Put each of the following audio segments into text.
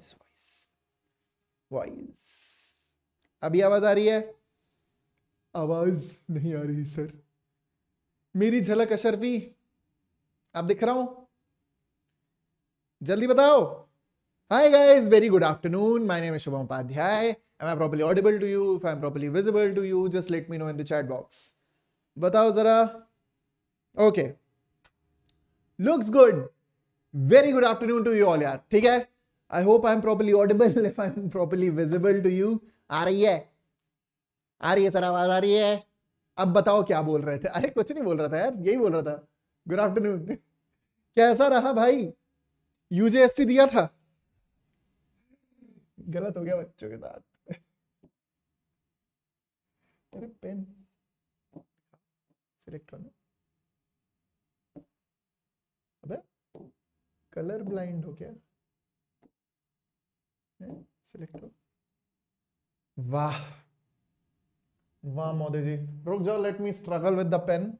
Voice voice voice अभी आवाज आ रही है आवाज नहीं आ रही सर मेरी झलक अशरफी आप दिख रहा हूं जल्दी बताओ hi guys very good afternoon my name Shubham Upadhyay am properly audible to you I am properly visible to you just let me know in the chat box बताओ जरा okay looks good very good afternoon to you all यार ठीक है I hope I am properly audible if I am properly visible to you आ रही है आ रही है सर आवाज आ रही है अब बताओ क्या बोल रहे थे अरे कुछ नहीं बोल रहा था यार यही बोल रहा था गुड आफ्टरनून कैसा रहा भाई यूजीएसटी दिया था गलत हो गया बच्चों के साथ अरे पेन सिलेक्ट करना अबे कलर ब्लाइंड हो गया सिलेक्ट हो वाह वाह मोदी जी रुक जाओ let me struggle with the pen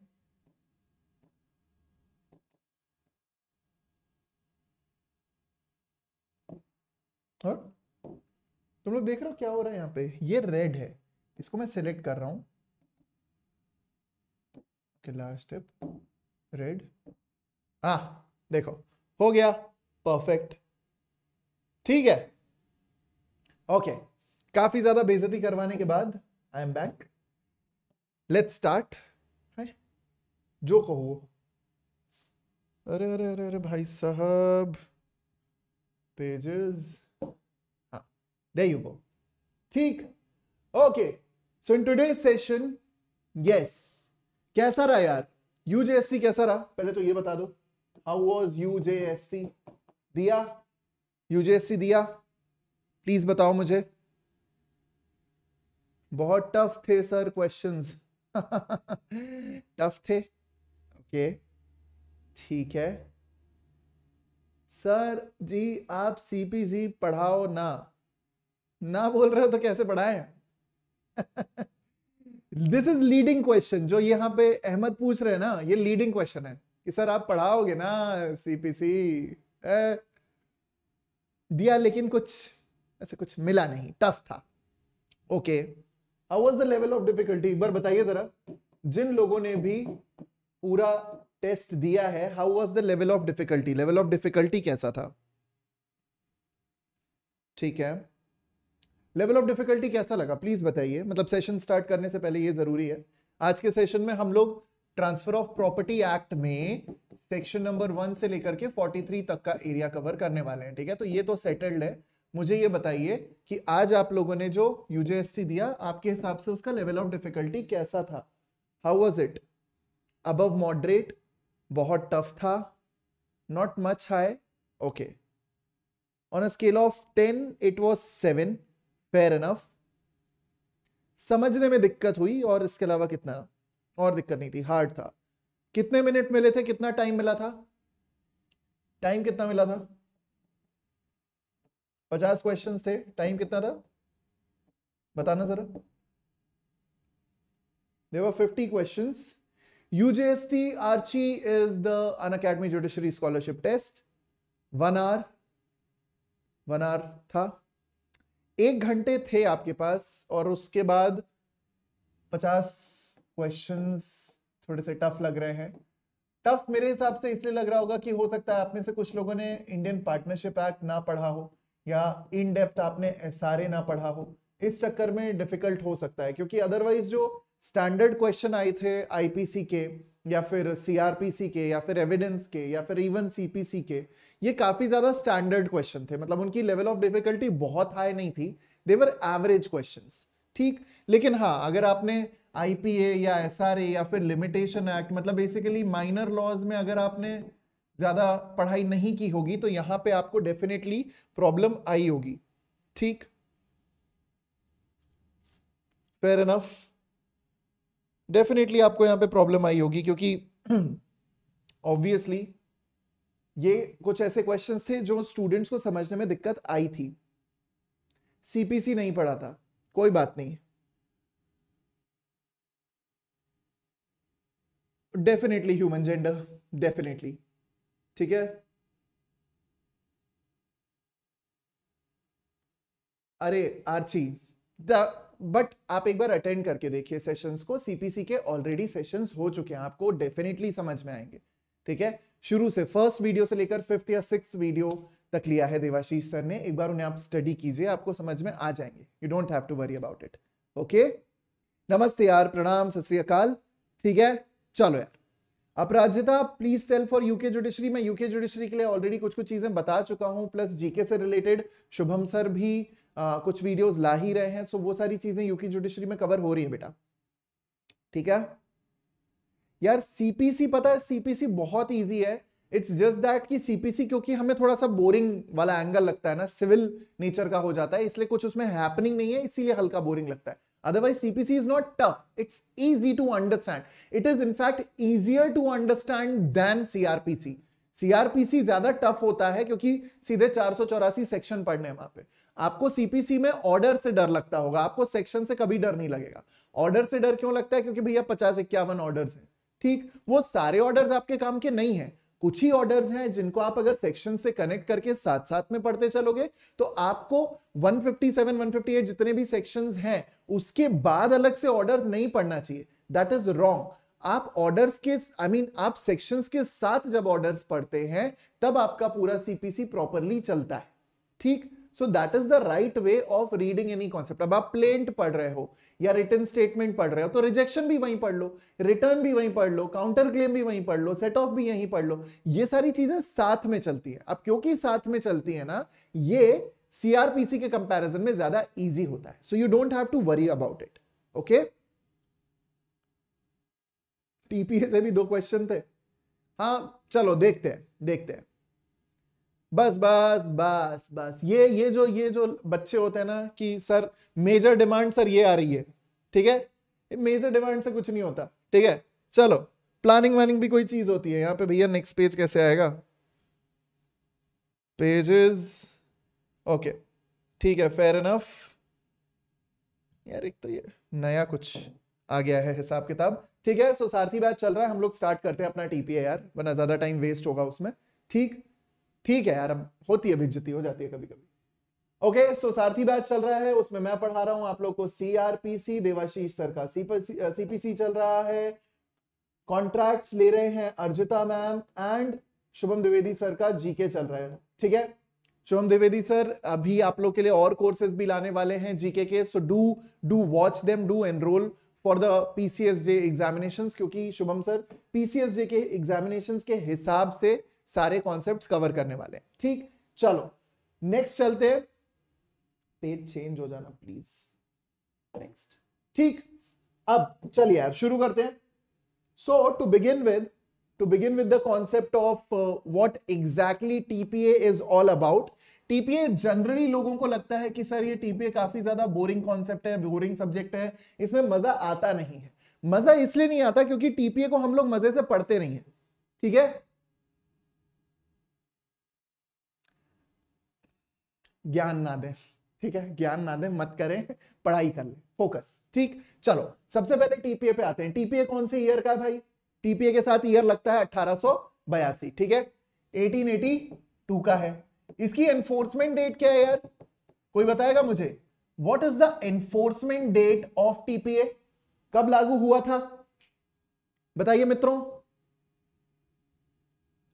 और तुम लोग देख रहे हो क्या हो रहा है यहाँ पे ये रेड है इसको मैं सिलेक्ट कर रहा हूं लास्ट स्टेप रेड आ देखो हो गया परफेक्ट ठीक है ओके काफी ज्यादा बेजती करवाने के बाद I am back let's start जो कहो अरे अरे अरे अरे भाई साहब पेजेस दे यू गो ठीक okay so in today session yes कैसा रहा यार यूजेएसटी कैसा रहा पहले तो ये बता दो हाउ वाज यूजेएसटी दिया यूजेएसटी दिया प्लीज बताओ मुझे बहुत टफ थे सर क्वेश्चंस टफ थे ओके ठीक है सर जी आप सीपीसी पढ़ाओ ना ना बोल रहे हो तो कैसे पढ़ाएं दिस इज लीडिंग क्वेश्चन जो यहाँ पे अहमद पूछ रहे हैं ना ये लीडिंग क्वेश्चन है कि सर आप पढ़ाओगे ना सीपीसी दिया लेकिन कुछ ऐसे कुछ मिला नहीं टफ था okay how was the level of difficulty एक बार बताइए जरा जिन लोगों ने भी पूरा टेस्ट दिया है how was the level of difficulty level of difficulty कैसा था ठीक है लेवल ऑफ डिफिकल्टी कैसा लगा प्लीज बताइए मतलब सेशन स्टार्ट करने से पहले ये जरूरी है आज के सेशन में हम लोग ट्रांसफर ऑफ प्रॉपर्टी एक्ट में सेक्शन नंबर वन से लेकर के 43 तक का एरिया कवर करने वाले हैं ठीक है तो ये तो सेटल्ड है मुझे ये बताइए कि आज आप लोगों ने जो यूजीएसटी दिया आपके हिसाब से उसका लेवल ऑफ डिफिकल्टी कैसा था how was it above moderate बहुत टफ था not much high okay on a scale of ten it was seven fair enough समझने में दिक्कत हुई और इसके अलावा कितना और दिक्कत नहीं थी हार्ड था कितने मिनट मिले थे कितना टाइम मिला था टाइम कितना मिला था पचास क्वेश्चन थे टाइम कितना था बताना जरा देवर फिफ्टी क्वेश्चन यूजीएसटी आर्ची is the Unacademy judiciary scholarship test one hour one hour था एक घंटे थे आपके पास और उसके बाद पचास क्वेश्चंस थोड़े से टफ लग रहे हैं टफ मेरे हिसाब से इसलिए लग रहा होगा कि हो सकता है आप में से कुछ लोगों ने इंडियन पार्टनरशिप एक्ट ना पढ़ा हो या इन डेप्थ आपने एस ना पढ़ा हो इस चक्कर में डिफिकल्ट हो सकता है क्योंकि अदरवाइज जो स्टैंडर्ड क्वेश्चन आए थे आईपीसी के या फिर सीआरपीसी के या फिर एविडेंस के या फिर इवन सीपीसी के ये काफी ज्यादा स्टैंडर्ड क्वेश्चन थे मतलब उनकी लेवल ऑफ डिफिकल्टी बहुत हाई नहीं थी देवर एवरेज क्वेश्चन ठीक लेकिन हाँ अगर आपने आईपीए या एस या फिर लिमिटेशन एक्ट मतलब बेसिकली माइनर लॉज में अगर आपने ज़्यादा पढ़ाई नहीं की होगी तो यहां पे आपको डेफिनेटली प्रॉब्लम आई होगी ठीक फेयर इनफ डेफिनेटली आपको यहां पे प्रॉब्लम आई होगी क्योंकि ऑब्वियसली ये कुछ ऐसे क्वेश्चन थे जो स्टूडेंट्स को समझने में दिक्कत आई थी सीपीसी नहीं पढ़ा था कोई बात नहीं डेफिनेटली ह्यूमन जेंडर डेफिनेटली ठीक है अरे आर्ची द बट आप एक बार अटेंड करके देखिए सेशंस को सीपीसी के ऑलरेडी सेशंस हो चुके हैं आपको डेफिनेटली समझ में आएंगे ठीक है शुरू से फर्स्ट वीडियो से लेकर फिफ्थ या सिक्स वीडियो तक लिया है देवाशीष सर ने एक बार उन्हें आप स्टडी कीजिए आपको समझ में आ जाएंगे you don't have to worry about it okay नमस्ते यार प्रणाम सत ठीक है चलो यार Aparajita please tell for UK judiciary मैं यूके जुडिशरी के लिए ऑलरेडी कुछ कुछ चीजें बता चुका हूं प्लस जीके से रिलेटेड शुभम सर भी आ, कुछ वीडियोस ला ही रहे हैं सो वो सारी चीजें यूके जुडिशरी में कवर हो रही है बेटा ठीक है यार सीपीसी पता है सीपीसी बहुत ईजी है इट्स जस्ट दैट कि सीपीसी क्योंकि हमें थोड़ा सा बोरिंग वाला एंगल लगता है ना सिविल नेचर का हो जाता है इसलिए कुछ उसमें हैपनिंग नहीं है इसीलिए हल्का बोरिंग लगता है Otherwise, CPC is not tough. It's easy to understand. It is in fact easier to understand than CRPC. CrPC ज्यादा टफ होता है क्योंकि सीधे चार सेक्शन पढ़ने हैं वहां पे आपको सीपीसी में ऑर्डर से डर लगता होगा आपको सेक्शन से कभी डर नहीं लगेगा ऑर्डर से डर क्यों लगता है क्योंकि भैया पचास इक्यावन ऑर्डर है ठीक वो सारे ऑर्डर आपके काम के नहीं है कुछ ही ऑर्डर्स हैं जिनको आप अगर सेक्शन से कनेक्ट करके साथ साथ में पढ़ते चलोगे तो आपको 157, 158 जितने भी सेक्शंस हैं उसके बाद अलग से ऑर्डर्स नहीं पढ़ना चाहिए दैट इज रॉन्ग आप ऑर्डर्स के आई I मीन mean, आप सेक्शंस के साथ जब ऑर्डर्स पढ़ते हैं तब आपका पूरा सीपीसी प्रॉपरली चलता है ठीक so that is the right way of reading any concept अब आप प्लेंट पढ़ रहे हो या रिटर्न स्टेटमेंट पढ़ रहे हो तो रिजेक्शन भी वहीं पढ़ लो रिटर्न भी वहीं पढ़ लो काउंटर क्लेम भी वहीं पढ़ लो सेट ऑफ भी यहीं पढ़ लो ये सारी चीजें साथ में चलती है अब क्योंकि साथ में चलती है ना ये सीआरपीसी के कंपेरिजन में ज्यादा ईजी होता है so you don't have to worry about it okay TPA से भी दो क्वेश्चन थे हाँ चलो देखते हैं देखते हैं बस बस बस बस ये ये जो ये जो बच्चे होते हैं ना कि सर मेजर डिमांड सर ये आ रही है ठीक है मेजर डिमांड से कुछ नहीं होता ठीक है चलो प्लानिंग वानिंग भी कोई चीज होती है यहाँ पे भैया नेक्स्ट पेज कैसे आएगा पेजेस ओके ठीक है फेयर इनफ यार एक तो ये नया कुछ आ गया है हिसाब किताब ठीक है सो सारथी बात चल रहा है हम लोग स्टार्ट करते हैं अपना टीपीए यार वरना ज्यादा टाइम वेस्ट होगा उसमें ठीक ठीक है यार अब होती है बेज्जती हो जाती है कभी कभी okay okay, so so Sarathi batch चल रहा है उसमें मैं पढ़ा रहा हूं आप लोग को सीआरपीसी देवाशीष सर का सीपीसी uh, चल रहा है कॉन्ट्रैक्ट्स ले रहे हैं Arjita ma'am and Shubham Dwivedi sir का जीके चल रहे हैं ठीक है शुभम द्विवेदी सर अभी आप लोग के लिए और कोर्सेज भी लाने वाले हैं जीके के so do do watch them do enroll for the PCS J examination क्योंकि शुभम सर पीसीएस जे के एग्जामिनेशन के हिसाब से सारे कॉन्सेप्ट कवर करने वाले हैं ठीक चलो नेक्स्ट चलते पेज चेंज हो जाना प्लीज नेक्स्ट ठीक अब चलिए यार शुरू करते हैं so to begin with to begin with the concept of what exactly TPA is all about TPA generally लोगों को लगता है कि सर ये टीपीए काफी ज्यादा बोरिंग कॉन्सेप्ट है बोरिंग सब्जेक्ट है इसमें मजा आता नहीं है मजा इसलिए नहीं आता क्योंकि टीपीए को हम लोग मजे से पढ़ते नहीं है ठीक है ज्ञान ना दें ठीक है ज्ञान ना दें मत करें पढ़ाई कर ले फोकस ठीक चलो सबसे पहले टीपीए पे आते हैं टीपीए कौन से ईयर का है भाई टीपीए के साथ ईयर लगता है अठारह ठीक है एटीन का है इसकी एनफोर्समेंट डेट क्या है यार कोई बताएगा मुझे what is the enforcement date of TPA कब लागू हुआ था बताइए मित्रों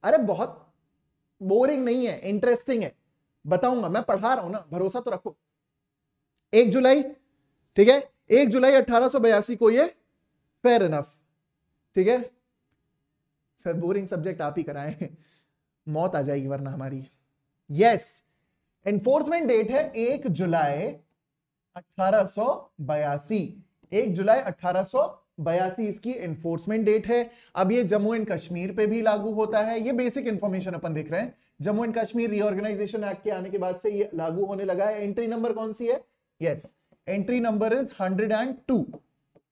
अरे बहुत बोरिंग नहीं है इंटरेस्टिंग है बताऊंगा मैं पढ़ा रहा हूं ना भरोसा तो रखो एक जुलाई ठीक है एक जुलाई अट्ठारह को ये फेयर इनफ ठीक है सर बोरिंग सब्जेक्ट आप ही कराए मौत आ जाएगी वरना हमारी यस एनफोर्समेंट डेट है एक जुलाई अठारह सो बयासी एक जुलाई सो बयासी इसकी एनफोर्समेंट डेट है अब ये जम्मू एंड कश्मीर पे भी लागू होता है ये बेसिक इन्फॉर्मेशन अपन देख रहे हैं Jammu and Kashmir reorganisation act के आने के बाद से ये लागू होने लगा है एंट्री नंबर कौन सी है yes entry number is hundred and two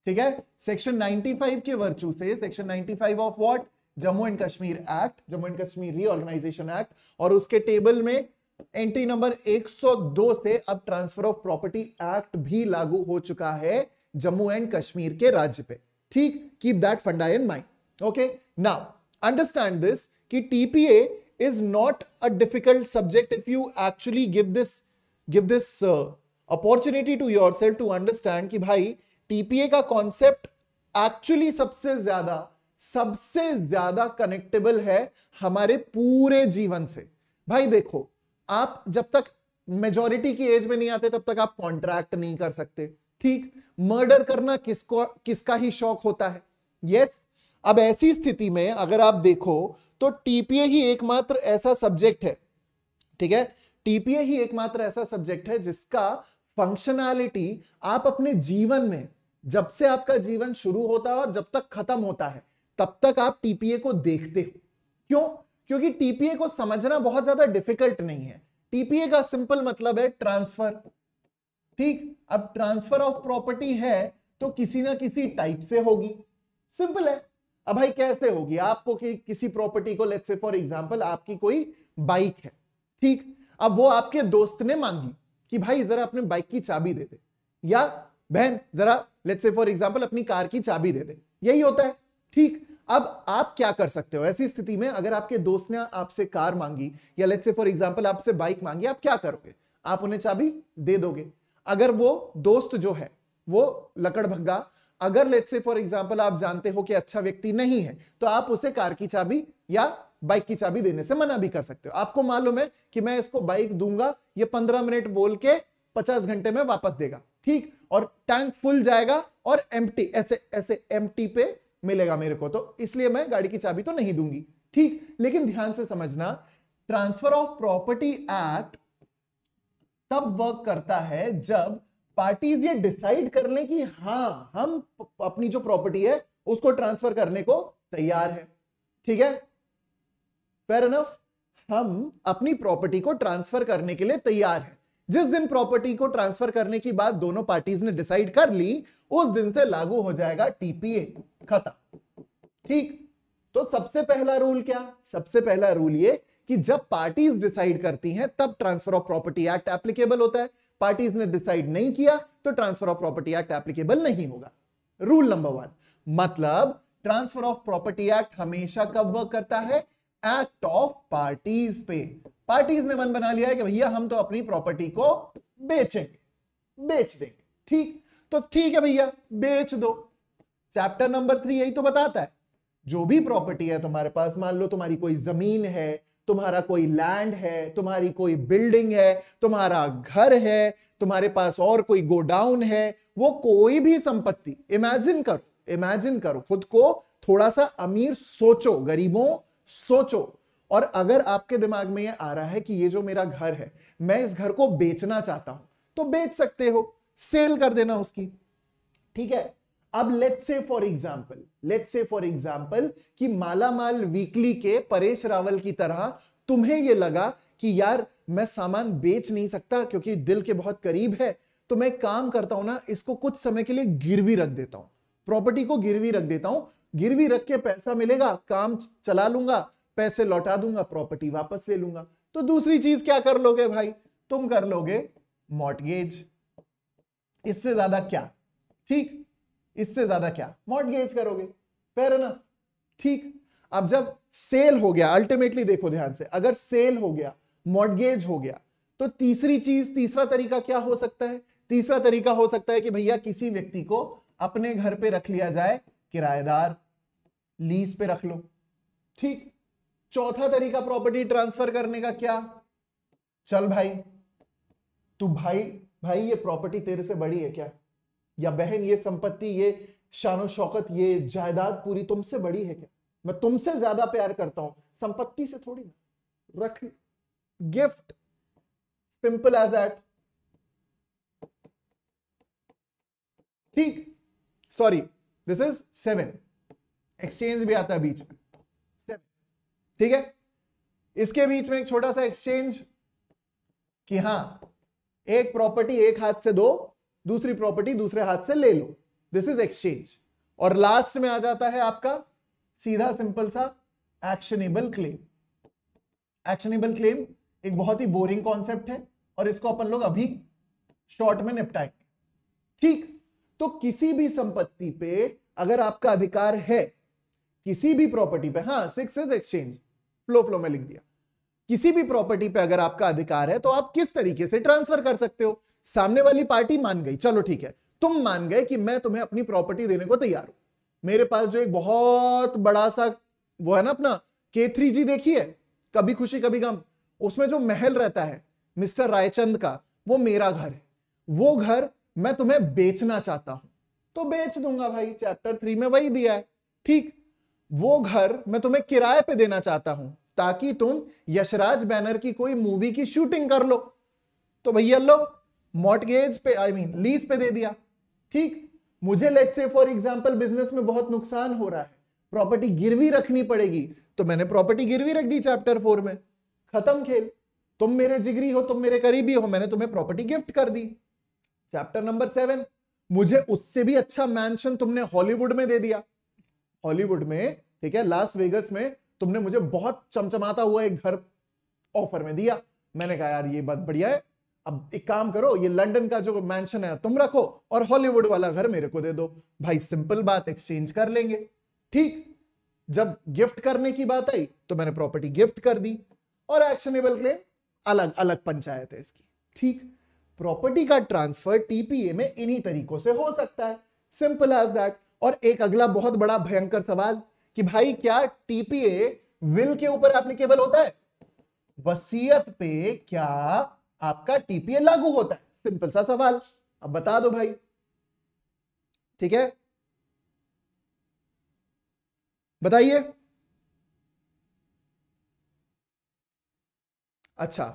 ठीक है सेक्शन नाइनटी फाइव के वर्चू से section ninety five of what Jammu and Kashmir act Jammu and Kashmir reorganisation act और उसके टेबल में एंट्री नंबर 102 से अब ट्रांसफर ऑफ प्रॉपर्टी एक्ट भी लागू हो चुका है जम्मू एंड कश्मीर के राज्य पे ठीक keep that funda in mind okay now understand this कि TPA is not a difficult subject if you actually give this give this opportunity to yourself to understand कि भाई टीपीए का कॉन्सेप्ट एक्चुअली सबसे ज्यादा सबसे ज्यादा कनेक्टेबल है हमारे पूरे जीवन से भाई देखो आप जब तक मेजोरिटी की एज में नहीं आते तब तक आप कॉन्ट्रैक्ट नहीं कर सकते ठीक मर्डर करना किसको किसका ही शौक होता है यस अब ऐसी स्थिति में अगर आप देखो तो टीपीए ही एकमात्र ऐसा सब्जेक्ट है ठीक है टीपीए ही एकमात्र ऐसा सब्जेक्ट है जिसका फंक्शनैलिटी आप अपने जीवन में जब से आपका जीवन शुरू होता है और जब तक खत्म होता है तब तक आप टीपीए को देखते हो क्यों क्योंकि टीपीए को समझना बहुत ज्यादा डिफिकल्ट नहीं है टीपीए का सिंपल मतलब है ट्रांसफर ठीक अब ट्रांसफर ऑफ प्रॉपर्टी है तो किसी ना किसी टाइप से होगी सिंपल है अब भाई कैसे होगी आपको कि, किसी प्रॉपर्टी को लेट्स से फॉर एग्जांपल आपकी कोई बाइक है ठीक अब वो आपके दोस्त ने मांगी कि भाई जरा अपने बाइक की चाबी दे दे या बहन जरा लेट्स से फॉर एग्जांपल अपनी कार की चाबी दे दे यही होता है ठीक अब आप क्या कर सकते हो ऐसी स्थिति में अगर आपके दोस्त ने आपसे कार मांगी या लेट्स से फॉर एग्जाम्पल आपसे बाइक मांगी आप क्या करोगे आप उन्हें चाबी दे दोगे अगर वो दोस्त जो है वो लकड़ अगर लेट से फॉर एग्जाम्पल आप जानते हो कि अच्छा व्यक्ति नहीं है तो आप उसे कार की चाबी या बाइक की चाबी देने से मना भी कर सकते हो आपको मालूम है कि मैं इसको बाइक दूंगा ये पंद्रह मिनट बोल के पचास घंटे में वापस देगा ठीक और टैंक फुल जाएगा और एम ऐसे ऐसे एम पे मिलेगा मेरे को तो इसलिए मैं गाड़ी की चाबी तो नहीं दूंगी ठीक लेकिन ध्यान से समझना ट्रांसफर ऑफ प्रॉपर्टी एक्ट तब वर्क करता है जब पार्टीज ये डिसाइड कर ले कि हाँ हम अपनी जो प्रॉपर्टी है उसको ट्रांसफर करने को तैयार है ठीक है फेयर एनफ हम अपनी प्रॉपर्टी को ट्रांसफर करने के लिए तैयार है जिस दिन प्रॉपर्टी को ट्रांसफर करने की बात दोनों पार्टीज ने डिसाइड कर ली उस दिन से लागू हो जाएगा टीपीए खत्म ठीक तो सबसे पहला रूल क्या सबसे पहला रूल ये कि जब पार्टीज डिसाइड करती हैं तब transfer of property act applicable होता है पार्टीज ने डिसाइड नहीं किया तो transfer of property act applicable नहीं होगा रूल नंबर वन मतलब ट्रांसफर ऑफ प्रॉपर्टी एक्ट हमेशा कब वर्क करता है एक्ट ऑफ पार्टीज पे पार्टीज ने मन बना लिया है कि भैया हम तो अपनी प्रॉपर्टी को बेचेंगे बेच देंगे ठीक तो ठीक है भैया बेच दो चैप्टर नंबर थ्री यही तो बताता है जो भी प्रॉपर्टी है तुम्हारे पास मान लो तुम्हारी कोई जमीन है तुम्हारा कोई लैंड है तुम्हारी कोई बिल्डिंग है तुम्हारा घर है तुम्हारे पास और कोई गोडाउन है वो कोई भी संपत्ति इमेजिन करो इमेजिन करो खुद को थोड़ा सा अमीर सोचो गरीबों सोचो और अगर आपके दिमाग में ये आ रहा है कि ये जो मेरा घर है मैं इस घर को बेचना चाहता हूं तो बेच सकते हो सेल कर देना उसकी ठीक है अब let's say for example late say for example कि माला माल वीकली के परेश रावल की तरह तुम्हें यह लगा कि यार मैं सामान बेच नहीं सकता क्योंकि दिल के बहुत करीब है तो मैं काम करता हूं ना इसको कुछ समय के लिए गिरवी रख देता हूं प्रॉपर्टी को गिरवी रख देता हूं गिरवी रख के पैसा मिलेगा काम चला लूंगा पैसे लौटा दूंगा प्रॉपर्टी वापस ले लूंगा तो दूसरी चीज क्या कर लोगे भाई तुम कर लोगे मॉटगेज इससे ज्यादा क्या ठीक इससे ज्यादा क्या मॉडगेज करोगे फेयर ना ठीक अब जब सेल हो गया अल्टीमेटली देखो ध्यान से अगर सेल हो गया मॉडगेज हो गया तो तीसरी चीज तीसरा तरीका क्या हो सकता है तीसरा तरीका हो सकता है कि भैया किसी व्यक्ति को अपने घर पे रख लिया जाए किराएदार लीज पे रख लो ठीक चौथा तरीका प्रॉपर्टी ट्रांसफर करने का क्या चल भाई तू भाई भाई ये प्रॉपर्टी तेरे से बड़ी है क्या या बहन ये संपत्ति ये शान शौकत ये जायदाद पूरी तुमसे बड़ी है क्या मैं तुमसे ज्यादा प्यार करता हूं संपत्ति से थोड़ी ना रख गिफ्ट सिंपल एज एट ठीक sorry this is seven exchange भी आता है बीच में सेवन ठीक है इसके बीच में एक छोटा सा एक्सचेंज कि हां एक प्रॉपर्टी एक हाथ से दो दूसरी प्रॉपर्टी दूसरे हाथ से ले लो दिस इज एक्सचेंज और लास्ट में आ जाता है आपका सीधा सिंपल सा एक्शनेबल क्लेम एक्शनेबल क्लेम एक बहुत ही बोरिंग कॉन्सेप्ट है और इसको अपन लोग अभी शॉर्ट में निपटाएंगे ठीक तो किसी भी संपत्ति पे अगर आपका अधिकार है किसी भी प्रॉपर्टी पे हाँ six is exchange flow flow में लिख दिया किसी भी प्रॉपर्टी पे अगर आपका अधिकार है तो आप किस तरीके से ट्रांसफर कर सकते हो सामने वाली पार्टी मान गई चलो ठीक है तुम मान गए कि मैं तुम्हें अपनी प्रॉपर्टी देने को तैयार हूं मेरे पास जो एक बहुत बड़ा सा वो है ना अपना के थ्री जी देखिए कभी खुशी कभी गम उसमें जो महल रहता है मिस्टर रायचंद का वो मेरा घर है वो घर मैं तुम्हें बेचना चाहता हूं तो बेच दूंगा भाई चैप्टर थ्री में वही दिया है ठीक वो घर मैं तुम्हें किराए पे देना चाहता हूं ताकि तुम यशराज बैनर की कोई मूवी की शूटिंग कर लो तो भैया लो मोटगेज पे आई मीन लीज पे दे दिया ठीक मुझे late say for example business में बहुत नुकसान हो रहा है प्रॉपर्टी गिरवी रखनी पड़ेगी तो मैंने प्रॉपर्टी गिरवी रख दी चैप्टर फोर में खत्म खेल तुम मेरे जिगरी हो तुम मेरे करीबी हो मैंने तुम्हें प्रॉपर्टी गिफ्ट कर दी चैप्टर नंबर सेवन मुझे उससे भी अच्छा मैंशन तुमने हॉलीवुड में दे दिया हॉलीवुड में ठीक है लास वेगस में तुमने मुझे बहुत चमचमाता हुआ एक घर ऑफर में दिया मैंने कहा यार ये बात बढ़िया है अब एक काम करो ये लंदन का जो मैंशन है तुम रखो और हॉलीवुड वाला घर मेरे को दे दो भाई सिंपल बात एक्सचेंज कर लेंगे ठीक जब गिफ्ट करने की बात आई तो मैंने प्रॉपर्टी गिफ्ट कर दी और एक्शनेबल क्लेम अलग अलग पंचायत है इसकी ठीक प्रॉपर्टी का ट्रांसफर टीपीए में इन्हीं तरीकों से हो सकता है सिंपल एज दैट और एक अगला बहुत बड़ा भयंकर सवाल कि भाई क्या टीपीए विल के ऊपर एप्लीकेबल होता है वसीयत पे क्या आपका टीपीए लागू होता है सिंपल सा सवाल अब बता दो भाई ठीक है बताइए अच्छा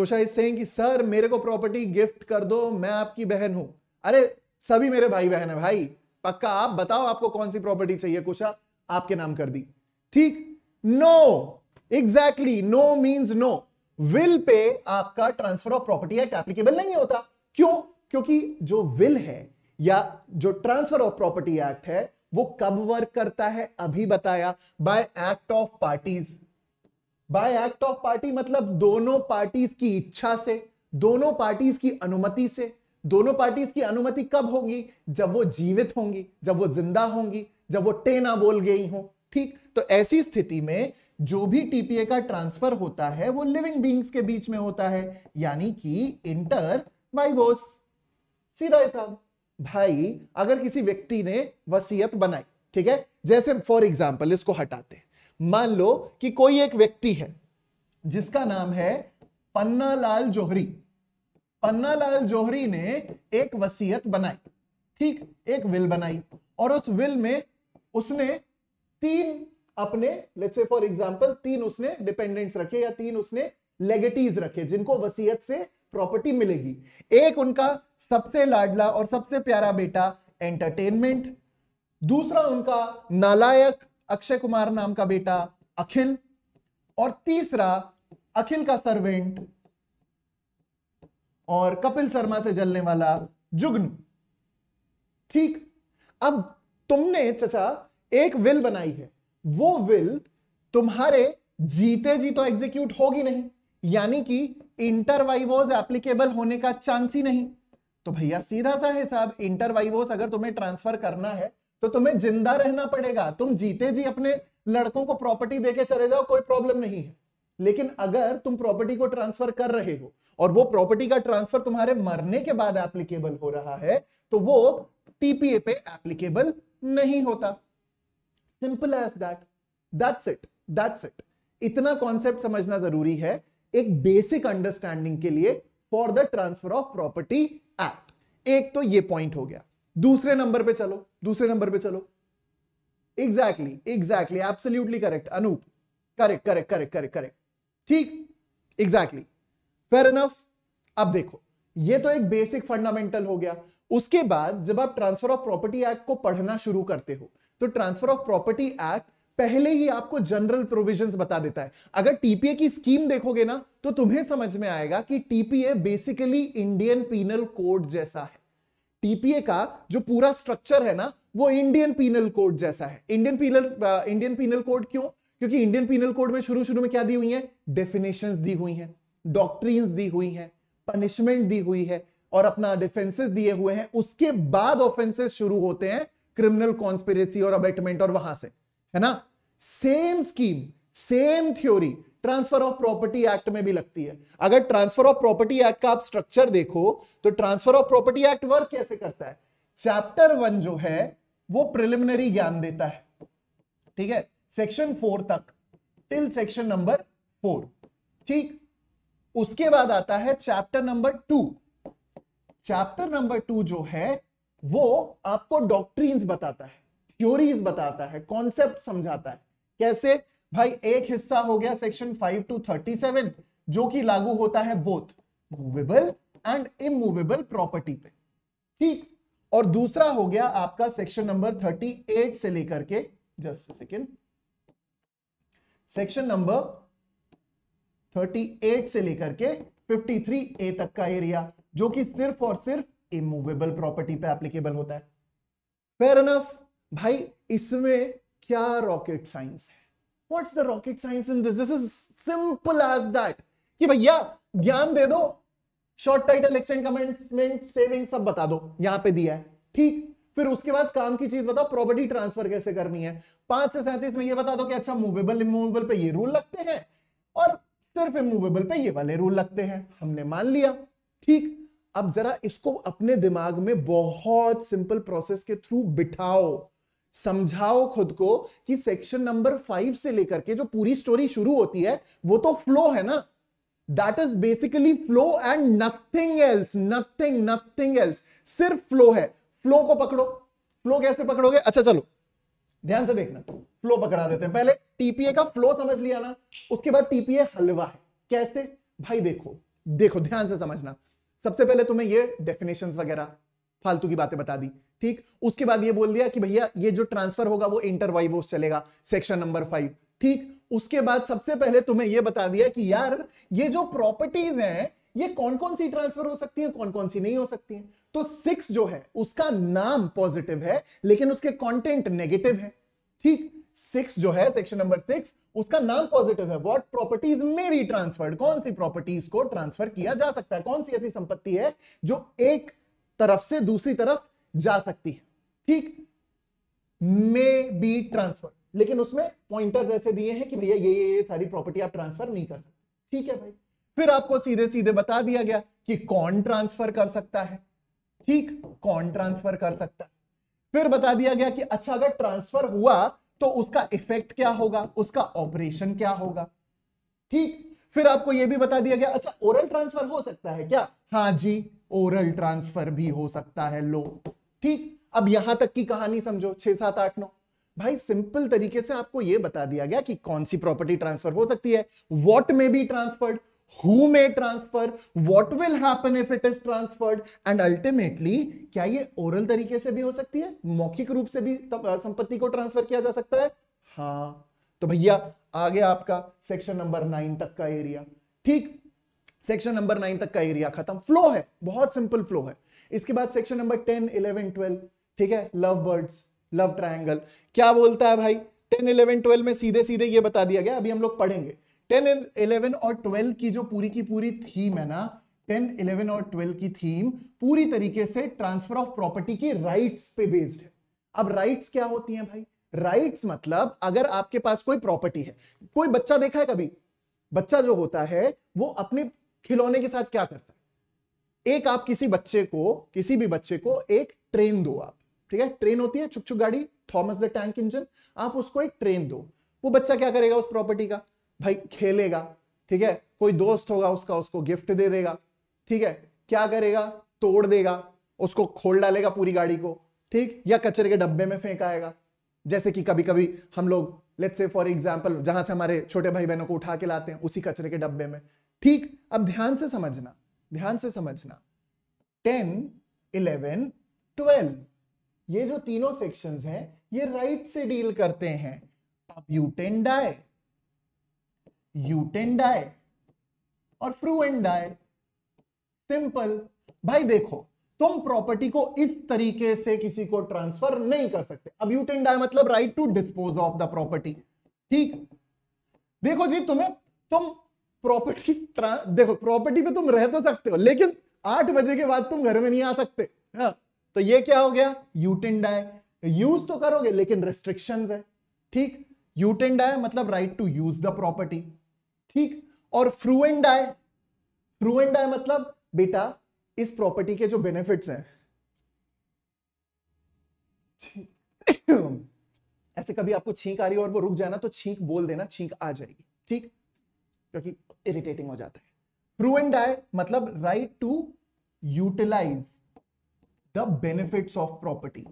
कुशा इससे कि सर मेरे को प्रॉपर्टी गिफ्ट कर दो मैं आपकी बहन हूं अरे सभी मेरे भाई बहन है भाई पक्का आप बताओ आपको कौन सी प्रॉपर्टी चाहिए कुशा आपके नाम कर दी ठीक no exactly no means no will पे आपका transfer of property act applicable नहीं होता क्यों क्योंकि जो विल है या जो ट्रांसफर ऑफ प्रॉपर्टी एक्ट है वो कब वर्क करता है अभी बताया by act of parties by act of party मतलब दोनों पार्टीज की इच्छा से दोनों पार्टीज की अनुमति से दोनों पार्टीज की अनुमति कब होगी जब वो जीवित होंगी जब वो जिंदा होंगी जब वो टेना बोल गई हो ठीक तो ऐसी स्थिति में जो भी टीपीए का ट्रांसफर होता है वो लिविंग बींग्स के बीच में होता है यानी कि इंटर वाइबोस सीधा हिसाब भाई अगर किसी व्यक्ति ने वसीयत बनाई ठीक है जैसे फॉर एग्जाम्पल इसको हटाते हैं मान लो कि कोई एक व्यक्ति है जिसका नाम है पन्ना लाल जोहरी पन्ना लाल जोहरी ने एक वसीयत बनाई ठीक एक विल बनाई और उस विल में उसने तीन अपने लेट्स से फॉर एग्जांपल तीन उसने डिपेंडेंट्स रखे या तीन उसने लेगेटीज रखे जिनको वसीयत से प्रॉपर्टी मिलेगी एक उनका सबसे लाडला और सबसे प्यारा बेटा एंटरटेनमेंट दूसरा उनका नालायक अक्षय कुमार नाम का बेटा अखिल और तीसरा अखिल का सर्वेंट और कपिल शर्मा से जलने वाला जुगनू ठीक अब तुमने चचा एक विल बनाई है वो विल तुम्हारे जीते जी तो एग्जीक्यूट होगी नहीं यानी कि इंटरवाइवोज एप्लीकेबल होने का चांस ही नहीं तो भैया सीधा सा हिसाब इंटरवाइवोज अगर तुम्हें ट्रांसफर करना है तो तुम्हें जिंदा रहना पड़ेगा तुम जीते जी अपने लड़कों को प्रॉपर्टी देके चले जाओ कोई प्रॉब्लम नहीं है लेकिन अगर तुम प्रॉपर्टी को ट्रांसफर कर रहे हो और वो प्रॉपर्टी का ट्रांसफर तुम्हारे मरने के बाद एप्लीकेबल हो रहा है तो वो टीपीए पे एप्लीकेबल नहीं होता simple as that that's it that's it इतना कॉन्सेप्ट समझना जरूरी है एक बेसिक अंडरस्टैंडिंग के लिए for the transfer of property act एक तो ये पॉइंट हो गया दूसरे नंबर पे चलो दूसरे नंबर पे चलो exactly exactly absolutely correct Anup correct correct correct correct correct ठीक एग्जैक्टली फेयर इनफ अब देखो ये तो एक बेसिक फंडामेंटल हो गया उसके बाद जब आप ट्रांसफर ऑफ प्रॉपर्टी एक्ट को पढ़ना शुरू करते हो तो ट्रांसफर ऑफ प्रॉपर्टी एक्ट पहले ही आपको जनरल प्रोविजंस बता देता है अगर टीपीए की स्कीम देखोगे ना तो तुम्हें समझ में आएगा कि TPA basically Indian penal code जैसा है टीपीए का जो पूरा स्ट्रक्चर है ना वो इंडियन पीनल कोड जैसा है Indian penal Indian penal code क्यों क्योंकि इंडियन पीनल कोड में शुरू शुरू में क्या दी हुई है डेफिनेशन दी हुई है डॉक्ट्रीन दी हुई है पनिशमेंट दी हुई है और अपना डिफेंसेस दिए हुए हैं उसके बाद ऑफेंसेस शुरू होते हैं क्रिमिनल कॉन्स्पिरेसी और अबेटमेंट और वहां से है ना same scheme same theory transfer of property act में भी लगती है अगर ट्रांसफर ऑफ प्रॉपर्टी एक्ट का आप स्ट्रक्चर देखो तो transfer of property act work कैसे करता है चैप्टर वन जो है वो प्रिलिमिनरी ज्ञान देता है ठीक है सेक्शन फोर तक टिल सेक्शन नंबर फोर ठीक उसके बाद आता है chapter number two chapter number two जो है वो आपको डॉक्ट्रीन्स बताता है थ्योरीज बताता है कॉन्सेप्ट समझाता है कैसे भाई एक हिस्सा हो गया सेक्शन 5 टू 37 जो कि लागू होता है both movable and immovable property पे ठीक और दूसरा हो गया आपका सेक्शन नंबर 38 से लेकर के जस्ट सेकेंड सेक्शन नंबर 38 से लेकर के 53 ए तक का एरिया जो कि सिर्फ और सिर्फ इमूवेबल प्रॉपर्टी पे एप्लीकेबल होता है फेयर अनफ भाई इसमें क्या रॉकेट साइंस है what's the rocket science in this this is simple as that कि भैया ज्ञान दे दो short title extent commencement saving सब बता दो यहां पे दिया है ठीक फिर उसके बाद काम की चीज बताओ प्रॉपर्टी ट्रांसफर कैसे करनी है पांच से सैंतीस में ये बता दो कि अच्छा मूवेबल इमूवेबल पे ये रूल लगते हैं और सिर्फ इमूवेबल पे ये वाले रूल लगते हैं हमने मान लिया ठीक अब जरा इसको अपने दिमाग में बहुत सिंपल प्रोसेस के थ्रू बिठाओ समझाओ खुद को कि सेक्शन नंबर फाइव से लेकर के जो पूरी स्टोरी शुरू होती है वो तो फ्लो है ना that is basically flow and nothing else nothing nothing else सिर्फ फ्लो है फ्लो को पकड़ो फ्लो कैसे पकड़ोगे अच्छा चलो ध्यान से देखना फ्लो पकड़ा देते हैं पहले टीपीए का फ्लो समझ लिया ना उसके बाद टीपीए हलवा है कैसे भाई देखो देखो ध्यान से समझना सबसे पहले तुम्हें ये डेफिनेशन वगैरह फालतू की बातें बता दी ठीक उसके बाद ये बोल दिया कि भैया ये जो ट्रांसफर होगा वो इंटर चलेगा सेक्शन नंबर फाइव ठीक उसके बाद सबसे पहले तुम्हें यह बता दिया कि यार ये जो प्रॉपर्टीज हैं ये कौन कौन सी ट्रांसफर हो सकती है कौन कौन सी नहीं हो सकती है तो सिक्स जो है उसका नाम पॉजिटिव है लेकिन उसके कॉन्टेंट नेगेटिव है ठीक सिक्स जो है सेक्शन नंबर सिक्स उसका नाम पॉजिटिव है व्हाट प्रॉपर्टीज में भी ट्रांसफर्ड कौन सी प्रॉपर्टीज को ट्रांसफर किया जा सकता है कौन सी ऐसी संपत्ति है जो एक तरफ से दूसरी तरफ जा सकती है ठीक मे बी ट्रांसफर लेकिन उसमें पॉइंटर ऐसे दिए हैं कि भैया ये, ये ये सारी प्रॉपर्टी आप ट्रांसफर नहीं कर सकते ठीक है भाई फिर आपको सीधे सीधे बता दिया गया कि कौन ट्रांसफर कर सकता है ठीक कौन ट्रांसफर कर सकता है फिर बता दिया गया कि अच्छा अगर ट्रांसफर हुआ तो उसका इफेक्ट क्या होगा उसका ऑपरेशन क्या होगा ठीक फिर आपको यह भी बता दिया गया अच्छा ओरल ट्रांसफर हो सकता है क्या हाँ जी ओरल ट्रांसफर भी हो सकता है लो ठीक अब यहां तक की कहानी समझो छह सात आठ नौ भाई सिंपल तरीके से आपको यह बता दिया गया कि कौन सी प्रॉपर्टी ट्रांसफर हो सकती है वॉट में भी transferred who may transfer, what will happen if it is transferred, and ultimately क्या ये oral तरीके से भी हो सकती है मौखिक रूप से भी संपत्ति को transfer किया जा सकता है हाँ तो भैया आगे आपका सेक्शन नंबर नाइन तक का एरिया ठीक सेक्शन नंबर नाइन तक का एरिया खत्म फ्लो है बहुत सिंपल फ्लो है इसके बाद section number ten eleven twelve ठीक है लव बर्ड्स लव ट्रायंगल क्या बोलता है भाई टेन इलेवन ट्वेल्व में सीधे सीधे ये बता दिया गया अभी हम लोग पढ़ेंगे टेन इलेवन और ट्वेल्व की जो पूरी की पूरी थीम है ना टेन इलेवन और ट्वेल्व की थीम पूरी तरीके से ट्रांसफर ऑफ प्रॉपर्टी की राइट्स पे बेस्ड है अब राइट्स क्या होती हैं भाई राइट्स मतलब अगर आपके पास कोई प्रॉपर्टी है कोई बच्चा देखा है कभी बच्चा जो होता है वो अपने खिलौने के साथ क्या करता है एक आप किसी बच्चे को किसी भी बच्चे को एक ट्रेन दो आप ठीक है ट्रेन होती है छुक छुक गाड़ी थॉमस द टैंक इंजन आप उसको एक ट्रेन दो वो बच्चा क्या करेगा उस प्रॉपर्टी का भाई खेलेगा ठीक है कोई दोस्त होगा उसका उसको गिफ्ट दे देगा ठीक है क्या करेगा तोड़ देगा उसको खोल डालेगा पूरी गाड़ी को ठीक या कचरे के डब्बे में फेंक आएगा जैसे कि कभी कभी हम लोग लेट्स से फॉर एग्जाम्पल जहां से हमारे छोटे भाई बहनों को उठा के लाते हैं उसी कचरे के डब्बे में ठीक अब ध्यान से समझना ध्यान से समझना टेन इलेवन ट्वेल्व ये जो तीनों सेक्शंस हैं ये राइट से डील करते हैं टेन डाई डाय और डाय सिंपल भाई देखो तुम प्रॉपर्टी को इस तरीके से किसी को ट्रांसफर नहीं कर सकते अब यूटेंडाई मतलब right to dispose of the property ठीक देखो जी तुम्हें तुम प्रॉपर्टी देखो प्रॉपर्टी पे तुम रह तो सकते हो लेकिन आठ बजे के बाद तुम घर में नहीं आ सकते हाँ तो ये क्या हो गया डाय यूज तो करोगे लेकिन रेस्ट्रिक्शन है ठीक डाय मतलब right to use the property ठीक और फ्रूएंड आय एंड आय मतलब बेटा इस प्रॉपर्टी के जो बेनिफिट्स हैं ऐसे कभी आपको छींक आ रही है और वो रुक जाना तो छींक बोल देना छींक आ जाएगी ठीक क्योंकि इरिटेटिंग हो जाता है एंड आय मतलब right to utilize the benefits of property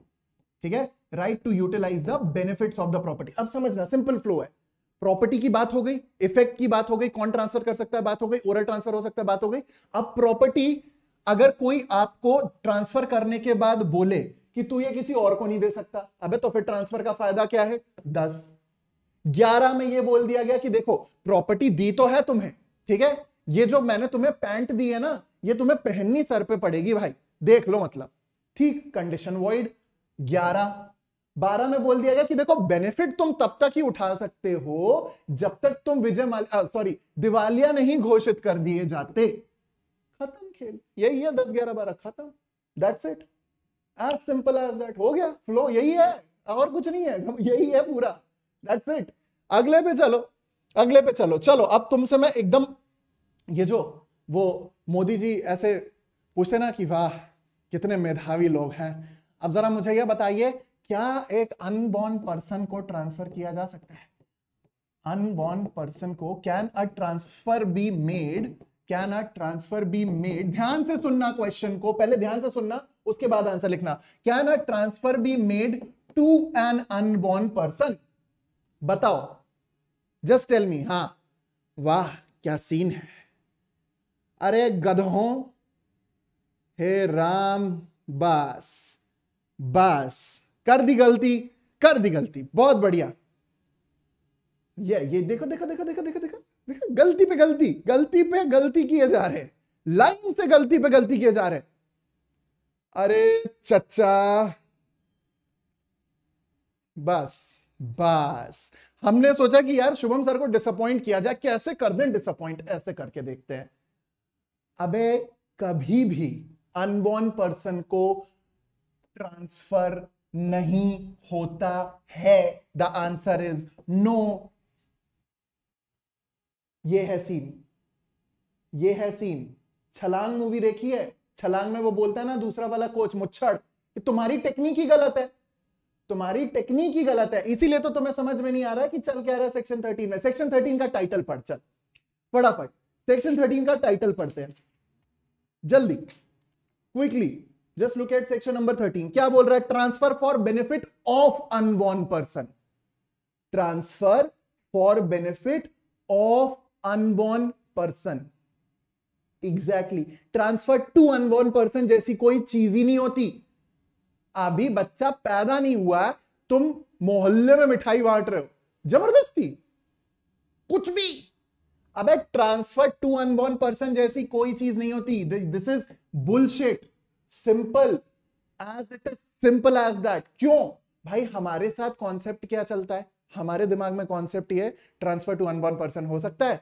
ठीक है right to utilize the benefits of the property अब समझना सिंपल फ्लो है प्रॉपर्टी की बात हो गई इफेक्ट की बात हो गई कौन ट्रांसफर कर सकता है बात हो गई ओरल ट्रांसफर हो सकता है बात हो गई अब प्रॉपर्टी अगर कोई आपको ट्रांसफर करने के बाद बोले कि तू ये किसी और को नहीं दे सकता अबे तो फिर ट्रांसफर का फायदा क्या है दस ग्यारह में ये बोल दिया गया कि देखो प्रॉपर्टी दी तो है तुम्हें ठीक है ये जो मैंने तुम्हें पैंट दी है ना ये तुम्हें पहननी सर पे पड़ेगी भाई देख लो मतलब ठीक कंडीशन वॉइड ग्यारह बारह में बोल दिया गया कि देखो बेनिफिट तुम तब तक ही उठा सकते हो जब तक तुम विजय सॉरी दिवालिया नहीं घोषित कर दिए जाते खत्म खेल यही है दस ग्यारह बारह खत्म that's it as simple as that हो गया फ्लो यही है और कुछ नहीं है यही है पूरा दैट्स इट अगले पे चलो अगले पे चलो चलो अब तुमसे मैं एकदम ये जो वो मोदी जी ऐसे पूछते ना कि वाह कितने मेधावी लोग हैं अब जरा मुझे ये बताइए क्या एक अनबॉर्न पर्सन को ट्रांसफर किया जा सकता है अनबॉर्न पर्सन को can a transfer be made can a transfer be made ध्यान से सुनना क्वेश्चन को पहले ध्यान से सुनना उसके बाद आंसर लिखना can a transfer be made to an unborn person बताओ जस्ट टेल मी हा वाह क्या सीन है अरे गधों हे राम बस बस कर दी गलती कर दी गलती बहुत बढ़िया ये ये देखो देखो देखो देखो देखो देखो देखो गलती पे गलती गलती पे गलती किए जा रहे लाइन से गलती पे गलती किए जा रहे अरे चचा बस बस हमने सोचा कि यार शुभम सर को डिसअपॉइंट किया जाए कैसे कर दें डिसअपॉइंट ऐसे करके देखते हैं अबे कभी भी अनबोर्न पर्सन को ट्रांसफर नहीं होता है द आंसर इज नो ये है सीन ये है सीन छलांग मूवी देखी है छलांग में वो बोलता है ना दूसरा वाला कोच मुच्छड़ तुम्हारी टेक्निक ही गलत है तुम्हारी टेक्निक ही गलत है इसीलिए तो तुम्हें समझ में नहीं आ रहा कि चल क्या रहा है सेक्शन थर्टीन में सेक्शन थर्टीन का टाइटल पढ़ चल फटाफट सेक्शन थर्टीन का टाइटल पढ़ते हैं जल्दी quickly just look at section number thirteen क्या बोल रहा है transfer for benefit of unborn person transfer for benefit of unborn person exactly transfer to unborn person जैसी कोई चीज ही नहीं होती अभी बच्चा पैदा नहीं हुआ तुम मोहल्ले में मिठाई बांट रहे हो जबरदस्ती कुछ भी अबे ट्रांसफर टू अनबॉर्न पर्सन जैसी कोई चीज नहीं होती this is bullshit simple as it is simple as that क्यों भाई हमारे साथ कॉन्सेप्ट क्या चलता है हमारे दिमाग में कॉन्सेप्ट ये ट्रांसफर टू अनबॉर्न पर्सन हो सकता है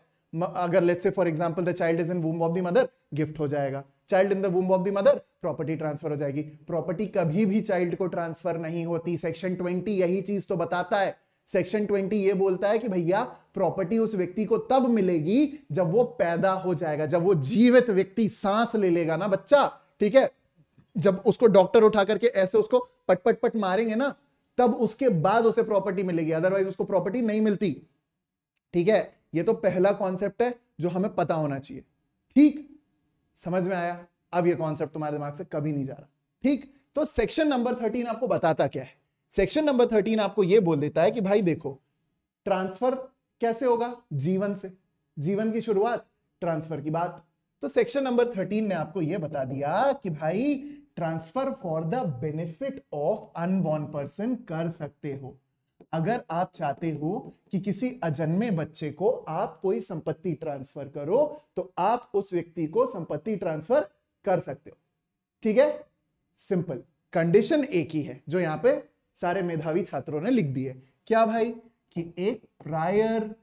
अगर let's say for example the child is in womb of the mother gift हो जाएगा child in the womb of the mother property transfer हो जाएगी प्रॉपर्टी कभी भी चाइल्ड को ट्रांसफर नहीं होती सेक्शन ट्वेंटी यही चीज तो बताता है सेक्शन ट्वेंटी ये बोलता है कि भैया प्रॉपर्टी उस व्यक्ति को तब मिलेगी जब वो पैदा हो जाएगा जब वो जीवित व्यक्ति सांस ले लेगा ना बच्चा ठीक है जब उसको डॉक्टर उठा करके ऐसे उसको पटपट पट मारेंगे ना तब उसके बाद उसे प्रॉपर्टी मिलेगी अदरवाइज उसको प्रॉपर्टी नहीं मिलती ठीक है ये तो पहला कॉन्सेप्ट है जो हमें पता होना चाहिए ठीक समझ में आया अब ये कॉन्सेप्ट तुम्हारे दिमाग से कभी नहीं जा रहा ठीक तो सेक्शन नंबर थर्टीन आपको बताता क्या है सेक्शन नंबर थर्टीन आपको ये बोल देता है कि भाई देखो ट्रांसफर कैसे होगा जीवन से जीवन की शुरुआत ट्रांसफर की बात तो सेक्शन नंबर थर्टीन ने आपको यह बता दिया कि भाई transfer for the benefit of unborn person कर सकते हो अगर आप चाहते हो कि किसी अजन्मे बच्चे को आप कोई संपत्ति ट्रांसफर करो तो आप उस व्यक्ति को संपत्ति ट्रांसफर कर सकते हो ठीक है सिंपल कंडीशन एक ही है जो यहां पे सारे मेधावी छात्रों ने लिख दी है क्या भाई कि एक प्रायर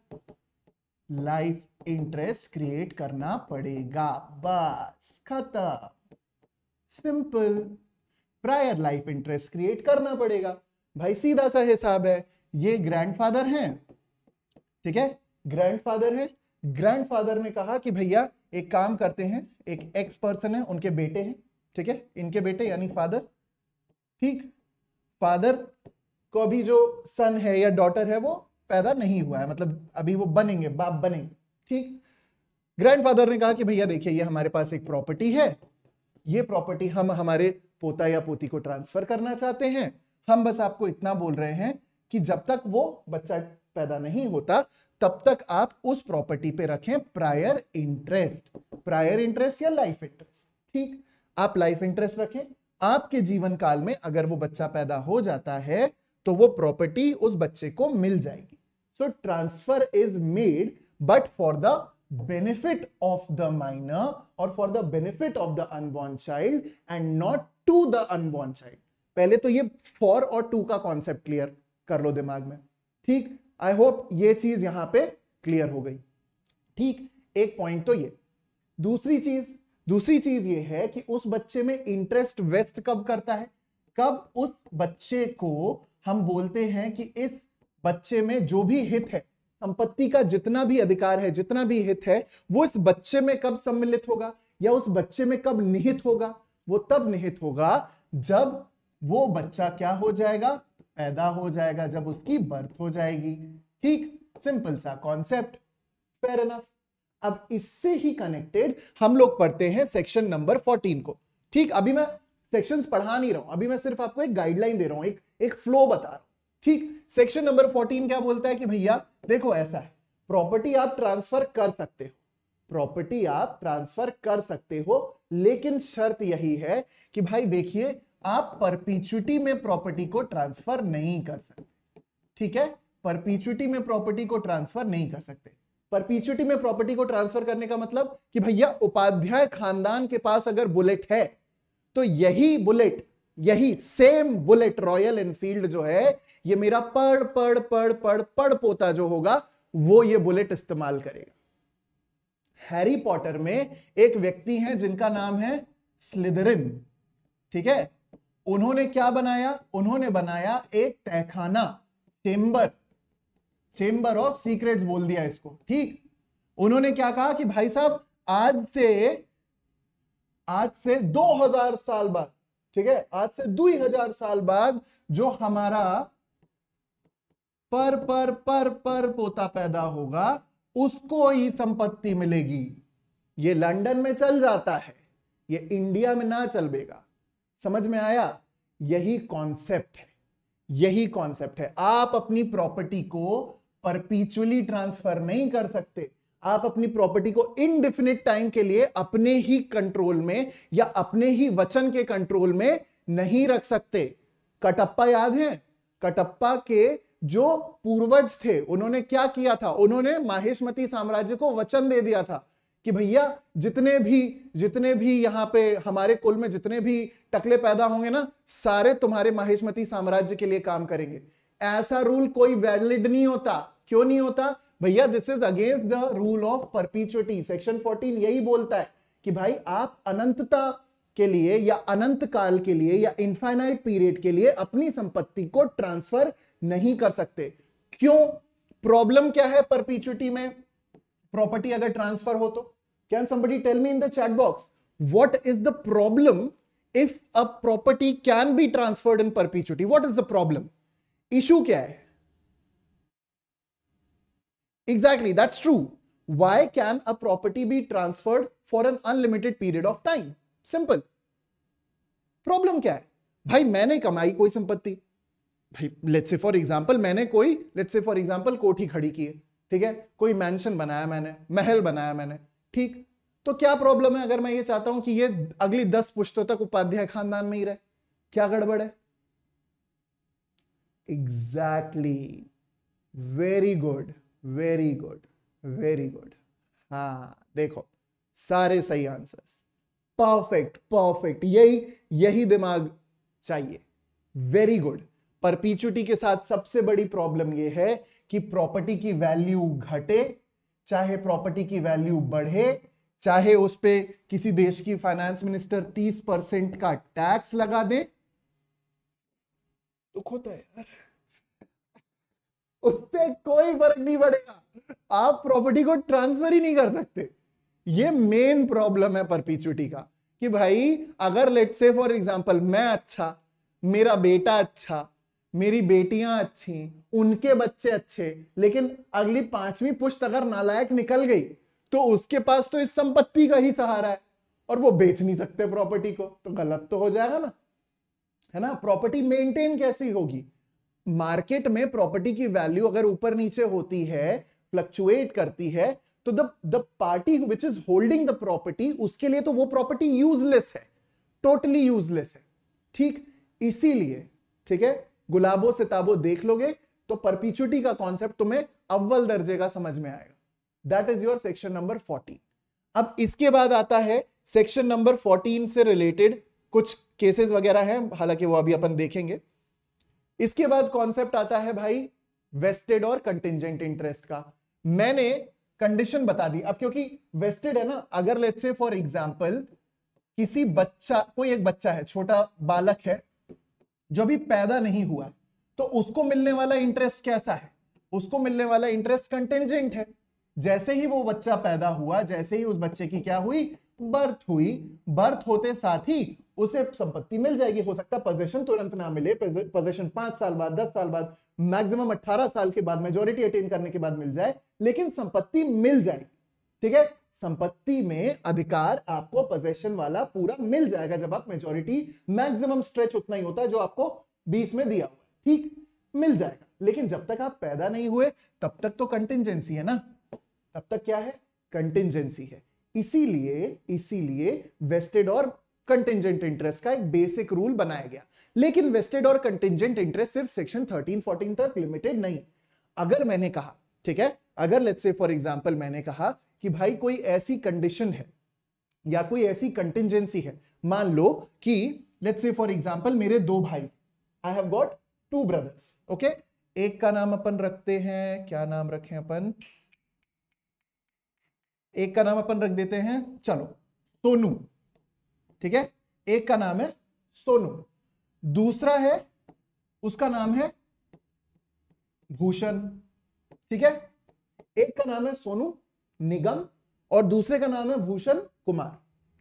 लाइफ इंटरेस्ट क्रिएट करना पड़ेगा बस खत्म simple prior life interest create करना पड़ेगा भाई सीधा सा हिसाब है ये ग्रैंडफादर हैं ठीक है ग्रैंडफादर है ग्रैंडफादर ने कहा कि भैया एक काम करते हैं एक एक्स पर्सन है उनके बेटे हैं ठीक है इनके बेटे यानी फादर ठीक फादर को अभी जो सन है या डॉटर है वो पैदा नहीं हुआ है मतलब अभी वो बनेंगे बाप बनेंगे ठीक ग्रैंडफादर ने कहा कि भैया देखिए ये हमारे पास एक प्रॉपर्टी है ये प्रॉपर्टी हम हमारे पोता या पोती को ट्रांसफर करना चाहते हैं हम बस आपको इतना बोल रहे हैं कि जब तक वो बच्चा पैदा नहीं होता तब तक आप उस प्रॉपर्टी पे रखें प्रायर इंटरेस्ट प्रायर इंटरेस्ट या लाइफ इंटरेस्ट ठीक आप लाइफ इंटरेस्ट रखें आपके जीवन काल में अगर वो बच्चा पैदा हो जाता है तो वो प्रॉपर्टी उस बच्चे को मिल जाएगी so transfer is made but for the benefit of the minor or for the benefit of the unborn child and not to the unborn child पहले तो ये फॉर और टू का कॉन्सेप्ट क्लियर कर लो दिमाग में ठीक आई होप ये चीज यहां पे क्लियर हो गई ठीक एक पॉइंट तो ये दूसरी चीज दूसरी चीज ये है कि उस बच्चे में इंटरेस्ट वेस्ट कब करता है कब उस बच्चे को हम बोलते हैं कि इस बच्चे में जो भी हित है संपत्ति का जितना भी अधिकार है जितना भी हित है वो इस बच्चे में कब सम्मिलित होगा या उस बच्चे में कब निहित होगा वो तब निहित होगा जब वो बच्चा क्या हो जाएगा पैदा हो जाएगा जब उसकी बर्थ हो जाएगी ठीक सिंपल सा कॉन्सेप्ट एनफ अब इससे ही कनेक्टेड हम लोग पढ़ते हैं सेक्शन नंबर 14 को ठीक अभी मैं सेक्शंस पढ़ा नहीं रहा हूं अभी मैं सिर्फ आपको एक गाइडलाइन दे रहा हूं एक एक फ्लो बता रहा हूं ठीक सेक्शन नंबर 14 क्या बोलता है कि भैया देखो ऐसा है प्रॉपर्टी आप ट्रांसफर कर सकते हो प्रॉपर्टी आप ट्रांसफर कर सकते हो लेकिन शर्त यही है कि भाई देखिए आप परपीचुटी में प्रॉपर्टी को ट्रांसफर नहीं कर सकते ठीक है परपीचुटी में प्रॉपर्टी को ट्रांसफर नहीं कर सकते परपीचुटी में प्रॉपर्टी को ट्रांसफर करने का मतलब कि भैया उपाध्याय खानदान के पास अगर बुलेट है तो यही बुलेट यही सेम बुलेट रॉयल एनफील्ड जो है ये मेरा पढ़ पढ़ पढ़ पढ़ पढ़ पोता जो होगा वो ये बुलेट इस्तेमाल करेगा हैरी पॉटर में एक व्यक्ति है जिनका नाम है स्लिदरिन ठीक है उन्होंने क्या बनाया उन्होंने बनाया एक तहखाना चेंबर चेंबर ऑफ सीक्रेट्स बोल दिया इसको ठीक उन्होंने क्या कहा कि भाई साहब आज से आज से 2000 साल बाद ठीक है आज से 2000 साल बाद जो हमारा पर पर पर पर पोता पैदा होगा उसको ही संपत्ति मिलेगी ये लंदन में चल जाता है ये इंडिया में ना चल बेगा समझ में आया यही कॉन्सेप्ट है यही कॉन्सेप्ट है आप अपनी प्रॉपर्टी को परपीचुअली ट्रांसफर नहीं कर सकते आप अपनी प्रॉपर्टी को इनडिफिनिट टाइम के लिए अपने ही कंट्रोल में या अपने ही वचन के कंट्रोल में नहीं रख सकते कटप्पा याद है कटप्पा के जो पूर्वज थे उन्होंने क्या किया था उन्होंने माहेशमती साम्राज्य को वचन दे दिया था कि भैया जितने भी जितने भी यहाँ पे हमारे कुल में जितने भी टकले पैदा होंगे ना सारे तुम्हारे माहेशमती साम्राज्य के लिए काम करेंगे ऐसा रूल कोई वैलिड नहीं होता क्यों नहीं होता भैया this is against the rule of perpetuity section 14 यही बोलता है कि भाई आप अनंतता के लिए या अनंत काल के लिए या इन्फाइनाइट पीरियड के लिए अपनी संपत्ति को ट्रांसफर नहीं कर सकते क्यों प्रॉब्लम क्या है परपीचुटी में प्रॉपर्टी अगर ट्रांसफर हो तो can somebody tell me in the chat box what is the problem if a property can be transferred in perpetuity what is the problem issue क्या है exactly that's true why can a property be transferred for an unlimited period of time simple problem क्या है भाई मैंने कमाई कोई संपत्ति let's say for example मैंने कोई लेट्स से फॉर एग्जाम्पल कोठी खड़ी की है ठीक है कोई मैंशन बनाया मैंने महल बनाया मैंने ठीक तो क्या प्रॉब्लम है अगर मैं ये चाहता हूं कि ये अगली दस पुश्तों तक उपाध्याय खानदान में ही रहे क्या गड़बड़ है exactly very good very good very good हाँ देखो सारे सही आंसर्स परफेक्ट परफेक्ट यही यही दिमाग चाहिए वेरी गुड परपीचुटी के साथ सबसे बड़ी प्रॉब्लम यह है कि प्रॉपर्टी की वैल्यू घटे चाहे प्रॉपर्टी की वैल्यू बढ़े चाहे उस पर किसी देश की फाइनेंस मिनिस्टर तीस परसेंट का टैक्स लगा दे दुख होता है यार उससे कोई फर्क नहीं पड़ेगा आप प्रॉपर्टी को ट्रांसफर ही नहीं कर सकते ये मेन प्रॉब्लम है परपीचुटी का कि भाई अगर लेट से फॉर एग्जांपल मैं अच्छा मेरा बेटा अच्छा मेरी बेटियां अच्छी उनके बच्चे अच्छे लेकिन अगली पांचवी पुष्ट अगर नालायक निकल गई तो उसके पास तो इस संपत्ति का ही सहारा है और वो बेच नहीं सकते प्रॉपर्टी को तो गलत तो हो जाएगा ना है ना प्रॉपर्टी मेंटेन कैसी होगी मार्केट में प्रॉपर्टी की वैल्यू अगर ऊपर नीचे होती है फ्लक्चुएट करती है तो the the party which is holding the property उसके लिए तो वो प्रॉपर्टी यूजलेस है टोटली totally यूजलेस है ठीक इसीलिए ठीक है गुलाबो से ताबो देख लोगे तो परपीचुटी का कॉन्सेप्ट तुम्हें अव्वल दर्जे का समझ में आएगा that is your section number fourteen अब इसके बाद आता है सेक्शन नंबर फोर्टीन से रिलेटेड कुछ केसेस वगैरह हैं हालांकि वो अभी अपन देखेंगे इसके बाद कॉन्सेप्ट आता है भाई वेस्टेड और कंटिजेंट इंटरेस्ट का मैंने कंडीशन बता दी अब क्योंकि वेस्टेड है ना अगर लेट्स से फॉर एग्जांपल किसी बच्चा कोई एक बच्चा है छोटा बालक है जो अभी पैदा नहीं हुआ तो उसको मिलने वाला इंटरेस्ट कैसा है उसको मिलने वाला इंटरेस्ट कंटेंजेंट है जैसे ही वो बच्चा पैदा हुआ जैसे ही उस बच्चे की क्या हुई बर्थ हुई बर्थ होते साथ ही उसे संपत्ति मिल जाएगी हो सकता है पोजेशन तुरंत ना मिले पोजेशन पांच साल बाद दस साल बाद मैक्सिमम अट्ठारह साल के बाद मेजोरिटी अटेन करने के बाद मिल जाए लेकिन संपत्ति मिल जाएगी ठीक है संपत्ति में अधिकार आपको पोजेशन वाला पूरा मिल जाएगा जब आप मेजोरिटी मैक्सिमम स्ट्रेच उतना ही होता है जो आपको 20 में दिया हुआ ठीक मिल जाएगा लेकिन जब तक आप पैदा नहीं हुए तब तक तो कंटिजेंसी है ना तब तक क्या है कंटिजेंसी है इसीलिए इसीलिए वेस्टेड और कंटिजेंट इंटरेस्ट का एक बेसिक रूल बनाया गया लेकिन वेस्टेड और कंटिजेंट इंटरेस्ट सिर्फ सेक्शन थर्टीन फोर्टीन तक लिमिटेड नहीं अगर मैंने कहा ठीक है अगर लेट्स से फॉर एग्जांपल मैंने कहा कि भाई कोई ऐसी कंडीशन है या कोई ऐसी कंटिजेंसी है मान लो कि लेट्स से फॉर एग्जाम्पल मेरे दो भाई I have got two brothers okay एक का नाम अपन रखते हैं क्या नाम रखें अपन एक का नाम अपन रख देते हैं चलो सोनू ठीक है एक का नाम है सोनू दूसरा है उसका नाम है भूषण ठीक है एक का नाम है सोनू निगम और दूसरे का नाम है भूषण कुमार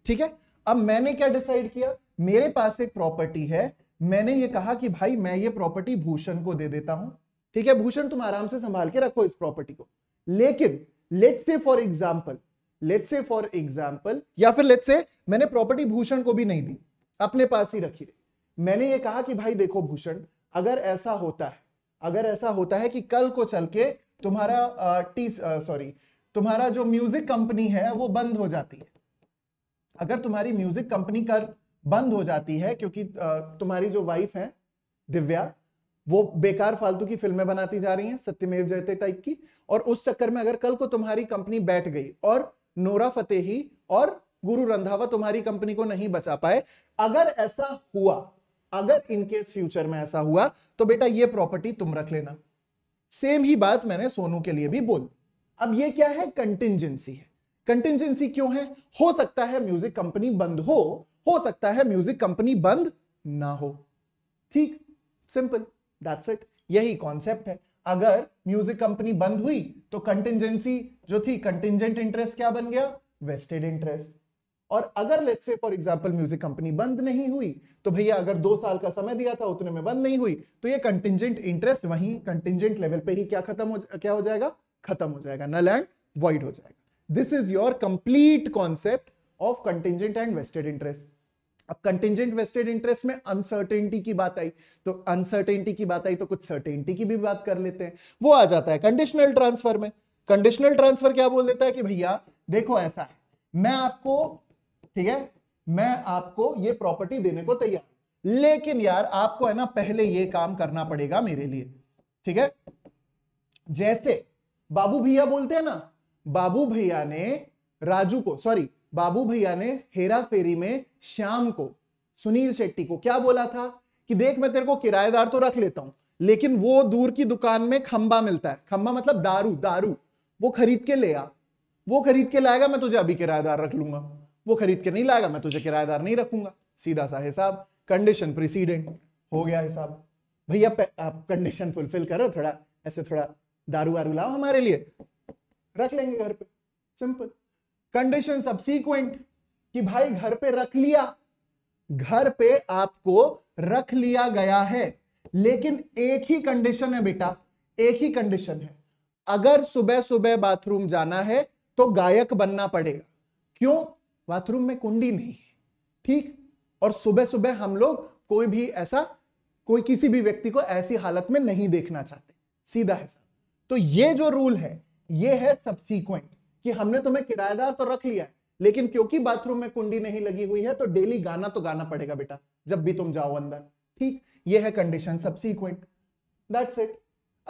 ठीक है अब मैंने क्या डिसाइड किया मेरे पास एक प्रॉपर्टी है मैंने ये कहा कि भाई मैं ये प्रॉपर्टी भूषण को दे देता हूं ठीक है भूषण तुम आराम से संभाल के रखो इस प्रॉपर्टी को लेकिन let say for example late say for example या फिर लेट से मैंने प्रॉपर्टी भूषण को भी नहीं दी अपने पास ही रखी मैंने ये कहा कि भाई देखो भूषण अगर ऐसा होता है अगर ऐसा होता है कि कल को चल के तुम्हारा टी सॉरी तुम्हारा जो म्यूजिक कंपनी है वो बंद हो जाती है अगर तुम्हारी म्यूजिक कंपनी कर बंद हो जाती है क्योंकि तुम्हारी जो वाइफ है दिव्या वो बेकार फालतू की फिल्में बनाती जा रही हैं सत्यमेव जयते टाइप की और उस चक्कर में अगर कल को तुम्हारी कंपनी बैठ गई और नोरा फतेही और गुरु रंधावा तुम्हारी कंपनी को नहीं बचा पाए अगर ऐसा हुआ अगर इनकेस फ्यूचर में ऐसा हुआ तो बेटा ये प्रॉपर्टी तुम रख लेना सेम ही बात मैंने सोनू के लिए भी बोली अब ये क्या है कंटिजेंसी है कंटिजेंसी क्यों है हो सकता है म्यूजिक कंपनी बंद हो हो सकता है म्यूजिक कंपनी बंद ना हो ठीक सिंपल दैट्स इट यही कॉन्सेप्ट है अगर म्यूजिक कंपनी बंद हुई तो कंटिजेंसी जो थी कंटिजेंट इंटरेस्ट क्या बन गया वेस्टेड इंटरेस्ट और अगर let's say for example music company बंद नहीं हुई तो भैया अगर दो साल का समय दिया था उतने में बंद नहीं हुई तो ये कंटिजेंट इंटरेस्ट वहीं कंटिजेंट लेवल पे ही क्या खत्म हो क्या हो जाएगा खत्म हो जाएगा नल एंड वॉइड हो जाएगा this is your complete concept of contingent and vested interest अब कंटिजेंट वेस्टेड इंटरेस्ट में अनसर्टेनिटी की बात आई तो अनसर्टेनिटी की बात आई तो कुछ सर्टेनिटी की भी बात कर लेते हैं वो आ जाता है कंडीशनल ट्रांसफर में कंडीशनल ट्रांसफर क्या बोल देता है कि भैया देखो ऐसा है मैं आपको ठीक है मैं आपको ये प्रॉपर्टी देने को तैयार लेकिन यार आपको है ना पहले ये काम करना पड़ेगा मेरे लिए ठीक है जैसे बाबू भैया बोलते हैं ना बाबू भैया ने राजू को सॉरी बाबू भैया ने हेरा फेरी में श्याम को सुनील शेट्टी को क्या बोला था कि देख मैं तेरे को किराएदार तो रख लेता हूं लेकिन वो दूर की दुकान में खंबा मिलता है खंबा मतलब दारू दारू वो खरीद के ले आ वो खरीद के लाएगा मैं तुझे अभी किराएदार रख लूंगा वो खरीद के नहीं लाएगा मैं तुझे किराएदार नहीं रखूंगा सीधा सा हिसाब कंडीशन प्रिसीडेंट हो गया हिसाब भैया आप कंडीशन फुलफिल करो थोड़ा ऐसे थोड़ा दारू वारू लाओ हमारे लिए रख लेंगे घर पे सिंपल कंडीशन सब्सिक्वेंट कि भाई घर पे रख लिया घर पे आपको रख लिया गया है लेकिन एक ही कंडीशन है बेटा एक ही कंडीशन है अगर सुबह सुबह बाथरूम जाना है तो गायक बनना पड़ेगा क्यों बाथरूम में कुंडी नहीं है ठीक और सुबह सुबह हम लोग कोई भी ऐसा कोई किसी भी व्यक्ति को ऐसी हालत में नहीं देखना चाहते सीधा है सर तो ये जो रूल है ये है सबसीक्वेंट कि हमने तुम्हें किराएदार तो रख लिया है लेकिन क्योंकि बाथरूम में कुंडी नहीं लगी हुई है तो डेली गाना तो गाना पड़ेगा बेटा जब भी तुम जाओ अंदर ठीक ये है कंडीशन सबसीक्वेंट दैट्स इट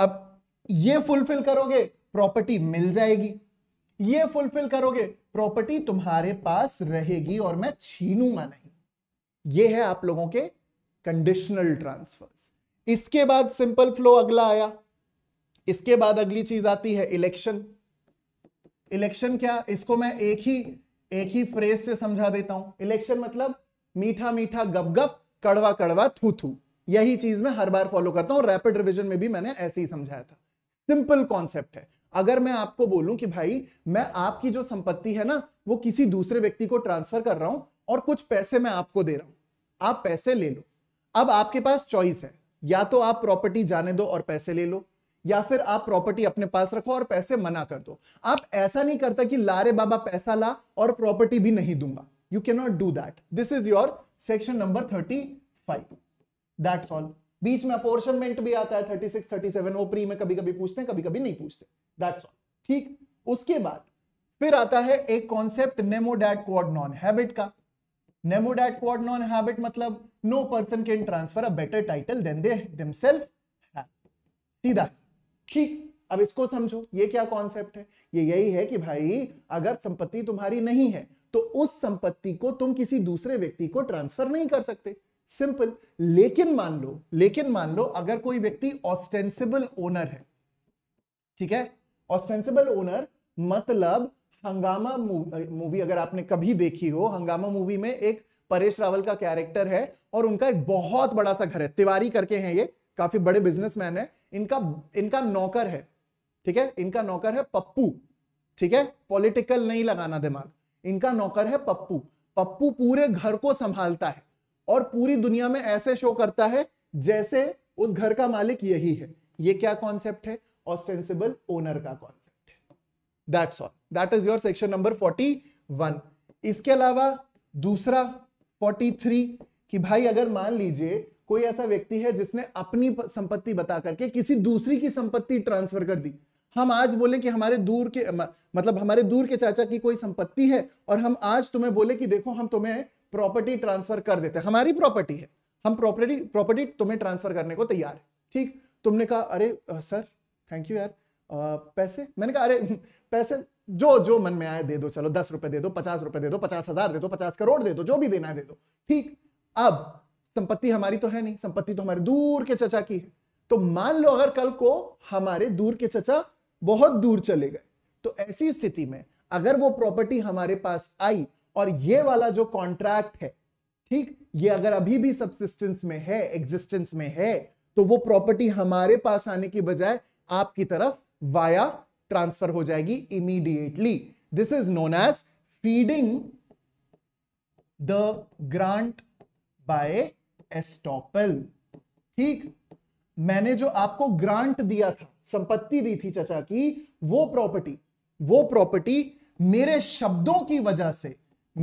अब ये फुलफिल करोगे प्रॉपर्टी मिल जाएगी ये फुलफिल करोगे प्रॉपर्टी तुम्हारे पास रहेगी और मैं छीनूंगा नहीं ये है आप लोगों के कंडीशनल ट्रांसफर्स इसके बाद सिंपल फ्लो अगला आया इसके बाद अगली चीज आती है इलेक्शन इलेक्शन क्या इसको मैं एक ही एक ही फ्रेज से समझा देता हूं इलेक्शन मतलब मीठा मीठा गपगप कड़वा कड़वा थू थू यही चीज मैं हर बार फॉलो करता हूं रैपिड रिवीजन में भी मैंने ऐसे ही समझाया था सिंपल कॉन्सेप्ट है अगर मैं आपको बोलूं कि भाई मैं आपकी जो संपत्ति है ना वो किसी दूसरे व्यक्ति को ट्रांसफर कर रहा हूं और कुछ पैसे मैं आपको दे रहा हूं आप पैसे ले लो अब आपके पास चॉइस है या तो आप प्रॉपर्टी जाने दो और पैसे ले लो या फिर आप प्रॉपर्टी अपने पास रखो और पैसे मना कर दो आप ऐसा नहीं करता कि लारे बाबा पैसा ला और प्रॉपर्टी भी नहीं दूंगा you can not do that this is your section number thirty five that all बीच में अपोर्शनमेंट भी आता है थर्टी सिक्स थर्टी सेवन वो प्री में कभी कभी पूछते हैं कभी कभी नहीं पूछते दैट्स ऑल ठीक उसके बाद फिर आता है एक concept nemo dat quod non habet का नेमोडैट क्वाड नॉन हैबिट मतलब no person can transfer a better title than they themselves सीधा ठीक अब इसको समझो ये क्या कॉन्सेप्ट है ये यही है कि भाई अगर संपत्ति तुम्हारी नहीं है तो उस संपत्ति को तुम किसी दूसरे व्यक्ति को ट्रांसफर नहीं कर सकते सिंपल लेकिन मान लो लेकिन मान लो अगर कोई व्यक्ति ऑस्टेंसिबल ओनर है ठीक है ऑस्टेंसिबल ओनर मतलब हंगामा मूवी अगर आपने कभी देखी हो हंगामा मूवी में एक परेश रावल का कैरेक्टर है और उनका एक बहुत बड़ा सा घर है तिवारी करके हैं ये काफी बड़े बिजनेसमैन है इनका इनका नौकर है ठीक है इनका नौकर है पप्पू ठीक है पॉलिटिकल नहीं लगाना दिमाग इनका नौकर है पप्पू पप्पू पूरे घर को संभालता है और पूरी दुनिया में ऐसे शो करता है जैसे उस घर का मालिक यही है ये क्या कॉन्सेप्ट है ऑस्टेंसिबल ओनर का कॉन्सेप्ट है that's all that is your section number forty one इसके अलावा दूसरा फोर्टी थ्री कि भाई अगर मान लीजिए कोई ऐसा व्यक्ति है जिसने अपनी संपत्ति बता करके किसी दूसरी की संपत्ति ट्रांसफर कर दी हम आज बोले कि हमारे दूर के मतलब हमारे दूर के चाचा की कोई संपत्ति है और हम आज तुम्हें बोले कि देखो हम तुम्हें प्रॉपर्टी ट्रांसफर कर देते हमारी प्रॉपर्टी है हम प्रॉपर्टी प्रॉपर्टी तुम्हें ट्रांसफर करने को तैयार है ठीक तुमने कहा अरे आ, सर थैंक यू यार आ, पैसे मैंने कहा अरे पैसे जो जो मन में आए दे दो चलो दस रुपए दे दो पचास रुपए दे दो पचास हजार दे दो पचास करोड़ दे दो जो भी देना है दे दो ठीक अब संपत्ति हमारी तो है नहीं संपत्ति तो हमारे दूर के चचा की है तो मान लो अगर कल को हमारे दूर के चचा बहुत दूर चले गए तो ऐसी स्थिति में अगर वो प्रॉपर्टी हमारे पास आई और ये वाला जो कॉन्ट्रैक्ट है ठीक ये अगर अभी भी सबसिस्टेंस में है एग्जिस्टेंस में है तो वो प्रॉपर्टी हमारे पास आने की बजाय आपकी तरफ वाया ट्रांसफर हो जाएगी immediately this is known as feeding the grant by estoppel ठीक मैंने जो आपको ग्रांट दिया था संपत्ति दी थी चचा की वो प्रॉपर्टी वो प्रॉपर्टी मेरे शब्दों की वजह से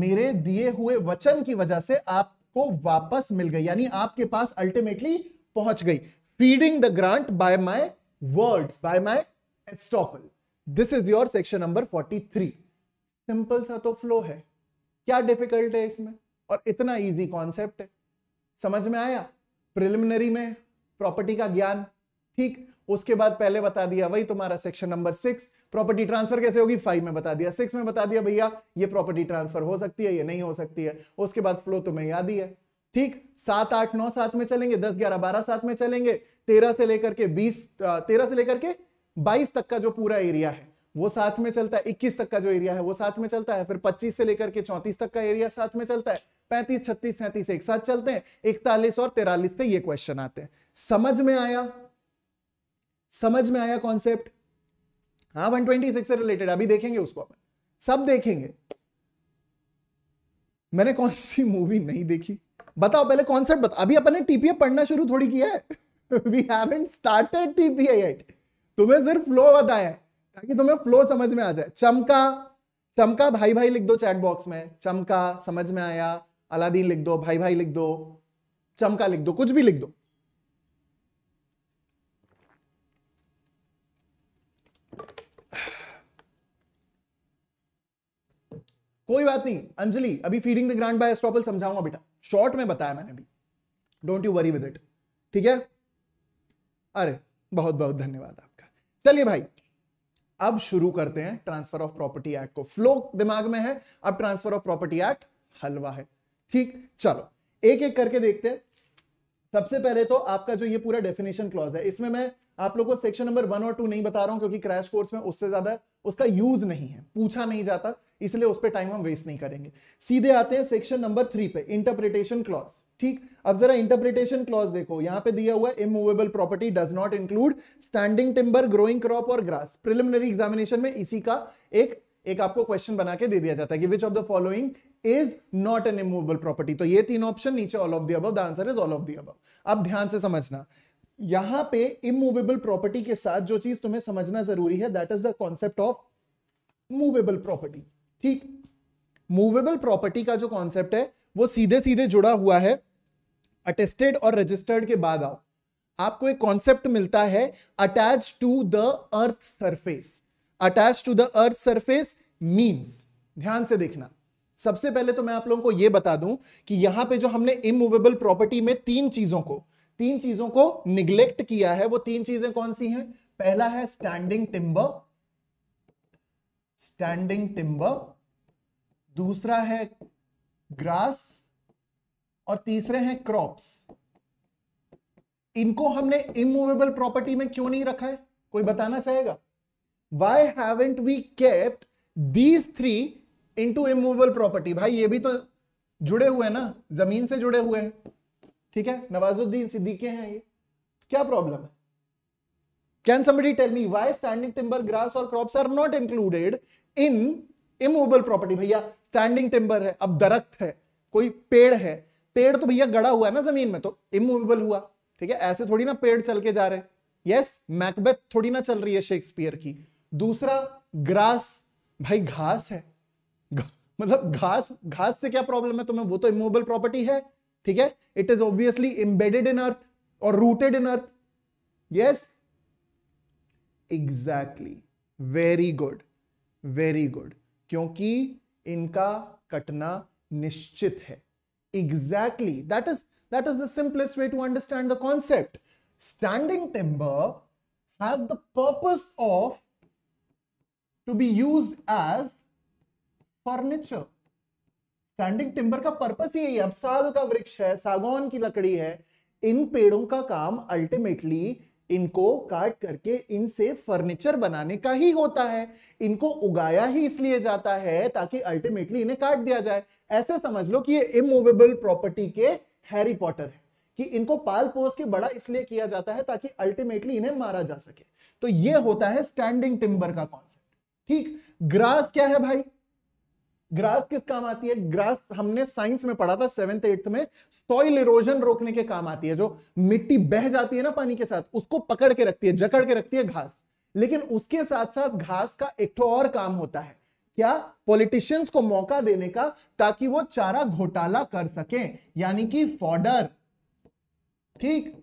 मेरे दिए हुए वचन की वजह से आपको वापस मिल गई यानी आपके पास अल्टीमेटली पहुंच गई feeding the grant by my words by my estoppel this is your section number 43 simple सा तो फ्लो है क्या डिफिकल्ट है इसमें और इतना इजी कॉन्सेप्ट है समझ में आया प्रिलिमिनरी में प्रॉपर्टी का ज्ञान ठीक उसके बाद पहले बता दिया वही तुम्हारा section number six property transfer कैसे होगी फाइव में बता दिया सिक्स में बता दिया भैया ये प्रॉपर्टी ट्रांसफर हो सकती है ये नहीं हो सकती है उसके बाद फ्लो तुम्हें याद ही है ठीक सात आठ नौ साथ में चलेंगे दस ग्यारह बारह साथ में चलेंगे तेरह से लेकर के बीस तेरह से लेकर के बाईस तक का जो पूरा एरिया है वो साथ में चलता है इक्कीस तक का जो एरिया है वो साथ में चलता है फिर पच्चीस से लेकर के चौंतीस तक का एरिया साथ में चलता है पैंतीस छत्तीस सैंतीस एक साथ चलते हैं इकतालीस और तेरालीस से ये क्वेश्चन आते हैं समझ में आया समझ में आया कॉन्सेप्ट हाँ वन ट्वेंटी सिक्स से रिलेटेड अभी देखेंगे उसको अपन सब देखेंगे मैंने कौन सी मूवी नहीं देखी बताओ पहले कॉन्सेप्ट बताओ अभी अपन ने टीपीए पढ़ना शुरू थोड़ी किया है we haven't started TPA yet तुम्हें सिर्फ फ्लो बताया ताकि तुम्हें फ्लो समझ में आ जाए चमका चमका भाई भाई लिख दो चैट बॉक्स में चमका समझ में आया अलादीन लिख दो भाई भाई लिख दो चमका लिख दो कुछ भी लिख दो कोई बात नहीं अंजलि अभी feeding the grant by estoppel समझाऊंगा बेटा शॉर्ट में बताया मैंने भी don't you worry with it ठीक है अरे बहुत बहुत धन्यवाद आपका चलिए भाई अब शुरू करते हैं ट्रांसफर ऑफ प्रॉपर्टी एक्ट को फ्लो दिमाग में है अब ट्रांसफर ऑफ प्रॉपर्टी एक्ट हलवा है ठीक चलो एक एक करके देखते हैं सबसे पहले तो आपका जो ये पूरा डेफिनेशन क्लॉज है इसमें मैं आप लोगों को सेक्शन नंबर वन और टू नहीं बता रहा हूं क्योंकि क्रैश कोर्स में उससे ज्यादा उसका यूज नहीं है पूछा नहीं जाता इसलिए उस पर टाइम हम वेस्ट नहीं करेंगे सीधे आते हैं सेक्शन नंबर थ्री पे इंटरप्रिटेशन क्लॉज ठीक अब जरा इंटरप्रिटेशन क्लॉज देखो यहां पे दिया हुआ immovable property does not include standing timber growing crop और ग्रास प्रिलिमिनरी एग्जामिनेशन में इसी का एक एक आपको क्वेश्चन बना के दे दिया जाता है कि which of the following is not an immovable property तो ये तीन ऑप्शन नीचे all of the above the answer is all of the above अब ध्यान से समझना यहां पे इमूवेबल प्रॉपर्टी के साथ जो चीज तुम्हें समझना जरूरी है that is the concept of movable property ठीक मूवेबल प्रॉपर्टी का जो कॉन्सेप्ट है वो सीधे सीधे जुड़ा हुआ है अटेस्टेड और रजिस्टर्ड के बाद आओ आपको एक कॉन्सेप्ट मिलता है attach to the earth surface attach to the earth surface means ध्यान से देखना सबसे पहले तो मैं आप लोगों को यह बता दूं कि यहां पे जो हमने इमूवेबल प्रॉपर्टी में तीन चीजों को तीन चीजों को निग्लेक्ट किया है वो तीन चीजें कौन सी हैं पहला है स्टैंडिंग टिम्बर स्टैंडिंग टिम्बर दूसरा है ग्रास और तीसरे हैं क्रॉप्स इनको हमने इमूवेबल प्रॉपर्टी में क्यों नहीं रखा है कोई बताना चाहेगा why haven't we kept these three into immovable property भाई ये भी तो जुड़े हुए हैं ना जमीन से जुड़े हुए हैं ठीक है नवाजुद्दीन सिद्दीके हैं ये क्या प्रॉब्लम है can somebody tell me why standing timber grass और crops are not included in immovable property भैया स्टैंडिंग टिम्बर है अब दरख्त है कोई पेड़ है पेड़ तो भैया गड़ा हुआ है ना जमीन में तो इमूवेबल हुआ ठीक है ऐसे थोड़ी ना पेड़ चल के जा रहे यस मैकबेथ थोड़ी ना चल रही है शेक्सपियर की दूसरा ग्रास भाई घास है मतलब घास घास से क्या प्रॉब्लम है तुम्हें वो तो इमोबल प्रॉपर्टी है ठीक है it is obviously embedded in earth और rooted in earth yes exactly very good very good क्योंकि इनका कटना निश्चित है exactly that is that is the simplest way to understand the concept standing timber has the purpose of to be use as furniture standing timber का purpose यही है अब साल का वृक्ष है सागौन की लकड़ी है इन पेड़ों का काम अल्टीमेटली इनको काट करके इनसे फर्नीचर बनाने का ही होता है इनको उगाया ही इसलिए जाता है ताकि अल्टीमेटली इन्हें काट दिया जाए ऐसे समझ लो कि ये इमूवेबल प्रॉपर्टी के हैरी पॉटर है कि इनको पाल पोस के बड़ा इसलिए किया जाता है ताकि अल्टीमेटली इन्हें मारा जा सके तो ये होता है स्टैंडिंग टिम्बर का कॉन्सेप्ट ठीक ग्रास क्या है भाई ग्रास किस काम आती है ग्रास हमने साइंस में पढ़ा था सेवेंथ एट्थ में सॉइल इरोजन रोकने के काम आती है जो मिट्टी बह जाती है ना पानी के साथ उसको पकड़ के रखती है जकड़ के रखती है घास लेकिन उसके साथ साथ घास का एक तो और काम होता है क्या पॉलिटिशियंस को मौका देने का ताकि वो चारा घोटाला कर सके यानी कि फॉर्डर ठीक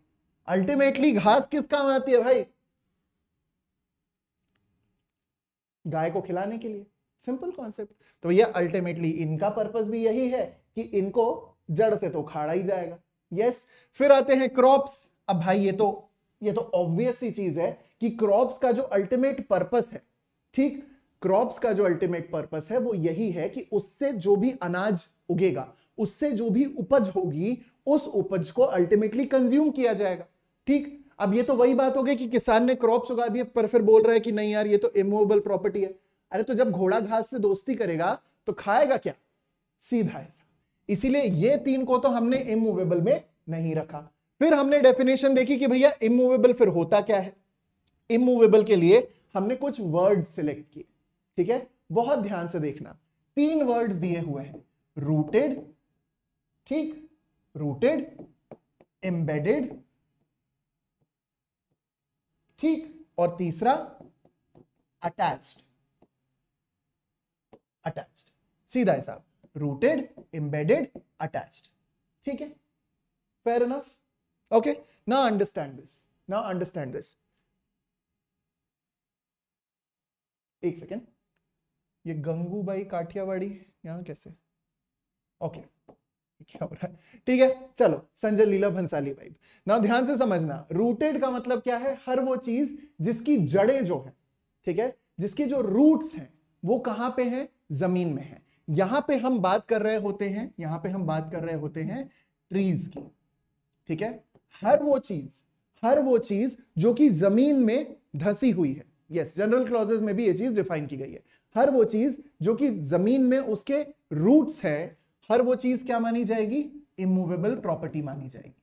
अल्टीमेटली घास किस काम आती है भाई गाय को खिलाने के लिए सिंपल कॉन्सेप्ट तो भैया अल्टीमेटली इनका पर्पज भी यही है कि इनको जड़ से तो उखाड़ा ही जाएगा यस yes. फिर आते हैं क्रॉप्स अब भाई ये तो ये तो ऑब्वियस ही चीज है कि क्रॉप्स का जो अल्टीमेट पर्पस है ठीक क्रॉप्स का जो अल्टीमेट पर्पस है वो यही है कि उससे जो भी अनाज उगेगा उससे जो भी उपज होगी उस उपज को अल्टीमेटली कंज्यूम किया जाएगा ठीक अब ये तो वही बात हो गई कि किसान ने क्रॉप्स उगा दिए पर फिर बोल रहा है कि नहीं यार ये तो इमोवेबल प्रॉपर्टी है अरे तो जब घोड़ा घास से दोस्ती करेगा तो खाएगा क्या सीधा ऐसा इसीलिए ये तीन को तो हमने इमूवेबल में नहीं रखा फिर हमने डेफिनेशन देखी कि भैया इमूवेबल फिर होता क्या है इमूवेबल के लिए हमने कुछ वर्ड सिलेक्ट किए ठीक है बहुत ध्यान से देखना तीन वर्ड्स दिए हुए हैं रूटेड ठीक रूटेड एम्बेडेड ठीक और तीसरा अटैच्ड अटैच्ड सीधा हिसाब रूटेड एम्बेडेड अटैच्ड ठीक है फेयर इनफ ओके ना अंडरस्टैंड दिस ना अंडरस्टैंड दिस एक सेकेंड ये गंगूबाई काठियावाड़ी यहां कैसे ओके okay. क्या हो रहा है ठीक है चलो संजय लीला भंसाली भाई ना ध्यान से समझना रूटेड का मतलब क्या है हर वो चीज जिसकी जड़ें जो है ठीक है जिसकी जो रूट्स हैं वो कहां पे हैं जमीन में है यहां पे हम बात कर रहे होते हैं यहां पे हम बात कर रहे होते हैं ट्रीज की ठीक है हर वो चीज हर वो चीज जो कि जमीन में धसी हुई है यस जनरल क्लॉजेस में भी ये चीज डिफाइन की गई है हर वो चीज जो कि जमीन में उसके रूट्स है हर वो चीज क्या मानी जाएगी इमूवेबल प्रॉपर्टी मानी जाएगी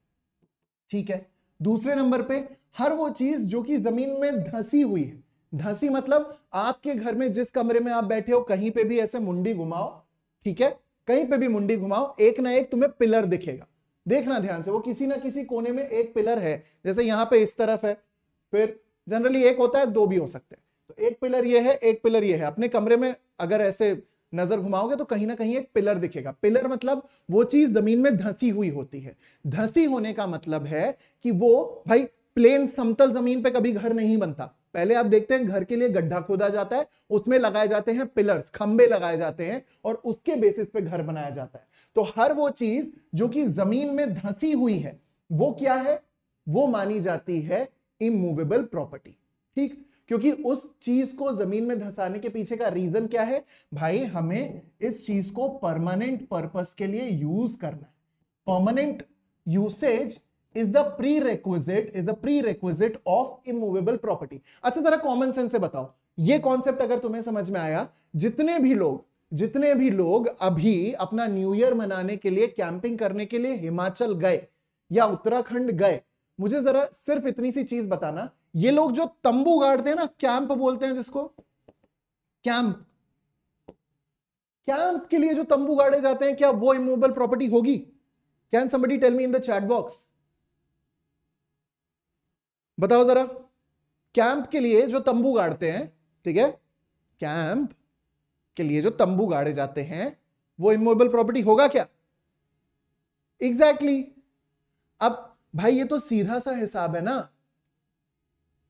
ठीक है दूसरे नंबर पे हर वो चीज जो कि जमीन में धसी हुई है धसी मतलब आपके घर में जिस कमरे में आप बैठे हो कहीं पे भी ऐसे मुंडी घुमाओ ठीक है कहीं पे भी मुंडी घुमाओ एक ना एक तुम्हें पिलर दिखेगा देखना ध्यान से वो किसी ना किसी कोने में एक पिलर है जैसे यहां पे इस तरफ है फिर जनरली एक होता है दो भी हो सकते हैं तो एक पिलर ये है एक पिलर ये है अपने कमरे में अगर ऐसे नजर घुमाओगे तो कहीं ना कहीं एक पिलर दिखेगा पिलर मतलब वो चीज जमीन में धंसी हुई होती है धंसी होने का मतलब है कि वो भाई प्लेन समतल जमीन पे कभी घर नहीं बनता पहले आप देखते हैं घर के लिए गड्ढा खोदा जाता है उसमें लगाए जाते हैं पिलर्स खंबे लगाए जाते हैं और उसके बेसिस पे घर बनाया जाता है तो हर वो चीज जो कि जमीन में धंसी हुई है वो क्या है वो मानी जाती है इमूवेबल प्रॉपर्टी ठीक क्योंकि उस चीज को जमीन में धंसाने के पीछे का रीजन क्या है भाई हमें इस चीज को परमानेंट पर्पस के लिए यूज करना है permanent usage is the prerequisite is the prerequisite of immovable property अच्छा जरा कॉमन सेंस से बताओ ये कॉन्सेप्ट अगर तुम्हें समझ में आया जितने भी लोग जितने भी लोग अभी अपना न्यू ईयर मनाने के लिए कैंपिंग करने के लिए हिमाचल गए या उत्तराखंड गए मुझे जरा सिर्फ इतनी सी चीज बताना ये लोग जो तंबू गाड़ते हैं ना कैंप बोलते हैं जिसको कैंप कैंप के लिए जो तंबू गाड़े जाते हैं क्या वो इमोबल प्रॉपर्टी होगी can somebody tell me in the chat box बताओ जरा कैंप के लिए जो तंबू गाड़ते हैं ठीक है कैंप के लिए जो तंबू गाड़े जाते हैं वो इमोबल प्रॉपर्टी होगा क्या एग्जैक्टली exactly. अब भाई ये तो सीधा सा हिसाब है ना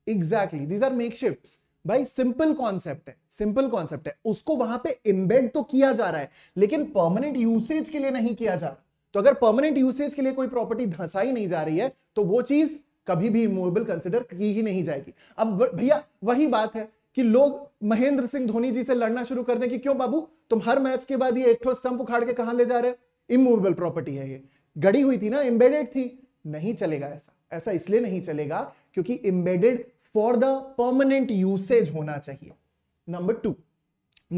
एग्जैक्टली दीज आर मेकशिफ्ट्स भाई सिंपल कॉन्सेप्ट है सिंपल कॉन्सेप्ट है उसको वहां पे इम्बेड तो किया जा रहा है लेकिन परमानेंट यूसेज के लिए नहीं किया जा रहा तो अगर परमानेंट यूसेज के लिए कोई प्रॉपर्टी धंसाई नहीं जा रही है तो वो चीज कभी भी इमूवेबल कंसिडर की ही नहीं जाएगी अब भैया वही बात है कि लोग महेंद्र सिंह धोनी जी से लड़ना शुरू कर दें कि क्यों बाबू तुम हर मैच के बाद ये एक स्टंप उखाड़ के कहा ले जा रहे हो इमूवेबल प्रॉपर्टी है ये गड़ी हुई थी ना एम्बेडेड थी नहीं चलेगा ऐसा ऐसा इसलिए नहीं चलेगा क्योंकि embedded for the permanent usage होना चाहिए number two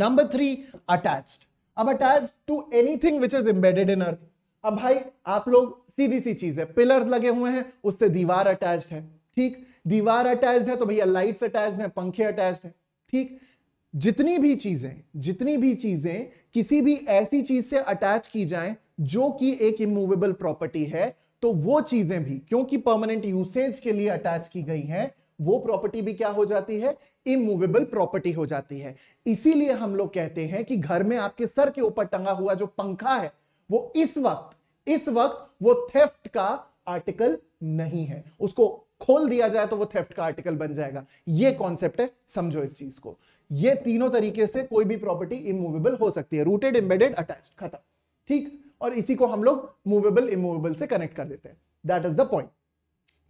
number three attached अब attach to anything which is embedded in earth अब भाई आप लोग सीधी सी चीज है पिलर्स लगे हुए हैं उससे दीवार अटैच है ठीक दीवार अटैच है तो भैया लाइट्स अटैच है पंखे अटैच है ठीक जितनी भी चीजें जितनी भी चीजें किसी भी ऐसी चीज से अटैच की जाए जो कि एक इमूवेबल प्रॉपर्टी है तो वो चीजें भी क्योंकि परमानेंट यूसेज के लिए अटैच की गई है वो प्रॉपर्टी भी क्या हो जाती है इमूवेबल प्रॉपर्टी हो जाती है इसीलिए हम लोग कहते हैं कि घर में आपके सर के ऊपर टंगा हुआ जो पंखा है वो इस वक्त इस वक्त वो थेफ्ट का आर्टिकल नहीं है उसको खोल दिया जाए तो वो थेफ्ट का आर्टिकल बन जाएगा ये कॉन्सेप्ट है समझो इस चीज को ये तीनों तरीके से कोई भी प्रॉपर्टी इमूवेबल हो सकती है रूटेड एम्बेडेड अटैच खत्म ठीक और इसी को हम लोग मूवेबल इमूवेबल से कनेक्ट कर देते हैं दैट इज द पॉइंट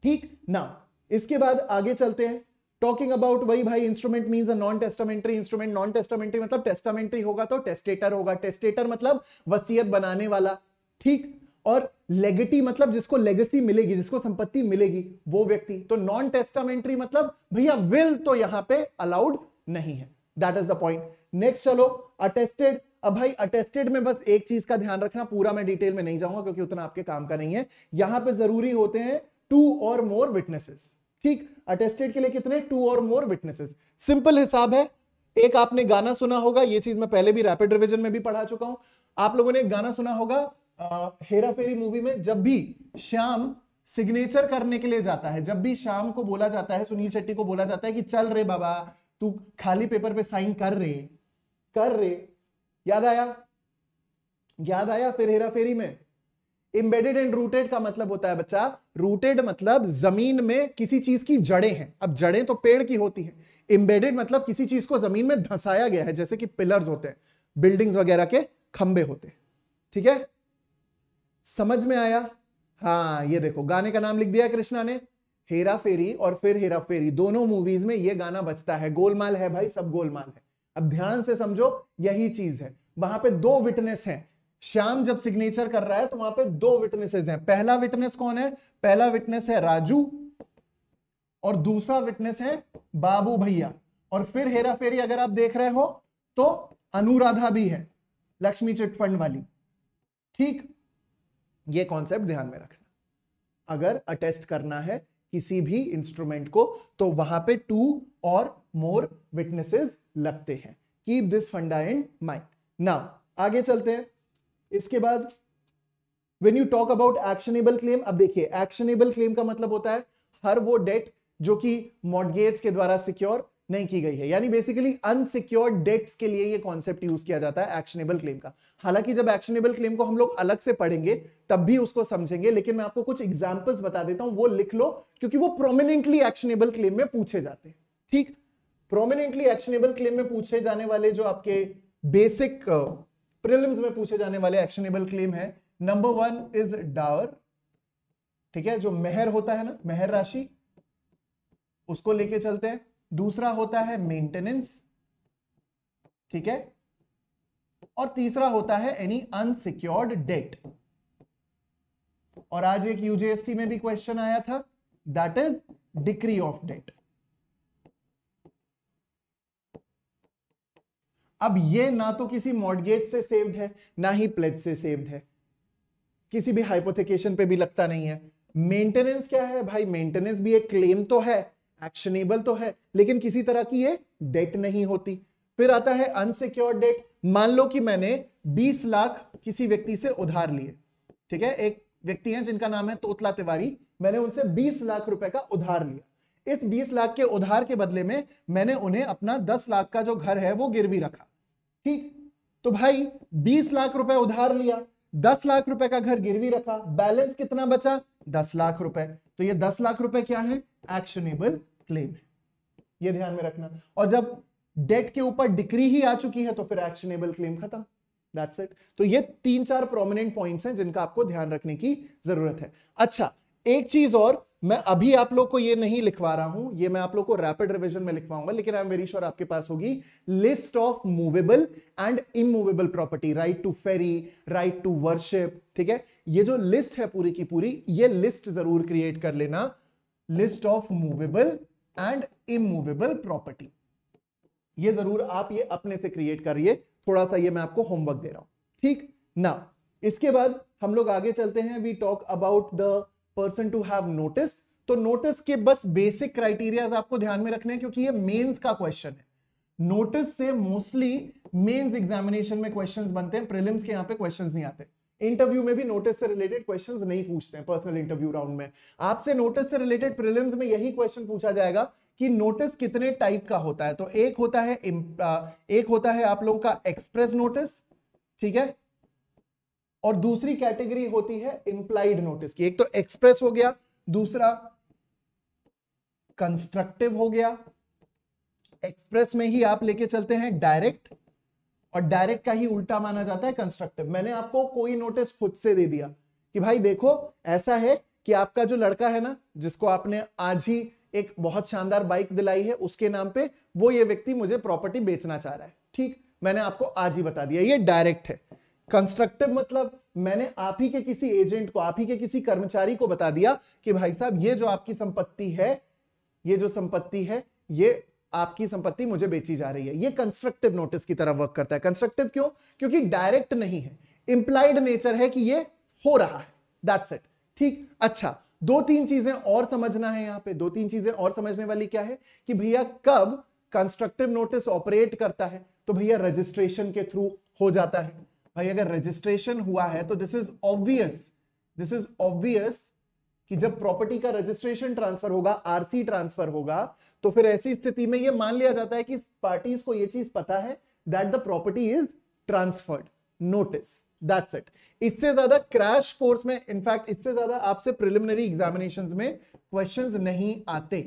ठीक ना इसके बाद आगे चलते हैं टॉकिंग अबाउट वही भाई instrument mean non testamentary instrument non testamentary मतलब टेस्टामेंट्री होगा तो टेस्टेटर होगा टेस्टेटर मतलब वसीयत बनाने वाला ठीक और लेगेटी मतलब जिसको लेगेसी मिलेगी जिसको संपत्ति मिलेगी वो व्यक्ति तो नॉन टेस्टामेंट्री मतलब भैया विल तो यहां पे अलाउड नहीं है that is the point next चलो अटेस्टेड अब भाई अटेस्टेड में बस एक चीज का ध्यान रखना पूरा मैं डिटेल में नहीं जाऊंगा क्योंकि उतना आपके काम का नहीं है यहां पे जरूरी होते हैं टू और मोर विटनेसेस ठीक अटेस्टेड के लिए कितने टू और मोर विटनेसेस सिंपल हिसाब है एक आपने गाना सुना होगा ये चीज मैं पहले भी रैपिड रिविजन में भी पढ़ा चुका हूं आप लोगों ने गाना सुना होगा हेरा फेरी मूवी में जब भी श्याम सिग्नेचर करने के लिए जाता है जब भी श्याम को बोला जाता है सुनील शेट्टी को बोला जाता है कि चल रे बाबा तू खाली पेपर पे साइन कर रे कर रे याद आया याद आया फिर हेरा फेरी में इम्बेडेड एंड रूटेड का मतलब होता है बच्चा रूटेड मतलब जमीन में किसी चीज की जड़ें हैं अब जड़ें तो पेड़ की होती हैं इम्बेडेड मतलब किसी चीज को जमीन में धंसाया गया है जैसे कि पिलर्स होते हैं बिल्डिंग्स वगैरह के खंबे होते हैं ठीक है समझ में आया हाँ ये देखो गाने का नाम लिख दिया कृष्णा ने हेरा फेरी और फिर हेरा फेरी दोनों मूवीज में ये गाना बचता है गोलमाल है भाई सब गोलमाल है अब ध्यान से समझो यही चीज है वहां पे दो विटनेस हैं श्याम जब सिग्नेचर कर रहा है तो वहां पे दो विटनेसेस हैं पहला विटनेस कौन है पहला विटनेस है राजू और दूसरा विटनेस है बाबू भैया और फिर हेरा फेरी अगर आप देख रहे हो तो अनुराधा भी है लक्ष्मी चिटफंड वाली ठीक ये कॉन्सेप्ट ध्यान में रखना अगर अटेस्ट करना है किसी भी इंस्ट्रूमेंट को तो वहां पे टू और मोर विटनेसेस लगते हैं कीप दिस फंडा इन माइंड नाउ आगे चलते हैं इसके बाद when you talk about actionable claim अब देखिए एक्शनेबल क्लेम का मतलब होता है हर वो डेट जो कि मॉडगेज के द्वारा सिक्योर नहीं की गई है यानी बेसिकली अनसिक्योर्ड डेट्स के लिए ये कॉन्सेप्ट यूज किया जाता है एक्शनेबल क्लेम का हालांकि जब एक्शनेबल क्लेम को हम लोग अलग से पढ़ेंगे तब भी उसको समझेंगे लेकिन मैं आपको कुछ एग्जांपल्स बता देता हूं वो लिख लो क्योंकि वो प्रोमिनेंटली एक्शनेबल क्लेम में पूछे जाते हैं ठीक प्रोमिनेंटली एक्शनेबल क्लेम में पूछे जाने वाले जो आपके बेसिक प्रिलिम्स में पूछे जाने वाले एक्शनेबल क्लेम है नंबर वन इज डावर ठीक है जो मेहर होता है ना मेहर राशि उसको लेके चलते हैं दूसरा होता है मेंटेनेंस ठीक है और तीसरा होता है एनी अनसिक्योर्ड डेट और आज एक यूजीएसटी में भी क्वेश्चन आया था that is decree of debt अब ये ना तो किसी मॉडगेट से सेव्ड है ना ही प्लेज से सेव्ड है किसी भी हाइपोथेकेशन पे भी लगता नहीं है मेंटेनेंस क्या है भाई मेंटेनेंस भी एक क्लेम तो है एक्शनेबल तो है लेकिन किसी तरह की ये डेट नहीं होती फिर आता है अनसिक्योर डेट मान लो कि मैंने 20 लाख किसी व्यक्ति से उधार लिए ठीक है एक व्यक्ति है जिनका नाम है तोतला तिवारी मैंने उनसे 20 लाख रुपए का उधार लिया इस 20 लाख के उधार के बदले में मैंने उन्हें अपना 10 लाख का जो घर है वो गिरवी रखा ठीक तो भाई 20 लाख रुपए उधार लिया 10 लाख रुपए का घर गिरवी रखा बैलेंस कितना बचा 10 लाख रुपए तो ये 10 लाख रुपए क्या है एक्शनेबल क्लेम ये ध्यान में रखना और जब डेट के ऊपर डिक्री ही आ चुकी है तो फिर एक्शनेबल क्लेम खत्म दैट्स इट तो ये तीन चार प्रोमिनेंट पॉइंट्स हैं जिनका आपको ध्यान रखने की जरूरत है अच्छा एक चीज और मैं अभी आप लोग को ये नहीं लिखवा रहा हूं ये मैं आप लोग को रैपिड रिवीजन में लिखवाऊंगा लेकिन आई एम वेरी श्योर आपके पास होगी list of movable and immovable property right to ferry right to worship ठीक है ये जो लिस्ट है पूरी की पूरी ये लिस्ट जरूर क्रिएट कर लेना list of movable and immovable property ये जरूर आप ये अपने से क्रिएट करिए थोड़ा सा ये मैं आपको होमवर्क दे रहा हूं ठीक ना इसके बाद हम लोग आगे चलते हैं we talk about the person to have notice तो नोटिस के बस बेसिक क्राइटेरिया आपको ध्यान में रखने हैं क्योंकि ये मेंस का क्वेश्चन है नोटिस से मोस्टली मेंस एग्जामिनेशन में क्वेश्चंस बनते हैं प्रीलिम्स के यहां पे क्वेश्चंस नहीं आते इंटरव्यू में भी नोटिस से रिलेटेड क्वेश्चंस नहीं पूछते हैं पर्सनल इंटरव्यू राउंड में आपसे नोटिस से रिलेटेड प्रीलिम्स में यही क्वेश्चन पूछा जाएगा कि नोटिस कितने टाइप का होता है तो एक होता है एक होता है आप लोगों का एक्सप्रेस नोटिस ठीक है और दूसरी कैटेगरी होती है इंप्लाइड नोटिस की एक तो एक्सप्रेस हो गया दूसरा कंस्ट्रक्टिव हो गया एक्सप्रेस में ही आप लेके चलते हैं डायरेक्ट और डायरेक्ट का ही उल्टा माना जाता है कंस्ट्रक्टिव मैंने आपको कोई नोटिस खुद से दे दिया कि भाई देखो ऐसा है कि आपका जो लड़का है ना जिसको आपने आज ही एक बहुत शानदार बाइक दिलाई है उसके नाम पे वो ये व्यक्ति मुझे प्रॉपर्टी बेचना चाह रहा है ठीक मैंने आपको आज ही बता दिया ये डायरेक्ट है कंस्ट्रक्टिव मतलब मैंने आप ही के किसी एजेंट को आप ही के किसी कर्मचारी को बता दिया कि भाई साहब ये जो आपकी संपत्ति है ये जो संपत्ति है ये आपकी संपत्ति मुझे बेची जा रही है ये कंस्ट्रक्टिव नोटिस की तरह वर्क करता है कंस्ट्रक्टिव क्यों क्योंकि डायरेक्ट नहीं है इंप्लाइड नेचर है कि ये हो रहा है दैट्स इट ठीक अच्छा दो तीन चीजें और समझना है यहां पे दो तीन चीजें और समझने वाली क्या है कि भैया कब कंस्ट्रक्टिव नोटिस ऑपरेट करता है तो भैया रजिस्ट्रेशन के थ्रू हो जाता है भाई अगर रजिस्ट्रेशन हुआ है तो this is obvious this is obvious कि जब प्रॉपर्टी का रजिस्ट्रेशन ट्रांसफर होगा आरसी ट्रांसफर होगा तो फिर ऐसी स्थिति में ये मान लिया जाता है कि पार्टीज को ये चीज पता है that the property is transferred notice that's it इससे ज्यादा क्रैश कोर्स में इनफैक्ट इससे ज्यादा आपसे प्रिलिमिनरी एग्जामिनेशन में क्वेश्चन नहीं आते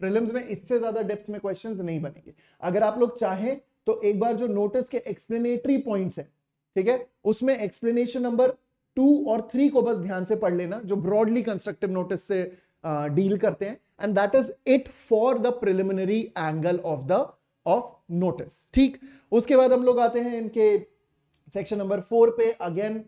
प्रिलिम्स में इससे ज्यादा डेप्थ में क्वेश्चंस नहीं बनेंगे अगर आप लोग चाहें तो एक बार जो नोटिस के एक्सप्लेनेटरी पॉइंट्स है ठीक है उसमें एक्सप्लेनेशन नंबर टू और थ्री को बस ध्यान से पढ़ लेना जो ब्रॉडली कंस्ट्रक्टिव नोटिस से डील uh, करते हैं and that is it for the preliminary angle of the of notice ठीक उसके बाद हम लोग आते हैं इनके सेक्शन नंबर फोर पे अगेन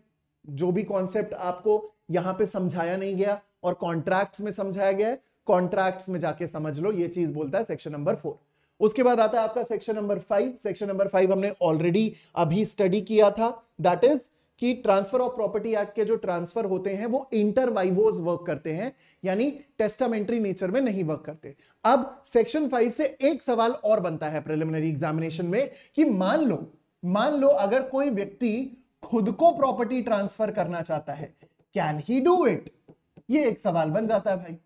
जो भी कॉन्सेप्ट आपको यहां पे समझाया नहीं गया और कॉन्ट्रैक्ट्स में समझाया गया है कॉन्ट्रैक्ट्स में जाके समझ लो ये चीज बोलता है सेक्शन नंबर फोर उसके बाद आता है आपका section number five section number five हमने ऑलरेडी अभी स्टडी किया था दैट इज कि ट्रांसफर ऑफ प्रॉपर्टी एक्ट के जो ट्रांसफर होते हैं वो इंटरवाइवोज वर्क करते हैं यानी टेस्टामेंट्री नेचर में नहीं वर्क करते अब सेक्शन फाइव से एक सवाल और बनता है प्रिलिमिनरी एग्जामिनेशन में कि मान लो मान लो अगर कोई व्यक्ति खुद को प्रॉपर्टी ट्रांसफर करना चाहता है कैन ही डू इट ये एक सवाल बन जाता है भाई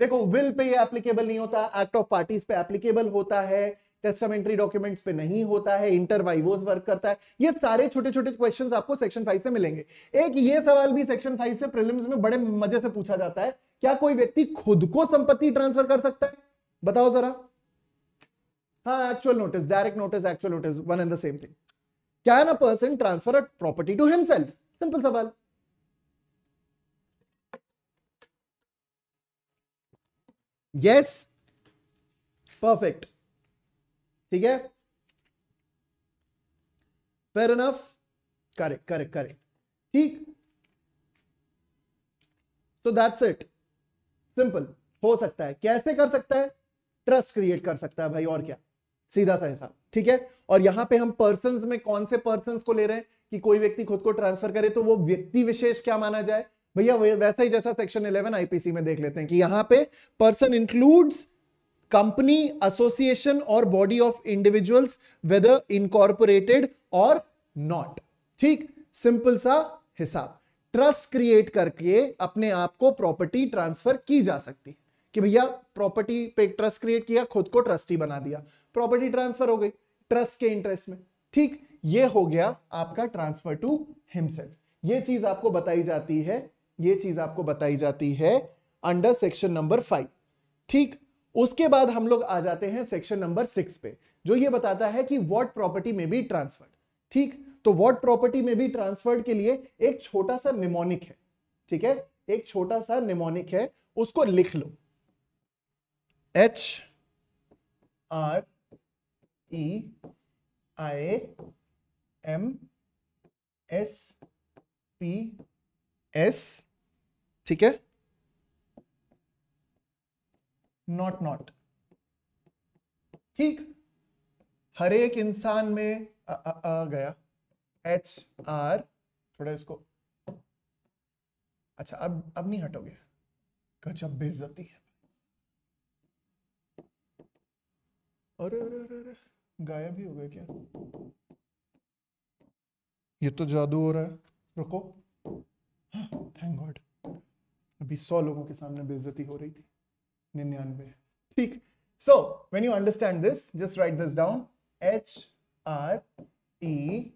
देखो विल पे ये एप्लीकेबल नहीं होता एक्ट ऑफ पार्टीज पे एप्लीकेबल होता है टेस्टामेंट्री डॉक्यूमेंट्स पे नहीं होता है इंटरवाइवोस वर्क करता है ये सारे छोटे छोटे क्वेश्चंस आपको सेक्शन फाइव से मिलेंगे एक ये सवाल भी सेक्शन फाइव से प्रिलिम्स में बड़े मजे से पूछा जाता है क्या कोई व्यक्ति खुद को संपत्ति ट्रांसफर कर सकता है बताओ जरा हाँ actual notice direct notice actual notice one and the same thing can a person transfer a property to himself simple सवाल यस परफेक्ट ठीक है फेर एनफ करेक्ट करेक्ट करेक्ट ठीक तो दैट्स इट सिंपल हो सकता है कैसे कर सकता है ट्रस्ट क्रिएट कर सकता है भाई और क्या सीधा सा हिसाब ठीक है और यहां पे हम पर्सन में कौन से पर्सन को ले रहे हैं कि कोई व्यक्ति खुद को ट्रांसफर करे तो वो व्यक्ति विशेष क्या माना जाए भैया वैसा ही जैसा सेक्शन 11 आईपीसी में देख लेते हैं कि यहां पे पर्सन इंक्लूड्स कंपनी एसोसिएशन और body of individuals whether incorporated or not ठीक सिंपल सा हिसाब ट्रस्ट क्रिएट करके अपने आप को प्रॉपर्टी ट्रांसफर की जा सकती है कि भैया प्रॉपर्टी पे ट्रस्ट क्रिएट किया खुद को ट्रस्टी बना दिया प्रॉपर्टी ट्रांसफर हो गई ट्रस्ट के इंटरेस्ट में ठीक ये हो गया आपका ट्रांसफर टू हिमसेल्फ ये चीज आपको बताई जाती है ये चीज आपको बताई जाती है अंडर सेक्शन नंबर फाइव ठीक उसके बाद हम लोग आ जाते हैं सेक्शन नंबर सिक्स पे जो ये बताता है कि वॉट प्रॉपर्टी में भी ट्रांसफर्ड ठीक तो वॉट प्रॉपर्टी में भी ट्रांसफर्ड के लिए एक छोटा सा निमोनिक है ठीक है एक छोटा सा निमोनिक है उसको लिख लो H R E I M S P S ठीक है नॉट नॉट ठीक हर एक इंसान में आ, आ, आ गया एच आर थोड़ा इसको अच्छा अब अब नहीं हटोगे गजब बेजती है अरे अरे अरे अरे गायब ही हो गया क्या ये तो जादू हो रहा है रुको थैंक हाँ, गॉड अभी सौ लोगों के सामने बेजती हो रही थी निन्यानवे ठीक so when you understand this just write this down H R E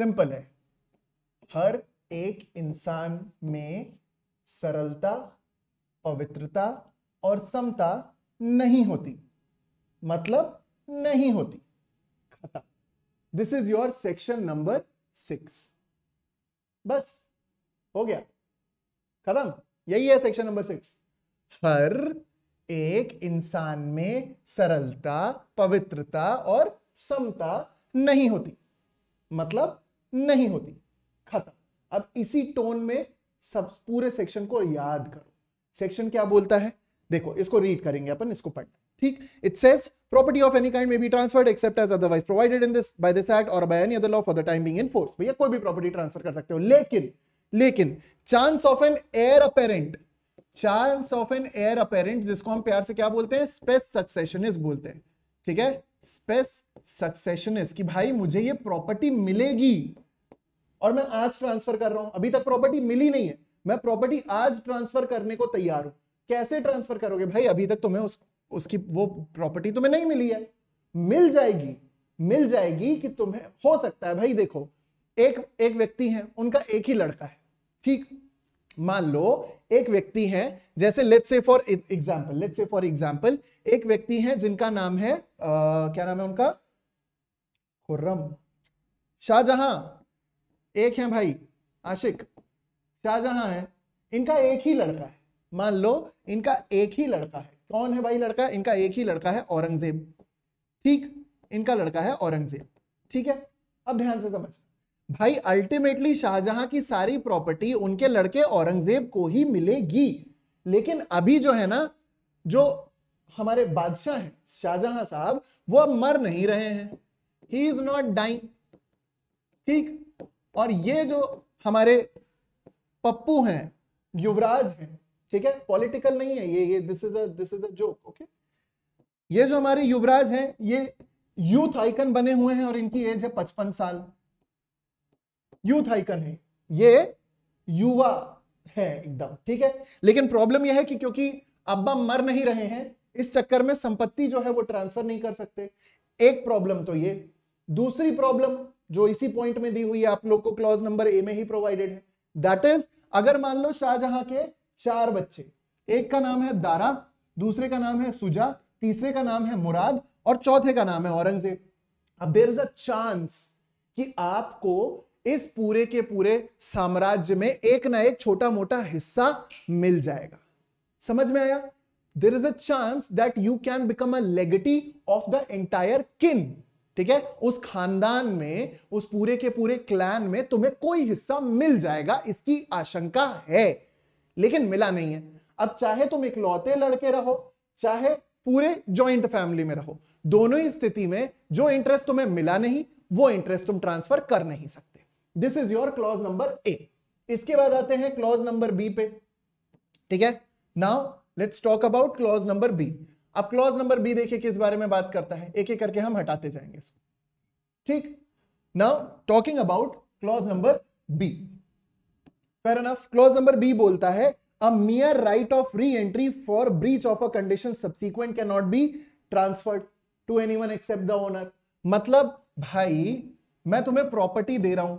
simple है हर एक इंसान में सरलता पवित्रता और समता नहीं होती मतलब नहीं होती खत्म this is your section number six बस हो गया खत्म यही है सेक्शन नंबर सिक्स हर एक इंसान में सरलता पवित्रता और समता नहीं होती मतलब नहीं होती खत्म अब इसी टोन में सब पूरे सेक्शन को याद करो सेक्शन क्या बोलता है देखो इसको रीड करेंगे अपन इसको पढ़ना ठीक it says property of any kind may be transferred except as otherwise provided in this by this act or by any other law for the time being in force भैया कोई भी प्रॉपर्टी ट्रांसफर कर सकते हो लेकिन लेकिन chance of an heir apparent chance of an heir apparent जिसको हम प्यार से क्या बोलते हैं स्पेस सक्सेशनिस्ट बोलते हैं ठीक है स्पेस सक्सेशनिस्ट कि भाई मुझे ये प्रॉपर्टी मिलेगी और मैं आज ट्रांसफर कर रहा हूं अभी तक प्रॉपर्टी मिली नहीं है मैं प्रॉपर्टी आज ट्रांसफर करने को तैयार हूं कैसे ट्रांसफर करोगे भाई अभी तक तुम्हें तो उसको उसकी वो प्रॉपर्टी तुम्हें नहीं मिली है मिल जाएगी मिल जाएगी कि तुम्हें हो सकता है भाई देखो एक एक व्यक्ति है उनका एक ही लड़का है ठीक मान लो एक व्यक्ति है जैसे let's say for example let's say for example एक व्यक्ति है जिनका नाम है आ, क्या नाम है उनका खुर्रम शाहजहां एक है भाई आशिक शाहजहां है इनका एक ही लड़का है मान लो इनका एक ही लड़का है कौन है भाई लड़का इनका एक ही लड़का है औरंगजेब ठीक इनका लड़का है औरंगजेब ठीक है अब ध्यान से समझ भाई अल्टीमेटली शाहजहां की सारी प्रॉपर्टी उनके लड़के औरंगजेब को ही मिलेगी लेकिन अभी जो है ना जो हमारे बादशाह हैं शाहजहां साहब वो अब मर नहीं रहे हैं ही इज नॉट डाइंग ठीक और ये जो हमारे पप्पू हैं युवराज हैं ठीक है पॉलिटिकल नहीं है ये ये this is this is a joke okay ये जो हमारे युवराज हैं ये यूथ आइकन बने हुए हैं और इनकी एज है पचपन साल यूथ आइकन है ये युवा है एकदम ठीक है लेकिन प्रॉब्लम ये है कि क्योंकि अब्बा मर नहीं रहे हैं इस चक्कर में संपत्ति जो है वो ट्रांसफर नहीं कर सकते एक प्रॉब्लम तो ये दूसरी प्रॉब्लम जो इसी पॉइंट में दी हुई है आप लोग को क्लॉज नंबर ए में ही प्रोवाइडेड है दैट इज अगर मान लो शाहजहां के चार बच्चे एक का नाम है दारा दूसरे का नाम है सुजा तीसरे का नाम है मुराद और चौथे का नाम है औरंगजेब अब देर इज अ चांस कि आपको इस पूरे के पूरे साम्राज्य में एक ना एक छोटा मोटा हिस्सा मिल जाएगा समझ में आया there is a chance that you can become a legatee of the entire kin ठीक है उस खानदान में उस पूरे के पूरे क्लैन में तुम्हें कोई हिस्सा मिल जाएगा इसकी आशंका है लेकिन मिला नहीं है अब चाहे तुम इकलौते लड़के रहो चाहे पूरे ज्वाइंट फैमिली में रहो दोनों ही स्थिति में जो इंटरेस्ट तुम्हें मिला नहीं वो इंटरेस्ट तुम ट्रांसफर कर नहीं सकते this is your clause number A इसके बाद आते हैं क्लॉज नंबर बी पे ठीक है now let's talk about clause number B अब क्लॉज नंबर बी देखिए किस बारे में बात करता है एक एक करके हम हटाते जाएंगे इसको ठीक now talking about clause number B fair enough clause number B बोलता है a mere right of re entry for breach of a condition subsequent can not be be to any one except the owner मतलब भाई मैं तुम्हें property दे रहा हूं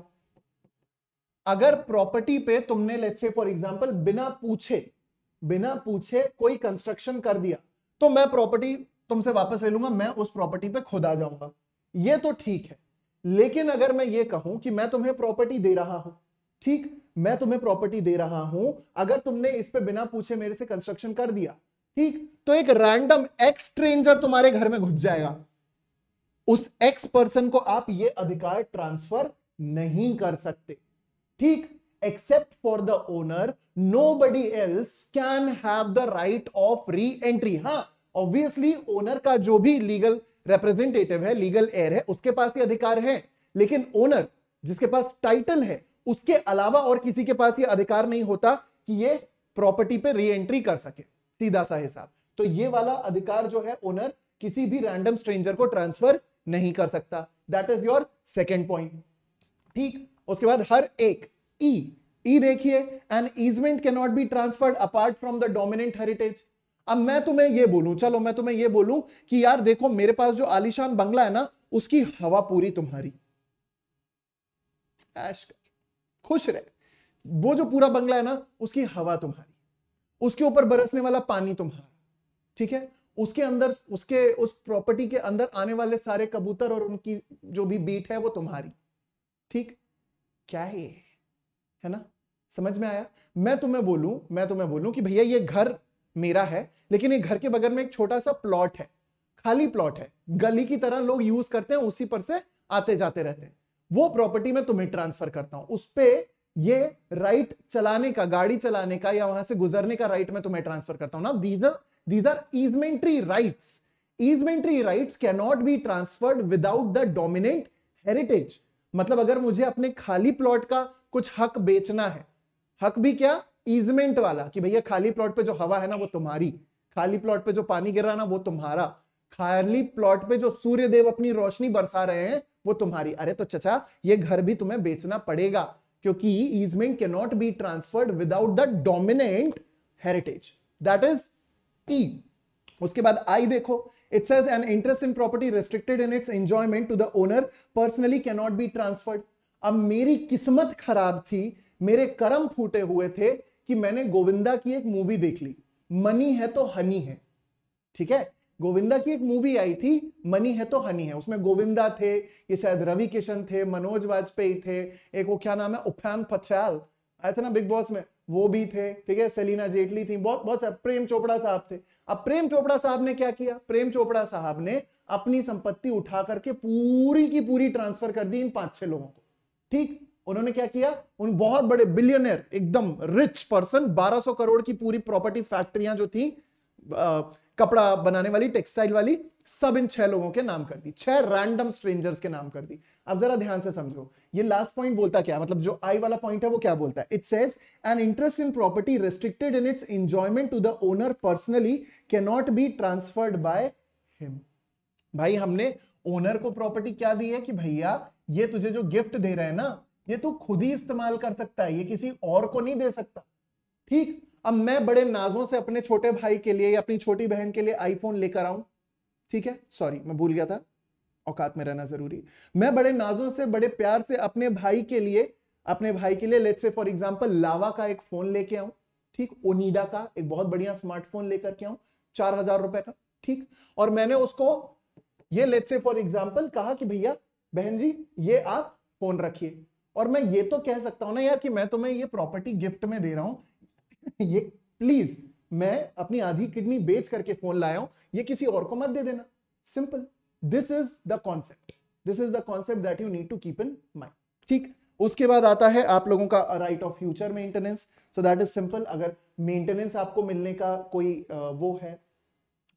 अगर property पे तुमने लेट्स से फॉर एग्जांपल बिना पूछे बिना पूछे कोई कंस्ट्रक्शन कर दिया तो मैं प्रॉपर्टी तुमसे वापस ले लूंगा मैं उस प्रॉपर्टी पे खुद आ जाऊंगा ये तो ठीक है लेकिन अगर मैं ये कहूं कि मैं तुम्हें प्रॉपर्टी दे रहा हूं ठीक मैं तुम्हें प्रॉपर्टी दे रहा हूं अगर तुमने इस पे बिना पूछे मेरे से कंस्ट्रक्शन कर दिया ठीक तो एक रैंडम एक्स ट्रेंजर तुम्हारे घर में घुस जाएगा उस एक्स पर्सन को आप ये अधिकार ट्रांसफर नहीं कर सकते ठीक except for the owner nobody else can have the right of re entry हाँ ऑब्वियसली ओनर का जो भी लीगल रिप्रेजेंटेटिव है लीगल एयर है उसके पास भी अधिकार है लेकिन ओनर जिसके पास टाइटल है उसके अलावा और किसी के पास ये अधिकार नहीं होता कि ये प्रॉपर्टी पे रीएंट्री कर सके सीधा सा हिसाब तो ये वाला अधिकार जो है ओनर किसी भी रैंडम स्ट्रेंजर को ट्रांसफर नहीं कर सकता that is your second point ठीक उसके बाद हर एक ई e. ई e देखिए an easement can not be transferred apart from the dominant heritage अब मैं तुम्हें ये बोलूं चलो मैं तुम्हें ये बोलूं कि यार देखो मेरे पास जो आलिशान बंगला है ना उसकी हवा पूरी तुम्हारी ऐश खुश रहे वो जो पूरा बंगला है ना उसकी हवा तुम्हारी उसके ऊपर बरसने वाला पानी तुम्हारा ठीक है उसके अंदर उसके उस प्रॉपर्टी के अंदर आने वाले सारे कबूतर और उनकी जो भी बीट है वो तुम्हारी ठीक क्या है है ना समझ में आया मैं तुम्हें बोलूं मैं तुम्हें बोलूं कि भैया ये घर मेरा है लेकिन ये घर के बगल में एक छोटा सा प्लॉट है खाली प्लॉट है गली की तरह लोग यूज करते हैं उसी पर से आते जाते रहते हैं वो प्रॉपर्टी मैं तुम्हें ट्रांसफर करता हूं उस पर ये राइट चलाने का गाड़ी चलाने का या वहां से गुजरने का राइट मैं तुम्हें ट्रांसफर करता हूं ना these these are easementary right easementary right can not be transferred without the dominant heritage मतलब अगर मुझे अपने खाली प्लॉट का कुछ हक बेचना है हक भी क्या इजमेंट वाला कि भैया खाली प्लॉट पे जो हवा है ना वो तुम्हारी खाली प्लॉट पे जो पानी गिर रहा ना वो तुम्हारा खाली प्लॉट पे जो सूर्य देव अपनी रोशनी बरसा रहे हैं वो तुम्हारी अरे तो चचा ये घर भी तुम्हें बेचना पड़ेगा क्योंकि easement can not be transferred without the dominant heritage that is E उसके बाद आई देखो it's as an interest in property restricted in its enjoyment to the owner personally can not be transferred अब मेरी किस्मत खराब थी मेरे कर्म फूटे हुए थे कि मैंने गोविंदा की एक मूवी देख ली मनी है तो हनी है ठीक है गोविंदा की एक मूवी आई थी मनी है तो हनी है उसमें गोविंदा थे ये शायद रवि किशन थे मनोज वाजपेयी थे एक वो क्या नाम है उफान पचाल आए थे ना बिग बॉस में वो भी थे ठीक है सेलिना जेटली थी बहुत बहुत सारे प्रेम चोपड़ा साहब थे अब प्रेम चोपड़ा साहब ने क्या किया प्रेम चोपड़ा साहब ने अपनी संपत्ति उठा करके पूरी की पूरी ट्रांसफर कर दी इन पांच छह लोगों को ठीक उन्होंने क्या किया उन बहुत बड़े बिलियनर एकदम रिच पर्सन 1200 करोड़ की पूरी प्रॉपर्टी फैक्ट्रियां जो थी कपड़ा बनाने वाली टेक्सटाइल वाली सब इन छह लोगों के नाम कर दी छह रैंडम स्ट्रेंजर्स के नाम कर दी अब जरा ध्यान से समझो ये लास्ट पॉइंट बोलता क्या मतलब जो आई वाला पॉइंट है वो क्या बोलता है it says an interest in property restricted in its enjoyment to the owner personally cannot be transferred by him भाई हमने ओनर को प्रॉपर्टी क्या दी है कि भैया ये तुझे जो गिफ्ट दे रहे हैं ना ये तू खुद ही इस्तेमाल कर सकता है ये किसी और को नहीं दे सकता ठीक अब मैं बड़े नाजों से अपने छोटे भाई के लिए या अपनी छोटी बहन के लिए आईफोन लेकर आऊं ठीक है सॉरी मैं भूल गया था औकात में रहना जरूरी मैं बड़े नाजों से बड़े प्यार से अपने भाई के लिए अपने भाई के लिए लेट से फॉर एग्जाम्पल लावा का एक फोन लेके आऊं ठीक ओनिडा का एक बहुत बढ़िया स्मार्टफोन लेकर के आऊं चार हजार रुपए का ठीक और मैंने उसको ये लेट से फॉर एग्जाम्पल कहा कि भैया बहन जी ये आप फोन रखिए और मैं ये तो कह सकता हूं ना यार कि मैं तुम्हें ये प्रॉपर्टी गिफ्ट में दे रहा हूं ये प्लीज मैं अपनी आधी किडनी बेच करके फोन लाया हूं ये किसी और को मत दे देना simple this is the concept this is the concept that you need to keep in mind ठीक उसके बाद आता है आप लोगों का right of future maintenance so that is simple अगर मेंटेनेंस आपको मिलने का कोई वो है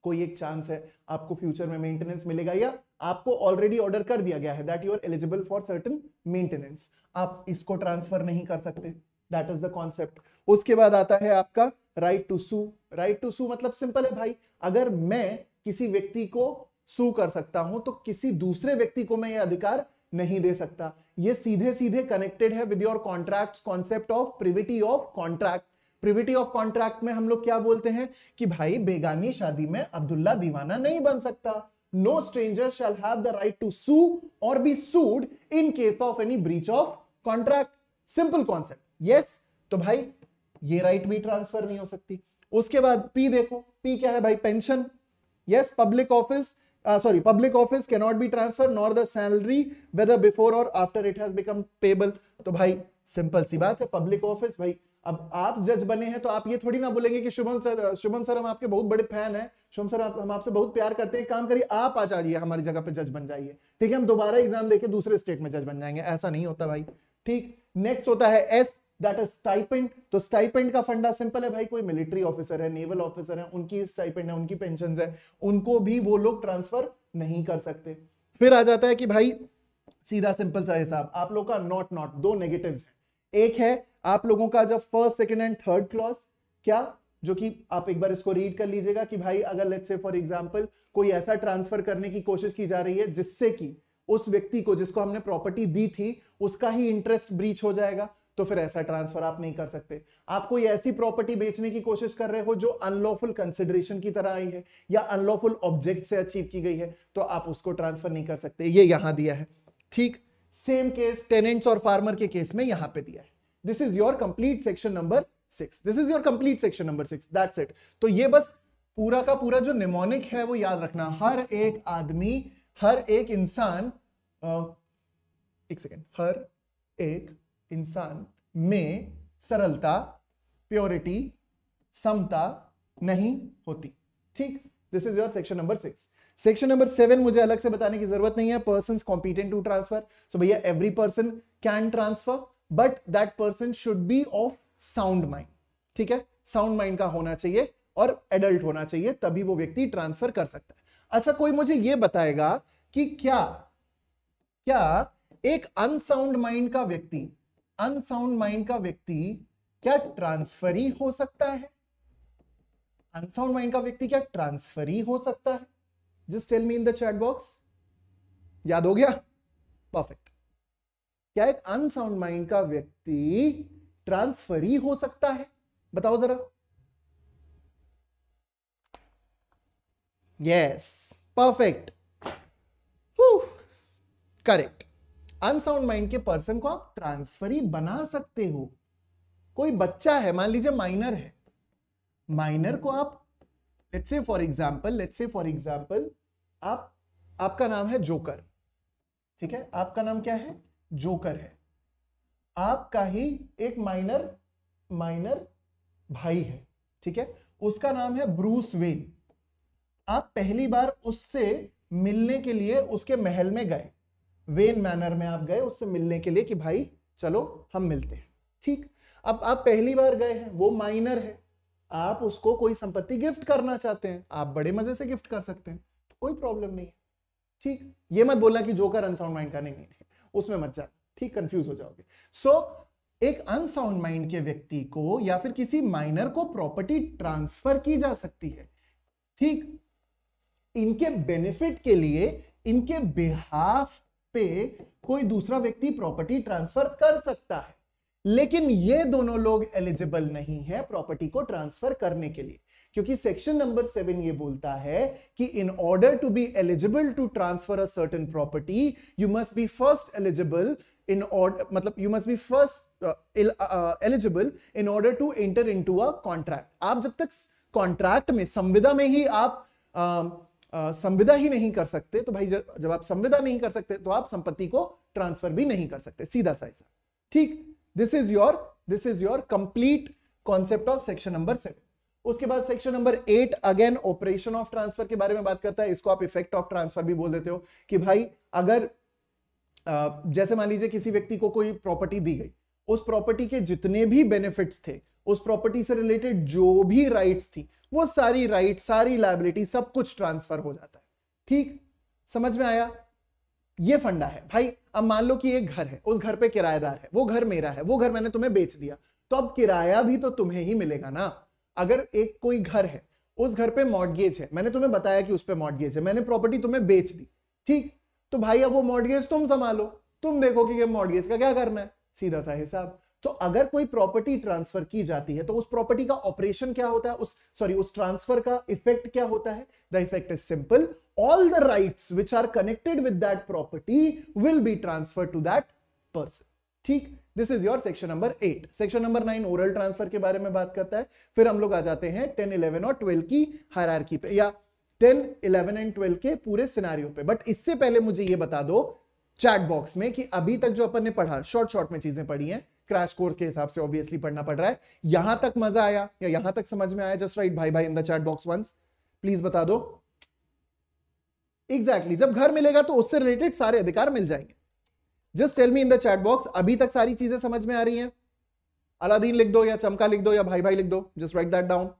कोई एक चांस है आपको फ्यूचर में मेंटेनेंस मिलेगा या आपको ऑलरेडी ऑर्डर कर दिया गया है that you are eligible for certain maintenance आप इसको ट्रांसफर नहीं कर सकते दैट इज द कॉन्सेप्ट उसके बाद आता है आपका right to sue right to sue मतलब सिंपल है भाई अगर मैं किसी व्यक्ति को सू कर सकता हूं तो किसी दूसरे व्यक्ति को मैं ये अधिकार नहीं दे सकता ये सीधे सीधे कनेक्टेड है with your contract concept of privity of contract privity of contract में हम लोग क्या बोलते हैं कि भाई बेगानी शादी में अब्दुल्ला दीवाना नहीं बन सकता no stranger shall have the right to sue or be sued in case of any breach of contract simple concept yes तो भाई ये राइट भी ट्रांसफर नहीं हो सकती उसके बाद पी देखो पी क्या है भाई pension yes public office sorry public office can not be transfer nor the salary whether before or after it has become payable तो भाई सिंपल सी बात है पब्लिक ऑफिस भाई अब आप जज बने हैं तो आप ये थोड़ी ना बोलेंगे कि Shubham sir uh, Shubham sir हम आपके बहुत बड़े फैन हैं शुभम सर आप हम आपसे बहुत प्यार करते हैं काम करिए आप आ जाइए हमारी जगह पे जज बन जाइए ठीक है हम दोबारा एग्जाम देके दूसरे स्टेट में जज बन जाएंगे ऐसा नहीं होता भाई ठीक नेक्स्ट होता है एस दैट इज स्टाइपेंड तो स्टाइपेंड का फंडा सिंपल है भाई कोई मिलिट्री ऑफिसर है नेवल ऑफिसर है उनकी स्टाइपेंड है उनकी पेंशन है उनको भी वो लोग ट्रांसफर नहीं कर सकते फिर आ जाता है कि भाई सीधा सिंपल सा हिसाब आप लोग का नॉट नॉट दो नेगेटिव है एक है आप लोगों का जब first second and third clause क्या जो कि आप एक बार इसको रीड कर लीजिएगा कि भाई अगर लेट्स से फॉर एग्जांपल कोई ऐसा ट्रांसफर करने की कोशिश की जा रही है जिससे कि उस व्यक्ति को जिसको हमने प्रॉपर्टी दी थी उसका ही इंटरेस्ट ब्रीच हो जाएगा तो फिर ऐसा ट्रांसफर आप नहीं कर सकते आप कोई ऐसी प्रॉपर्टी बेचने की कोशिश कर रहे हो जो अनलॉफुल कंसिडरेशन की तरह आई है या अनलॉफुल ऑब्जेक्ट से अचीव की गई है तो आप उसको ट्रांसफर नहीं कर सकते ये यहां दिया है ठीक सेम केस टेनेंट्स और फार्मर के केस में यहां पे दिया है this is your complete section number six this is your complete section number six that's it तो ये बस पूरा का पूरा जो निमोनिक है वो याद रखना हर एक आदमी हर एक इंसान एक सेकेंड हर एक इंसान में सरलता प्योरिटी समता नहीं होती ठीक this is your section number six section number seven मुझे अलग से बताने की जरूरत नहीं है person competent to transfer so भैया every person can transfer but that person should be of sound mind ठीक है साउंड माइंड का होना चाहिए और एडल्ट होना चाहिए तभी वो व्यक्ति ट्रांसफर कर सकता है अच्छा कोई मुझे ये बताएगा कि क्या क्या एक अनसाउंड माइंड का व्यक्ति अनसाउंड माइंड का व्यक्ति क्या ट्रांसफरी हो सकता है अनसाउंड माइंड का व्यक्ति क्या ट्रांसफरी हो सकता है जिस tell me in the chat box याद हो गया परफेक्ट क्या एक अनसाउंड माइंड का व्यक्ति ट्रांसफरी हो सकता है बताओ जरा yes perfect correct unsound mind के पर्सन को आप ट्रांसफरी बना सकते हो कोई बच्चा है मान लीजिए माइनर है माइनर को आप let's say for example let's say for example आप आपका नाम है जोकर ठीक है आपका नाम क्या है जोकर है आपका ही एक माइनर माइनर भाई है ठीक है उसका नाम है ब्रूस वेन आप पहली बार उससे मिलने के लिए उसके महल में गए वेन मैनर में आप गए उससे मिलने के लिए कि भाई चलो हम मिलते हैं ठीक अब आप पहली बार गए हैं वो माइनर है आप उसको कोई संपत्ति गिफ्ट करना चाहते हैं आप बड़े मजे से गिफ्ट कर सकते हैं तो कोई प्रॉब्लम नहीं है ठीक ये मत बोलना कि जोकर अनसाउंड माइंड का नहीं, है उसमें मत जा ठीक कंफ्यूज हो जाओगे सो so, एक अनसाउंड माइंड के व्यक्ति को या फिर किसी माइनर को प्रॉपर्टी ट्रांसफर की जा सकती है ठीक इनके बेनिफिट के लिए इनके बिहाफ पे कोई दूसरा व्यक्ति प्रॉपर्टी ट्रांसफर कर सकता है लेकिन ये दोनों लोग एलिजिबल नहीं है प्रॉपर्टी को ट्रांसफर करने के लिए क्योंकि सेक्शन नंबर सेवन ये बोलता है कि in order to be eligible to transfer a certain property you must be first eligible in order मतलब you must be first eligible in order to enter into a contract आप जब तक contract में संविदा में ही आप uh, संविदा ही नहीं कर सकते तो भाई जब आप संविदा नहीं कर सकते तो आप संपत्ति को ट्रांसफर भी नहीं कर सकते सीधा सा ऐसा ठीक this is your this is your complete concept of section number seven उसके बाद section number eight again operation of transfer के बारे में बात करता है इसको आप इफेक्ट ऑफ ट्रांसफर भी बोल देते हो कि भाई अगर जैसे मान लीजिए किसी व्यक्ति को कोई प्रॉपर्टी दी गई उस प्रॉपर्टी के जितने भी बेनिफिट्स थे उस प्रॉपर्टी से रिलेटेड जो भी राइट्स थी वो सारी राइट सारी लाइबिलिटी सब कुछ ट्रांसफर हो जाता है ठीक समझ में आया ये फंडा है भाई अब मान लो कि एक घर है उस घर पे किराएदार है वो घर मेरा है वो घर मैंने तुम्हें बेच दिया तो अब किराया भी तो तुम्हें ही मिलेगा ना अगर एक कोई घर है उस घर पे मॉडगेज है मैंने तुम्हें बताया कि उस पर मॉडगेज है मैंने प्रॉपर्टी तुम्हें बेच दी ठीक तो भाई अब वो मॉडगेज तुम संभालो तुम देखो कि मॉडगेज का क्या करना है सीधा सा हिसाब तो अगर कोई प्रॉपर्टी ट्रांसफर की जाती है तो उस प्रॉपर्टी का ऑपरेशन क्या होता है उस सॉरी उस ट्रांसफर का इफेक्ट क्या होता है the effect is simple all the rights which are connected with that property will be transfer to that person ठीक this is your section number eight section number nine oral transfer के बारे में बात करता है फिर हम लोग आ जाते हैं टेन इलेवन और ट्वेल्व की हरारकी पे या टेन इलेवन एंड ट्वेल्व के पूरे सिनारियों पे बट इससे पहले मुझे ये बता दो चैट बॉक्स में कि अभी तक जो अपन ने पढ़ा शॉर्ट शॉर्ट में चीजें पढ़ी हैं क्रैश कोर्स के हिसाब से ऑब्वियसली पढ़ना पड़ रहा है यहां तक मजा आया या यहां तक समझ में आया जस्ट राइट भाई भाई in the chat box once please बता दो एग्जैक्टली exactly. जब घर मिलेगा तो उससे रिलेटेड सारे अधिकार मिल जाएंगे just tell me in the chat box अभी तक सारी चीजें समझ में आ रही हैं अलादीन लिख दो या चमका लिख दो या भाई भाई लिख दो just write that down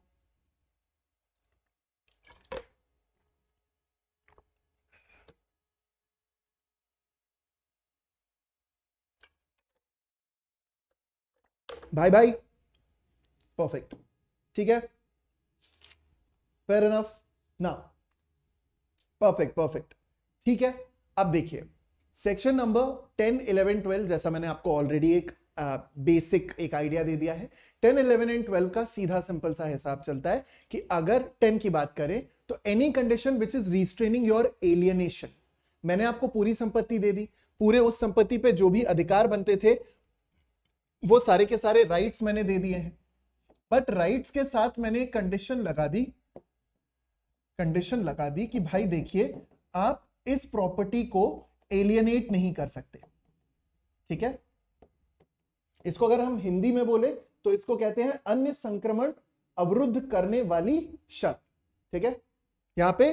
bye bye perfect ठीक है फेयर इनफ ना परफेक्ट परफेक्ट ठीक है अब देखिए section number ten eleven twelve जैसा मैंने आपको ऑलरेडी एक बेसिक एक आइडिया दे दिया है टेन इलेवन एंड ट्वेल्व का सीधा सिंपल सा हिसाब चलता है कि अगर टेन की बात करें तो any condition which is restraining your alienation मैंने आपको पूरी संपत्ति दे दी पूरे उस संपत्ति पे जो भी अधिकार बनते थे वो सारे के सारे राइट्स मैंने दे दिए हैं बट राइट्स के साथ मैंने कंडीशन लगा दी कंडीशन लगा दी कि भाई देखिए आप इस प्रॉपर्टी को एलियनेट नहीं कर सकते ठीक है इसको अगर हम हिंदी में बोले तो इसको कहते हैं अन्य संक्रमण अवरुद्ध करने वाली शर्त ठीक है यहां पे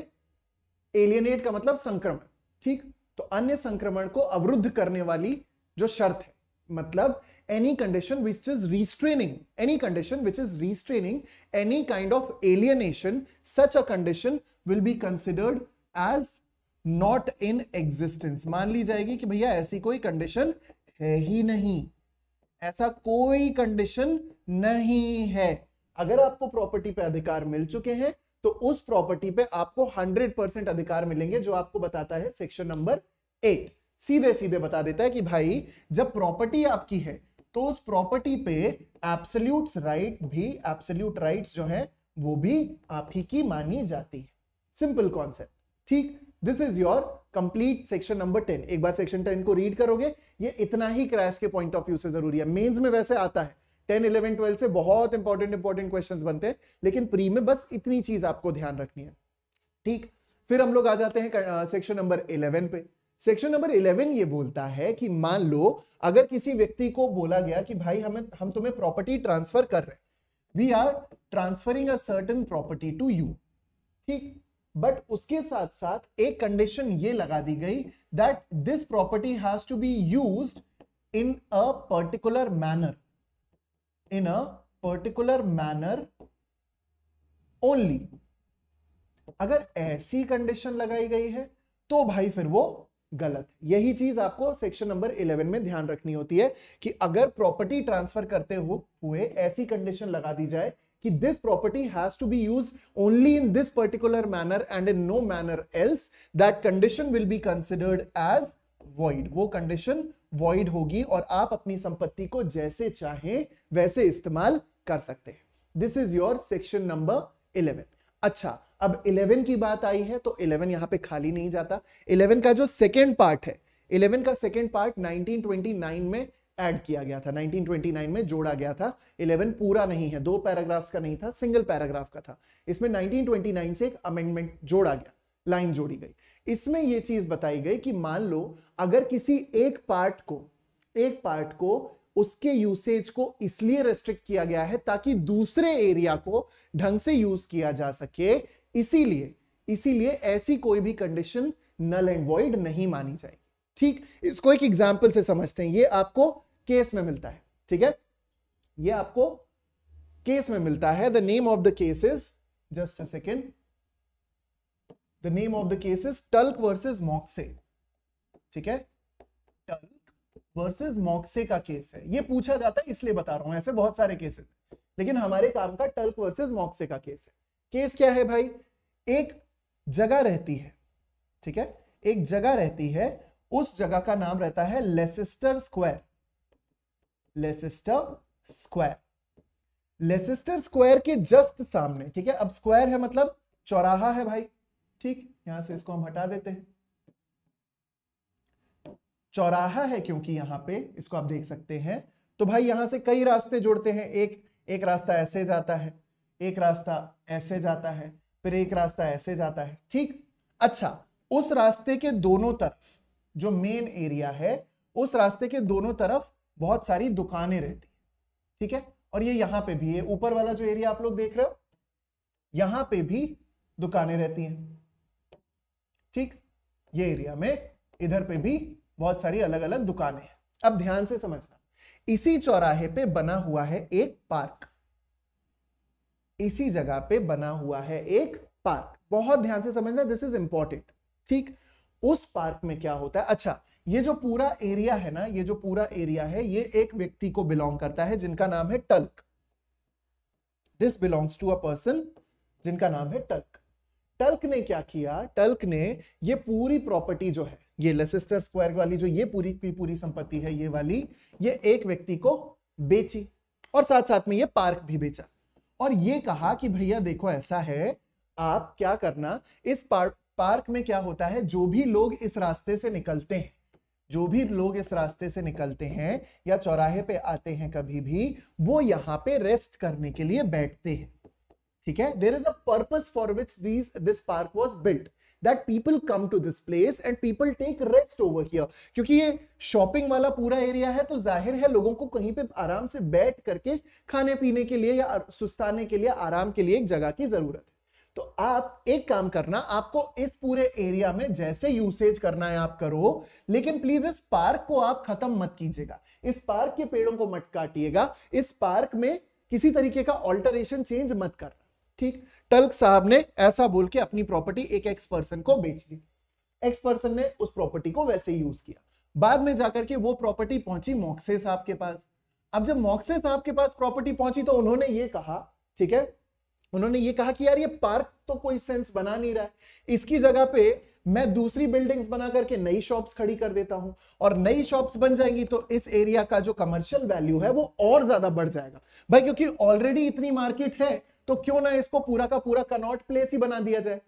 एलियनेट का मतलब संक्रमण ठीक तो अन्य संक्रमण को अवरुद्ध करने वाली जो शर्त है मतलब any condition which is restraining, any condition which is restraining any kind of alienation, such a condition will be considered as not in existence मान ली जाएगी कि भैया ऐसी कोई कंडीशन है ही नहीं ऐसा कोई कंडीशन नहीं है अगर आपको प्रॉपर्टी पे अधिकार मिल चुके हैं तो उस प्रॉपर्टी पे आपको 100% अधिकार मिलेंगे जो आपको बताता है सेक्शन नंबर एट सीधे सीधे बता देता है कि भाई जब प्रॉपर्टी आपकी है तो उस प्रॉपर्टी पे एप्सल्यूट राइट भी एप्सल्यूट राइट जो है वो भी आप ही की मानी जाती है सिंपल कॉन्सेप्ट ठीक this is your complete section number ten एक बार सेक्शन टेन को रीड करोगे ये इतना ही क्रैश के पॉइंट ऑफ व्यू से जरूरी है मेंस में वैसे आता है टेन इलेवन ट्वेल्व से बहुत इंपॉर्टेंट इंपॉर्टेंट क्वेश्चन बनते हैं लेकिन प्री में बस इतनी चीज आपको ध्यान रखनी है ठीक फिर हम लोग आ जाते हैं सेक्शन नंबर इलेवन पे सेक्शन नंबर 11 ये बोलता है कि मान लो अगर किसी व्यक्ति को बोला गया कि भाई हमें हम तुम्हें प्रॉपर्टी ट्रांसफर कर रहे हैं we are transferring a certain property to you ठीक बट उसके साथ साथ एक कंडीशन ये लगा दी गई that this property has to be use in a particular manner in a particular manner only अगर ऐसी कंडीशन लगाई गई है तो भाई फिर वो गलत यही चीज आपको सेक्शन नंबर इलेवन में ध्यान रखनी होती है कि अगर प्रॉपर्टी ट्रांसफर करते हुए ऐसी कंडीशन लगा दी जाए कि this property has to be use only in this particular manner and in no manner else that condition will be considered as void वो कंडीशन वॉइड होगी और आप अपनी संपत्ति को जैसे चाहें वैसे इस्तेमाल कर सकते हैं this is your section number eleven अच्छा अब 11 की बात आई है तो 11 यहां पे खाली नहीं जाता 11 का जो सेकेंड पार्ट है 11 का सेकेंड पार्ट 1929 में ऐड किया गया था 1929 में जोड़ा गया था 11 पूरा नहीं है दो पैराग्राफ्स का नहीं था सिंगल पैराग्राफ का था इसमें 1929 से एक अमेंडमेंट जोड़ा गया लाइन जोड़ी गई इसमें यह चीज बताई गई कि मान लो अगर किसी एक पार्ट को एक पार्ट को उसके यूसेज को इसलिए रेस्ट्रिक्ट किया गया है ताकि दूसरे एरिया को ढंग से यूज किया जा सके इसीलिए इसीलिए ऐसी कोई भी कंडीशन नल एंड वॉइड नहीं मानी जाएगी ठीक इसको एक एग्जाम्पल से समझते हैं ये आपको केस में मिलता है ठीक है ये आपको केस में मिलता है the name of the case is just a second the name of the case is Tulk versus Moxhay ठीक है वर्सेस मॉक्से का केस है ये पूछा जाता है इसलिए बता रहा हूं ऐसे बहुत सारे केसेस लेकिन हमारे काम का टल्क वर्सेस मॉक्से का केस है केस क्या है भाई एक जगह रहती है ठीक है एक जगह रहती है उस जगह का नाम रहता है Leicester Square Leicester Square Leicester Square के जस्ट सामने ठीक है अब स्क्वायर है मतलब चौराहा है भाई ठीक यहां से इसको हम हटा देते हैं चौराहा है क्योंकि यहां पे इसको आप देख सकते हैं तो भाई यहां से कई रास्ते जुड़ते हैं एक एक रास्ता ऐसे जाता है एक रास्ता ऐसे जाता है फिर एक रास्ता ऐसे जाता है ठीक अच्छा उस रास्ते के दोनों तरफ जो मेन एरिया है उस रास्ते के दोनों तरफ बहुत सारी दुकानें रहती है ठीक है और ये यहां पे भी है ऊपर वाला जो एरिया आप लोग देख रहे हो यहां पे भी दुकानें रहती हैं ठीक ये एरिया में इधर पे भी बहुत सारी अलग अलग दुकानें हैं अब ध्यान से समझना इसी चौराहे पे बना हुआ है एक पार्क इसी जगह पे बना हुआ है एक पार्क बहुत ध्यान से समझना दिस इज इंपॉर्टेंट ठीक उस पार्क में क्या होता है अच्छा ये जो पूरा एरिया है ना ये जो पूरा एरिया है ये एक व्यक्ति को बिलोंग करता है जिनका नाम है Tulk this belongs to a person जिनका नाम है टल्क टल्क ने क्या किया टल्क ने ये पूरी प्रॉपर्टी जो है ये लेसेस्टर स्क्वायर वाली जो ये पूरी की पूरी संपत्ति है ये वाली ये एक व्यक्ति को बेची और साथ साथ में ये पार्क भी बेचा और ये कहा कि भैया देखो ऐसा है आप क्या करना इस पार्क पार्क में क्या होता है जो भी लोग इस रास्ते से निकलते हैं जो भी लोग इस रास्ते से निकलते हैं या चौराहे पे आते हैं कभी भी वो यहाँ पे रेस्ट करने के लिए बैठते हैं ठीक है there is a purpose for which this park was built that people come to this place and people take rest over here क्योंकि ये शॉपिंग वाला पूरा एरिया है तो जाहिर है लोगों को कहीं पे आराम से बैठ करके खाने पीने के लिए या सुस्ताने के लिए आराम के लिए एक जगह की जरूरत है तो आप एक काम करना आपको इस पूरे एरिया में जैसे यूसेज करना है आप करो लेकिन प्लीज इस पार्क को आप खत्म मत कीजिएगा इस पार्क के पेड़ों को मत काटिएगा इस पार्क में किसी तरीके का ऑल्टरेशन चेंज मत करना ठीक टल्क साहब ने ऐसा बोल के अपनी प्रॉपर्टी एक एक्स पर्सन को बेच दी एक्स पर्सन ने उस प्रॉपर्टी को वैसे यूज किया बाद में जाकर के वो प्रॉपर्टी पहुंची मॉक्से साहब के पास अब जब मॉक्से साहब के पास प्रॉपर्टी पहुंची तो उन्होंने ये कहा ठीक है उन्होंने ये कहा कि यार ये पार्क तो कोई सेंस बना नहीं रहा है इसकी जगह पे मैं दूसरी बिल्डिंग्स बना करके नई शॉप्स खड़ी कर देता हूं और नई शॉप्स बन जाएंगी तो इस एरिया का जो कमर्शियल वैल्यू है वो और ज्यादा बढ़ जाएगा भाई क्योंकि ऑलरेडी इतनी मार्केट है तो क्यों ना इसको पूरा का पूरा कनॉट प्लेस ही बना दिया जाए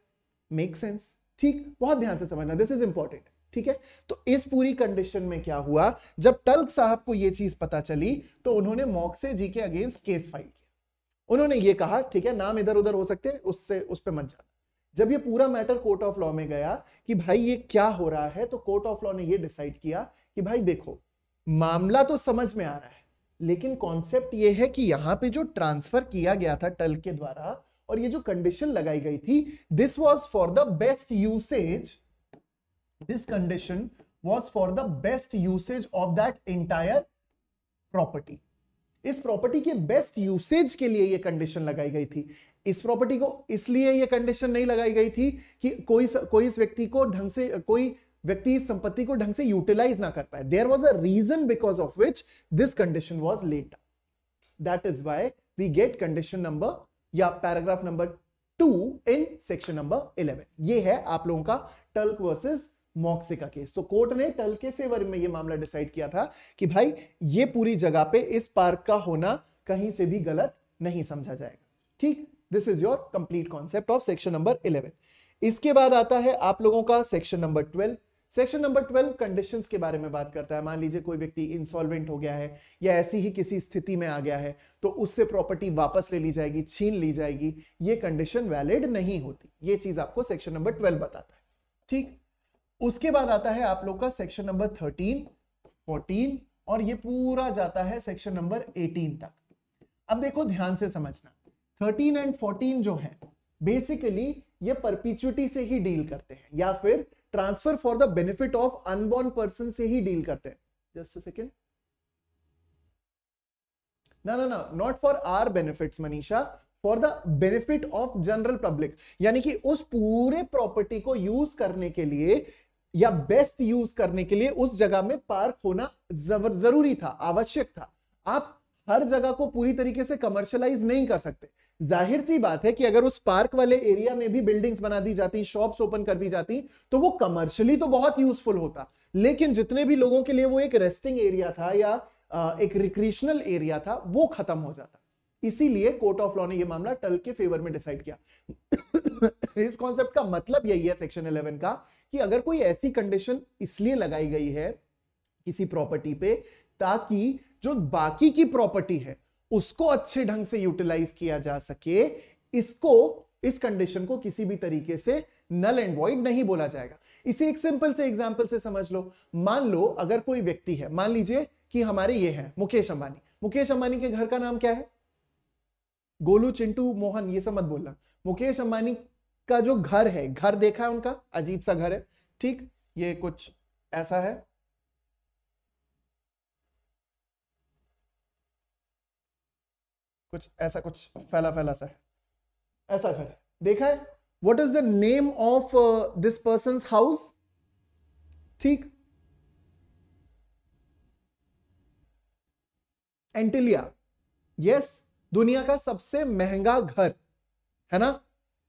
मेक सेंस ठीक बहुत ध्यान से समझना दिस इज इंपॉर्टेंट ठीक है तो इस पूरी कंडीशन में क्या हुआ जब तल्क साहब को यह चीज पता चली तो उन्होंने मॉक्से जी के अगेंस्ट केस फाइल किया उन्होंने यह कहा ठीक है नाम इधर उधर हो सकते हैं उससे उस पर मत जाना जब ये पूरा मैटर कोर्ट ऑफ लॉ में गया कि भाई ये क्या हो रहा है तो कोर्ट ऑफ लॉ ने ये डिसाइड किया कि भाई देखो मामला तो समझ में आ रहा है लेकिन कॉन्सेप्ट ये है कि यहां पे जो ट्रांसफर किया गया था टल के द्वारा और ये जो कंडीशन लगाई गई थी this was for the best usage this condition was for the best usage of that entire property इस प्रॉपर्टी के बेस्ट यूसेज के लिए ये कंडीशन लगाई गई थी इस प्रॉपर्टी को इसलिए ये कंडीशन नहीं लगाई गई थी कि कोई कोई इस व्यक्ति को ढंग से कोई व्यक्ति इस संपत्ति को ढंग से यूटिलाइज ना कर पाए there was a reason because of which this condition was let that is why we get condition number या paragraph number two in section number eleven ये है आप लोगों का टल्क वर्सेस मॉक्से का केस तो कोर्ट ने टल के फेवर में ये मामला डिसाइड किया था कि भाई ये पूरी जगह पे इस पार्क का होना कहीं से भी गलत नहीं समझा जाएगा ठीक this is your complete concept of section number 11 इसके बाद आता है आप लोगों का section number 12 section number twelve condition के बारे में बात करता है मान लीजिए कोई व्यक्ति इंसॉल्वेंट हो गया है या ऐसी ही किसी स्थिति में आ गया है तो उससे प्रॉपर्टी वापस ले ली जाएगी छीन ली जाएगी ये कंडीशन वैलिड नहीं होती ये चीज आपको सेक्शन नंबर ट्वेल्व बताता है ठीक उसके बाद आता है आप लोग का सेक्शन नंबर थर्टीन फोर्टीन और ये पूरा जाता है सेक्शन नंबर एटीन तक अब देखो ध्यान से समझना थर्टीन एंड फोर्टीन जो है बेसिकली ये परपिचुटी से ही डील करते हैं या फिर transfer for the benefit of unborn person से ही डील करते हैं जस्ट अ सेकेंड ना ना ना not for our benefits Manisha for the benefit of general public यानी कि उस पूरे प्रॉपर्टी को यूज करने के लिए या बेस्ट यूज करने के लिए उस जगह में पार्क होना जरूरी था आवश्यक था आप हर जगह को पूरी तरीके से कमर्शलाइज नहीं कर सकते जाहिर सी बात है कि अगर उस पार्क वाले एरिया में भी बिल्डिंग्स बना दी जाती शॉप्स ओपन कर दी जाती तो वो कमर्शियली तो बहुत यूजफुल होता लेकिन जितने भी लोगों के लिए वो एक रेस्टिंग एरिया था या एक रिक्रिएशनल एरिया था वो खत्म हो जाता इसीलिए कोर्ट ऑफ लॉ ने यह मामला टल के फेवर में डिसाइड किया इस कॉन्सेप्ट का मतलब यही है सेक्शन 11 का कि अगर कोई ऐसी कंडीशन इसलिए लगाई गई है किसी प्रॉपर्टी पे ताकि जो बाकी की प्रॉपर्टी है उसको अच्छे ढंग से यूटिलाइज किया जा सके इसको इस कंडीशन को किसी भी तरीके से नल एंड वॉइड नहीं बोला जाएगा इसे एक सिंपल से एग्जांपल से समझ लो मान लो अगर कोई व्यक्ति है मान लीजिए कि हमारे ये है मुकेश अंबानी मुकेश अंबानी के घर का नाम क्या है गोलू चिंटू मोहन ये सब मत बोलना मुकेश अंबानी का जो घर है घर देखा है उनका अजीब सा घर है ठीक ये कुछ ऐसा है कुछ ऐसा कुछ फैला फैला सा ऐसा घर देखा है what is the name of this person house ठीक एंटिलिया यस दुनिया का सबसे महंगा घर है ना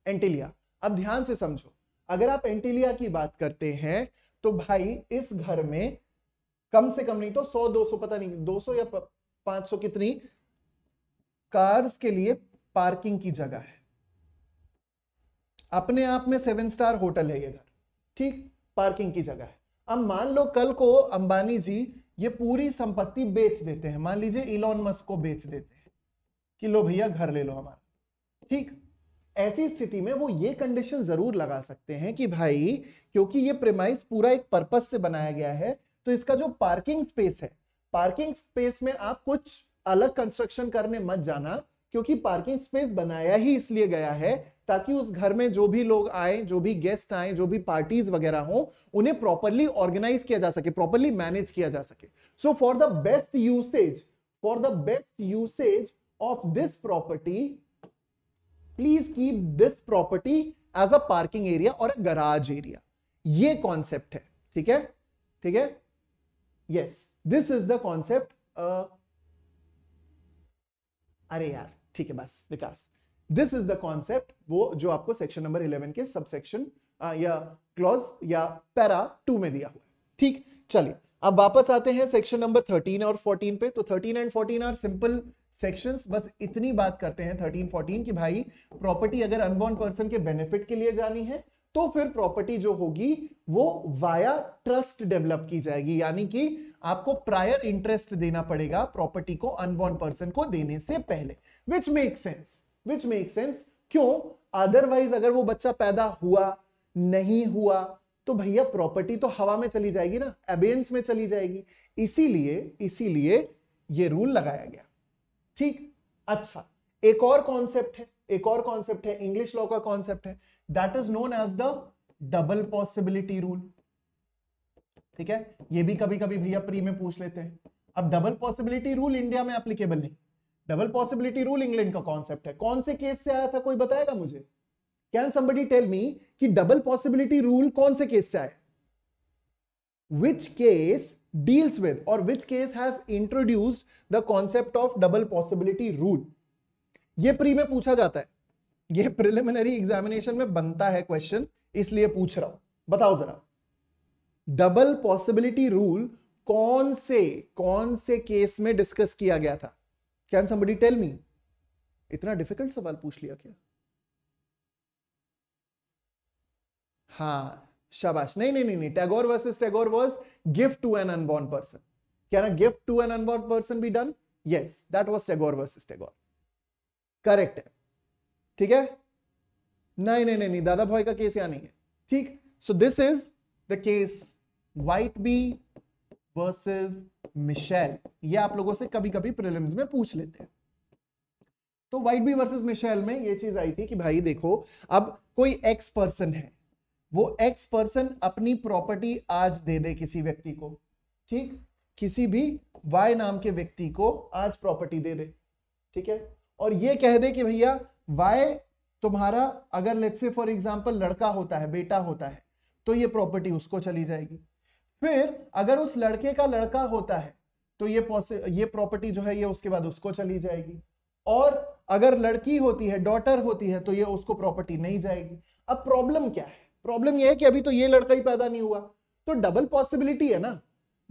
एंटिलिया अब ध्यान से समझो अगर आप एंटिलिया की बात करते हैं तो भाई इस घर में कम से कम नहीं तो 100 200 पता नहीं 200 या 500 कितनी कार्स के लिए पार्किंग की जगह है अपने आप में सेवन स्टार होटल है ये घर ठीक पार्किंग की जगह है अब मान लो कल को अंबानी जी ये पूरी संपत्ति बेच देते हैं मान लीजिए इलॉन मस्क को बेच देते हैं कि लो भैया घर ले लो हमारा ठीक ऐसी स्थिति में वो ये कंडीशन जरूर लगा सकते हैं कि भाई क्योंकि ये प्रेमाइस पूरा एक पर्पज से बनाया गया है तो इसका जो पार्किंग स्पेस है पार्किंग स्पेस में आप कुछ अलग कंस्ट्रक्शन करने मत जाना क्योंकि पार्किंग स्पेस बनाया ही इसलिए गया है ताकि उस घर में जो भी लोग आए जो भी गेस्ट आए जो भी पार्टीज वगैरह हो उन्हें प्रॉपरली ऑर्गेनाइज किया जा सके प्रॉपरली मैनेज किया जा सके so for the best usage for the best usage of this property please keep this property as a parking area और अ गराज एरिया ये कॉन्सेप्ट है ठीक है ठीक है yes this is the concept अरे हम्म। यार ठीक है बस Vikas this is the concept वो जो आपको सेक्शन नंबर इलेवन के सबसेक्शन या क्लॉज या पैरा टू में दिया हुआ है ठीक चलिए अब वापस आते हैं सेक्शन नंबर थर्टीन और फोर्टीन पे तो thirteen and fourteen are simple sections बस इतनी बात करते हैं थर्टीन फोर्टीन की भाई प्रॉपर्टी अगर अनबॉर्न पर्सन के बेनिफिट के लिए जानी है तो फिर प्रॉपर्टी जो होगी वो वाया ट्रस्ट डेवलप की जाएगी यानी कि आपको प्रायर इंटरेस्ट देना पड़ेगा प्रॉपर्टी को अनबॉर्न पर्सन को देने से पहले which make sense which make sense क्यों अदरवाइज अगर वो बच्चा पैदा हुआ नहीं हुआ तो भैया प्रॉपर्टी तो हवा में चली जाएगी ना एबेंस में चली जाएगी इसीलिए इसीलिए ये रूल लगाया गया ठीक अच्छा एक और कॉन्सेप्ट है एक और कॉन्सेप्ट है इंग्लिश लॉ का कॉन्सेप्ट है that is known as the double possibility rule ठीक है ये भी कभी कभी भैया प्री में पूछ लेते हैं अब डबल पॉसिबिलिटी रूल इंडिया में एप्लीकेबल नहीं डबल पॉसिबिलिटी रूल इंग्लैंड का कॉन्सेप्ट है कौन से केस से आया था कोई बताएगा मुझे कैन समबडी टेल मी कि डबल पॉसिबिलिटी रूल कौन से केस से आया विच केस डील्स विद और which case has introduced the concept of double possibility rule ये प्री में पूछा जाता है ये प्रिलिमिनरी एग्जामिनेशन में बनता है क्वेश्चन इसलिए पूछ रहा हूं बताओ जरा डबल पॉसिबिलिटी रूल कौन से कौन से केस में डिस्कस किया गया था कैन समबडी टेल मी इतना डिफिकल्ट सवाल पूछ लिया क्या हाँ शाबाश नहीं नहीं नहीं नहीं Tagore versus Tagore was gift to an unborn person can a gift to an unborn person be done yes that was Tagore versus Tagore correct है ठीक है नहीं नहीं नहीं दादा भाई का केस यहां नहीं है ठीक so this is the case Whitby versus Mitchell ये आप लोगों से कभी कभी प्रिलिम्स में पूछ लेते हैं तो वाइट बी वर्सेस मिशेल में ये चीज आई थी कि भाई देखो अब कोई एक्स पर्सन है वो एक्स पर्सन अपनी प्रॉपर्टी आज दे दे किसी व्यक्ति को ठीक किसी भी वाई नाम के व्यक्ति को आज प्रॉपर्टी दे दे ठीक है और ये कह दे कि भैया वाई तुम्हारा अगर लेट्स से फॉर एग्जाम्पल लड़का होता है बेटा होता है तो ये प्रॉपर्टी उसको चली जाएगी फिर अगर उस लड़के का लड़का होता है तो ये ये प्रॉपर्टी जो है ये उसके बाद उसको चली जाएगी और अगर लड़की होती है डॉटर होती है तो ये उसको प्रॉपर्टी नहीं जाएगी अब प्रॉब्लम क्या है प्रॉब्लम ये है कि अभी तो ये लड़का ही पैदा नहीं हुआ तो डबल पॉसिबिलिटी है ना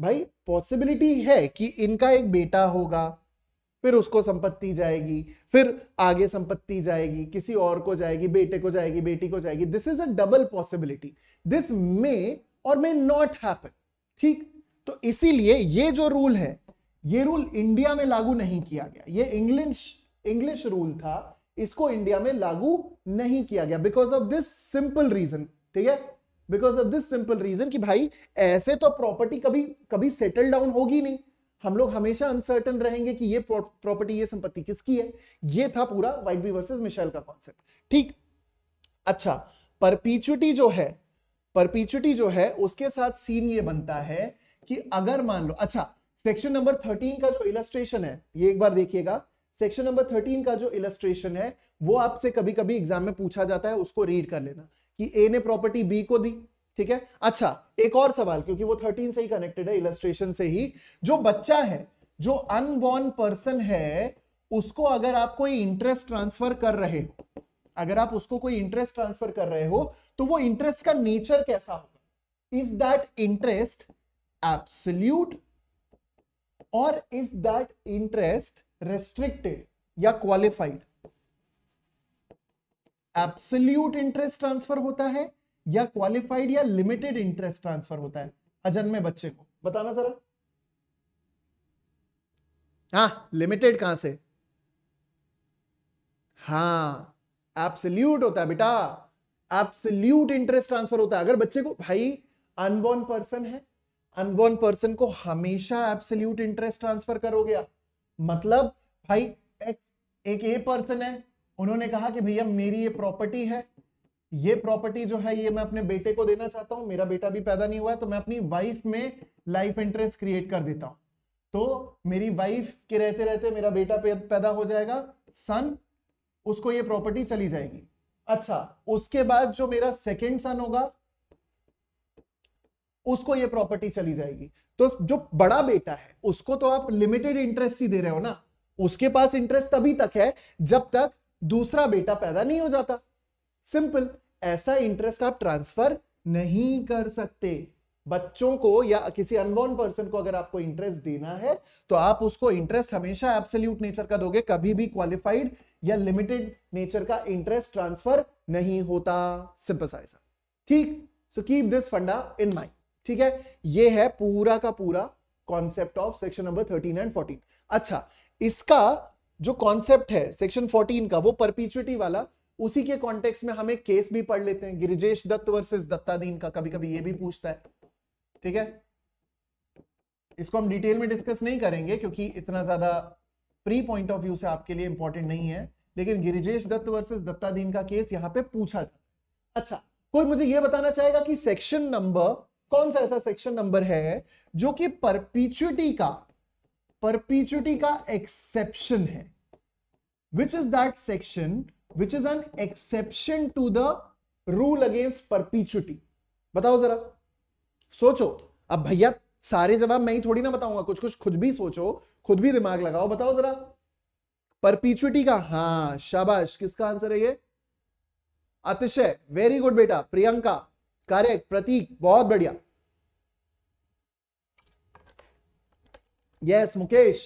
भाई पॉसिबिलिटी है कि इनका एक बेटा होगा फिर उसको संपत्ति जाएगी फिर आगे संपत्ति जाएगी किसी और को जाएगी बेटे को जाएगी बेटी को जाएगी this is a double possibility this may और मे नॉट हैपन ठीक तो इसीलिए ये जो रूल है ये रूल इंडिया में लागू नहीं किया गया ये इंग्लिश इंग्लिश रूल था इसको इंडिया में लागू नहीं किया गया because of this simple reason ठीक है because of this simple reason कि भाई ऐसे तो प्रॉपर्टी कभी कभी सेटल डाउन होगी नहीं हम लोग हमेशा अनसर्टन रहेंगे कि ये प्रॉपर्टी ये संपत्ति किसकी है ये था पूरा वाइट बी वर्सेज मिशेल का कॉन्सेप्ट ठीक अच्छा परपीचुटी जो है परपीचुटी जो है उसके साथ सीन ये बनता है कि अगर मान लो अच्छा सेक्शन नंबर थर्टीन का जो इलस्ट्रेशन है ये एक बार देखिएगा सेक्शन नंबर थर्टीन का जो इलस्ट्रेशन है वो आपसे कभी कभी एग्जाम में पूछा जाता है उसको रीड कर लेना कि ए ने प्रॉपर्टी बी को दी ठीक है अच्छा एक और सवाल क्योंकि वो थर्टीन से ही कनेक्टेड है इलेट्रेशन से ही जो बच्चा है जो अनबॉर्न पर्सन है उसको अगर आप कोई इंटरेस्ट ट्रांसफर कर रहे हो अगर आप उसको कोई इंटरेस्ट ट्रांसफर कर रहे हो तो वो इंटरेस्ट का नेचर कैसा होगा इज दैट इंटरेस्ट एब्सल्यूट और इज दैट इंटरेस्ट रेस्ट्रिक्टेड या क्वालिफाइड एब्सल्यूट इंटरेस्ट ट्रांसफर होता है या क्वालिफाइड या लिमिटेड इंटरेस्ट ट्रांसफर होता है अजन्मे बच्चे को बताना जरा हाँ लिमिटेड कहां से हाँ एप्सल्यूट होता है बेटा एप्सल्यूट इंटरेस्ट ट्रांसफर होता है अगर बच्चे को भाई अनबोर्न पर्सन है अनबोर्न पर्सन को हमेशा एप्सल्यूट इंटरेस्ट ट्रांसफर करोगे आप मतलब भाई एक, एक ए पर्सन है उन्होंने कहा कि भैया मेरी ये प्रॉपर्टी है ये प्रॉपर्टी जो है ये मैं अपने बेटे को देना चाहता हूं मेरा बेटा भी पैदा नहीं हुआ है तो मैं अपनी वाइफ में लाइफ इंटरेस्ट क्रिएट कर देता हूं तो मेरी वाइफ के रहते रहते मेरा बेटा पैदा हो जाएगा सन उसको ये प्रॉपर्टी चली जाएगी अच्छा उसके बाद जो मेरा सेकेंड सन होगा उसको ये प्रॉपर्टी चली जाएगी तो जो बड़ा बेटा है उसको तो आप लिमिटेड इंटरेस्ट ही दे रहे हो ना उसके पास इंटरेस्ट तभी तक है जब तक दूसरा बेटा पैदा नहीं हो जाता सिंपल ऐसा इंटरेस्ट आप ट्रांसफर नहीं कर सकते बच्चों को या किसी अनबॉर्न पर्सन को अगर आपको इंटरेस्ट देना है तो आप उसको इंटरेस्ट हमेशा एब्सोल्यूट नेचर का दोगे कभी भी क्वालिफाइड या लिमिटेड नेचर का इंटरेस्ट ट्रांसफर नहीं होता सिंपल सा ठीक सो कीप दिस फंडा इन माइंड ठीक है ये है पूरा का पूरा concept of section number thirteen and fourteen अच्छा इसका जो कॉन्सेप्ट है सेक्शन फोर्टीन का वो परपीचुटी वाला उसी के कॉन्टेक्स में हम एक केस भी पढ़ लेते हैं गिरिजेश दत्त वर्सेस दत्ताधीन का कभी कभी ये भी पूछता है ठीक है इसको हम डिटेल में डिस्कस नहीं करेंगे क्योंकि इतना ज्यादा प्री पॉइंट ऑफ व्यू से आपके लिए इंपॉर्टेंट नहीं है लेकिन गिरिजेश दत्त वर्सेस दत्ताधीन का केस यहाँ पे पूछा जाता अच्छा कोई मुझे यह बताना चाहेगा कि सेक्शन नंबर कौन सा ऐसा सेक्शन नंबर है जो कि परपीचुटी का परपीचुटी का एक्सेप्शन है which is that section which is an exception to the rule against perpetuity बताओ जरा सोचो अब भैया सारे जवाब मैं ही थोड़ी ना बताऊंगा कुछ कुछ खुद भी सोचो खुद भी दिमाग लगाओ बताओ जरा परपीचुटी का हाँ शाबाश किसका आंसर है ये अतिशय वेरी गुड बेटा प्रियंका करेक्ट प्रतीक बहुत बढ़िया यस yes, मुकेश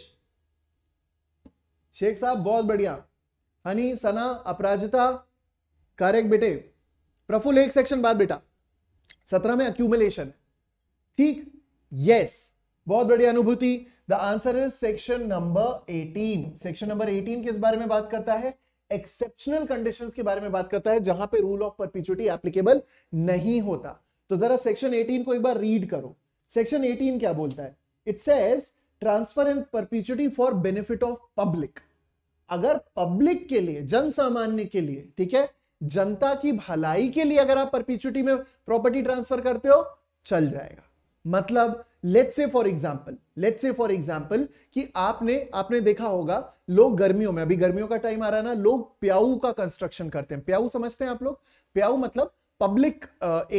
शेख साहब बहुत बढ़िया हनी सना अपराजिता करेक्ट बेटे प्रफुल एक सेक्शन बाद बेटा सत्रह में अक्यूमुलेशन ठीक यस बहुत बड़ी Anubhuti the answer is section number 18 section number 18 किस बारे में बात करता है एक्सेप्शनल कंडीशन के बारे में बात करता है जहां पे रूल ऑफ परपिचुटी एप्लीकेबल नहीं होता तो जरा सेक्शन 18 को एक बार रीड करो सेक्शन 18 क्या बोलता है it says transfer and perpetuity for benefit of public अगर पब्लिक के लिए जन सामान्य के लिए ठीक है जनता की भलाई के लिए अगर आप परपीचुटी में प्रॉपर्टी ट्रांसफर करते हो चल जाएगा मतलब let say for example late say for example कि आपने आपने देखा होगा लोग गर्मियों में अभी गर्मियों का टाइम आ रहा है ना लोग प्याऊ का कंस्ट्रक्शन करते हैं प्याऊ समझते हैं आप लोग प्याऊ मतलब पब्लिक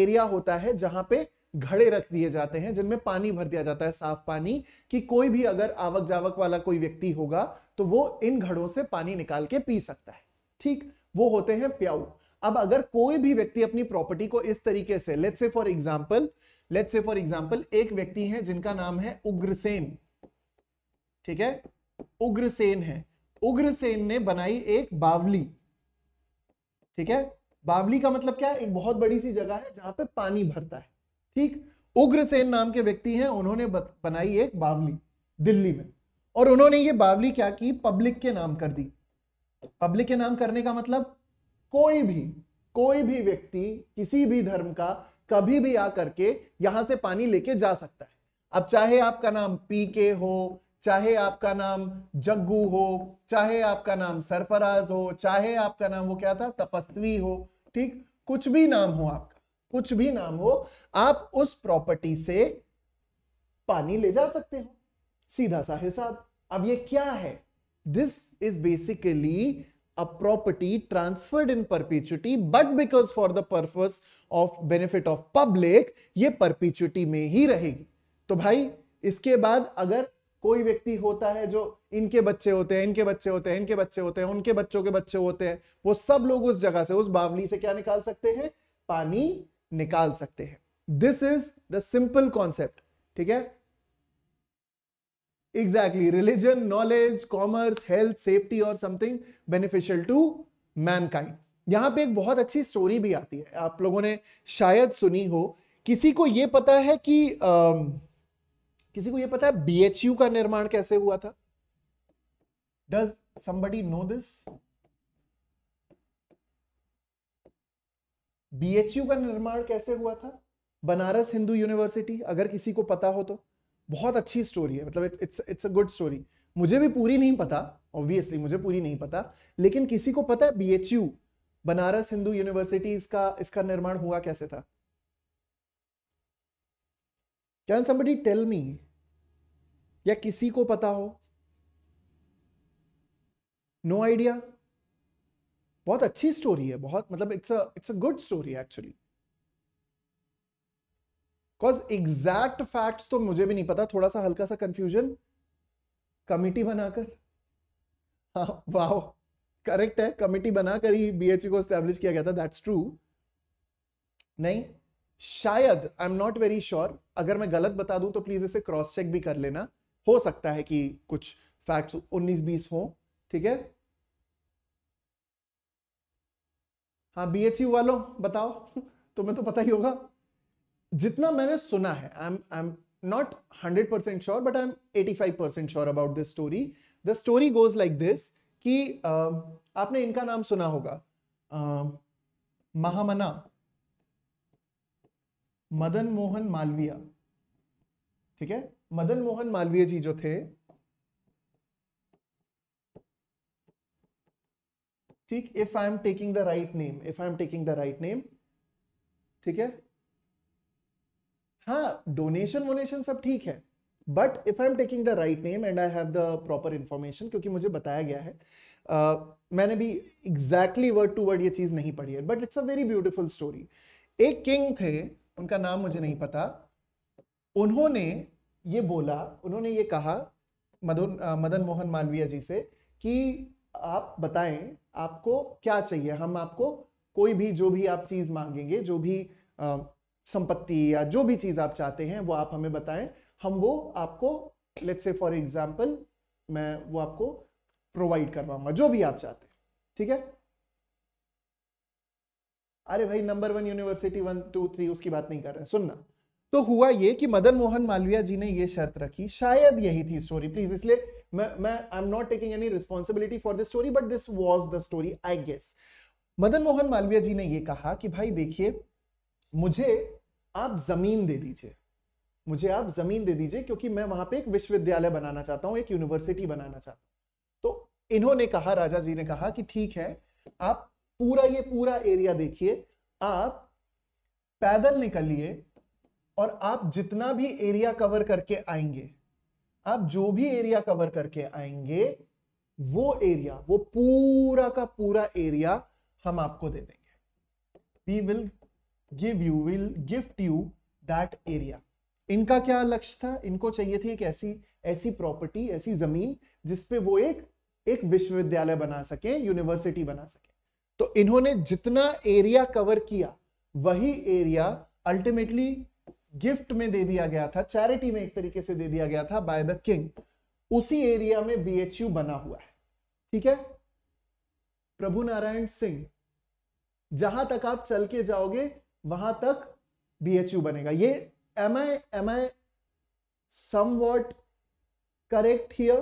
एरिया होता है जहां पे घड़े रख दिए जाते हैं जिनमें पानी भर दिया जाता है साफ पानी कि कोई भी अगर आवक जावक वाला कोई व्यक्ति होगा तो वो इन घड़ों से पानी निकाल के पी सकता है ठीक वो होते हैं प्याऊ अब अगर कोई भी व्यक्ति अपनी प्रॉपर्टी को इस तरीके से let say for example late say for example एक व्यक्ति है जिनका नाम है उग्रसेन ठीक है उग्रसेन है उग्रसेन ने बनाई एक बावली ठीक है बावली का मतलब क्या है एक बहुत बड़ी सी जगह है जहां पे पानी भरता है ठीक उग्रसेन नाम के व्यक्ति हैं उन्होंने बनाई एक बावली दिल्ली में और उन्होंने ये बावली क्या की पब्लिक के नाम कर दी पब्लिक के नाम करने का मतलब कोई भी कोई भी व्यक्ति किसी भी धर्म का कभी भी आकर के यहां से पानी लेके जा सकता है अब चाहे आपका नाम पी के हो चाहे आपका नाम जग्गू हो चाहे आपका नाम सरफराज हो चाहे आपका नाम वो क्या था तपस्वी हो ठीक कुछ भी नाम हो आपका कुछ भी नाम हो आप उस प्रॉपर्टी से पानी ले जा सकते हो सीधा सा हिसाब अब ये क्या है this is basically a property transferred in perpetuity but because for the purpose of benefit of public ये perpetuity में ही रहेगी तो भाई इसके बाद अगर कोई व्यक्ति होता है जो इनके बच्चे होते हैं इनके बच्चे होते हैं इनके बच्चे होते हैं उनके बच्चों के बच्चे होते हैं वो सब लोग उस जगह से उस बावली से क्या निकाल सकते हैं पानी निकाल सकते हैं this is the simple concept ठीक है exactly religion knowledge commerce health safety और समथिंग बेनिफिशियल टू मैनकाइंड यहां पे एक बहुत अच्छी स्टोरी भी आती है आप लोगों ने शायद सुनी हो किसी को यह पता है कि आ, किसी को यह पता है बीएचयू का निर्माण कैसे हुआ था does somebody know this BHU का निर्माण कैसे हुआ था बनारस हिंदू यूनिवर्सिटी अगर किसी को पता हो तो बहुत अच्छी स्टोरी है मतलब it's it's a good story मुझे भी पूरी नहीं पता ऑब्वियसली मुझे पूरी नहीं पता लेकिन किसी को पता है बीएचयू बनारस हिंदू यूनिवर्सिटी इसका इसका निर्माण हुआ कैसे था कैन समबडी टेल मी या किसी को पता हो नो no आइडिया बहुत अच्छी स्टोरी है बहुत मतलब it's it's a good story actually because exact facts तो मुझे भी नहीं पता थोड़ा सा हल्का सा कंफ्यूजन कमिटी बनाकर हाँ वाह करेक्ट है कमिटी बनाकर ही बीएचयू को स्टैब्लिश किया गया था दैट्स ट्रू नहीं शायद I am not very sure अगर मैं गलत बता दूं तो प्लीज इसे क्रॉस चेक भी कर लेना हो सकता है कि कुछ फैक्ट्स 19 20 हो ठीक है हाँ बी एच यू वालों बताओ तुम्हें तो पता ही होगा जितना मैंने सुना है I am I am not hundred percent sure but I am eighty five percent sure about this story the story goes like this कि uh, आपने इनका नाम सुना होगा uh, महामना मदन मोहन मालविया ठीक है मदन मोहन मालवीय जी जो थे ठीक if I am taking the right name if I am taking the right name ठीक है हाँ डोनेशन वोनेशन सब ठीक है but if I am taking the right name and I have the proper information क्योंकि मुझे बताया गया है uh, मैंने भी एग्जैक्टली वर्ड टू वर्ड ये चीज नहीं पढ़ी है but it's a very beautiful story एक किंग थे उनका नाम मुझे नहीं पता उन्होंने ये बोला उन्होंने ये कहा मदन मदन मोहन मालवीय जी से कि आप बताएं आपको क्या चाहिए हम आपको कोई भी जो भी आप चीज़ मांगेंगे जो भी संपत्ति या जो भी चीज़ आप चाहते हैं वो आप हमें बताएं हम वो आपको लेट्स से फॉर एग्जाम्पल मैं वो आपको प्रोवाइड करवाऊंगा जो भी आप चाहते हैं ठीक है अरे भाई number one university one two three उसकी बात नहीं कर रहे हैं सुनना तो हुआ ये कि मदन मोहन मालविया जी ने ये शर्त रखी शायद यही थी स्टोरी प्लीज इसलिए मैं मैं I am not taking any responsibility for this story but this was the story I guess Madan Mohan Malviya ji ने ये कहा कि भाई देखिए मुझे आप जमीन दे दीजिए मुझे आप जमीन दे दीजिए क्योंकि मैं वहां पे एक विश्वविद्यालय बनाना चाहता हूँ एक यूनिवर्सिटी बनाना चाहता हूँ तो इन्होंने कहा राजा जी ने कहा कि ठीक है आप पूरा ये पूरा एरिया देखिए आप पैदल निकलिए और आप जितना भी एरिया कवर करके आएंगे आप जो भी एरिया कवर करके आएंगे वो एरिया वो पूरा का पूरा एरिया हम आपको दे देंगे we will give you will gift you that area इनका क्या लक्ष्य था इनको चाहिए थी एक ऐसी ऐसी प्रॉपर्टी ऐसी जमीन जिसपे वो एक एक विश्वविद्यालय बना सके यूनिवर्सिटी बना सके तो इन्होंने जितना एरिया कवर किया वही एरिया अल्टीमेटली गिफ्ट में दे दिया गया था चैरिटी में एक तरीके से दे दिया गया था बाय द किंग उसी एरिया में बीएचयू बना हुआ है ठीक है प्रभु नारायण सिंह जहां तक आप चल के जाओगे वहां तक बीएचयू बनेगा ये am I am I somewhat correct here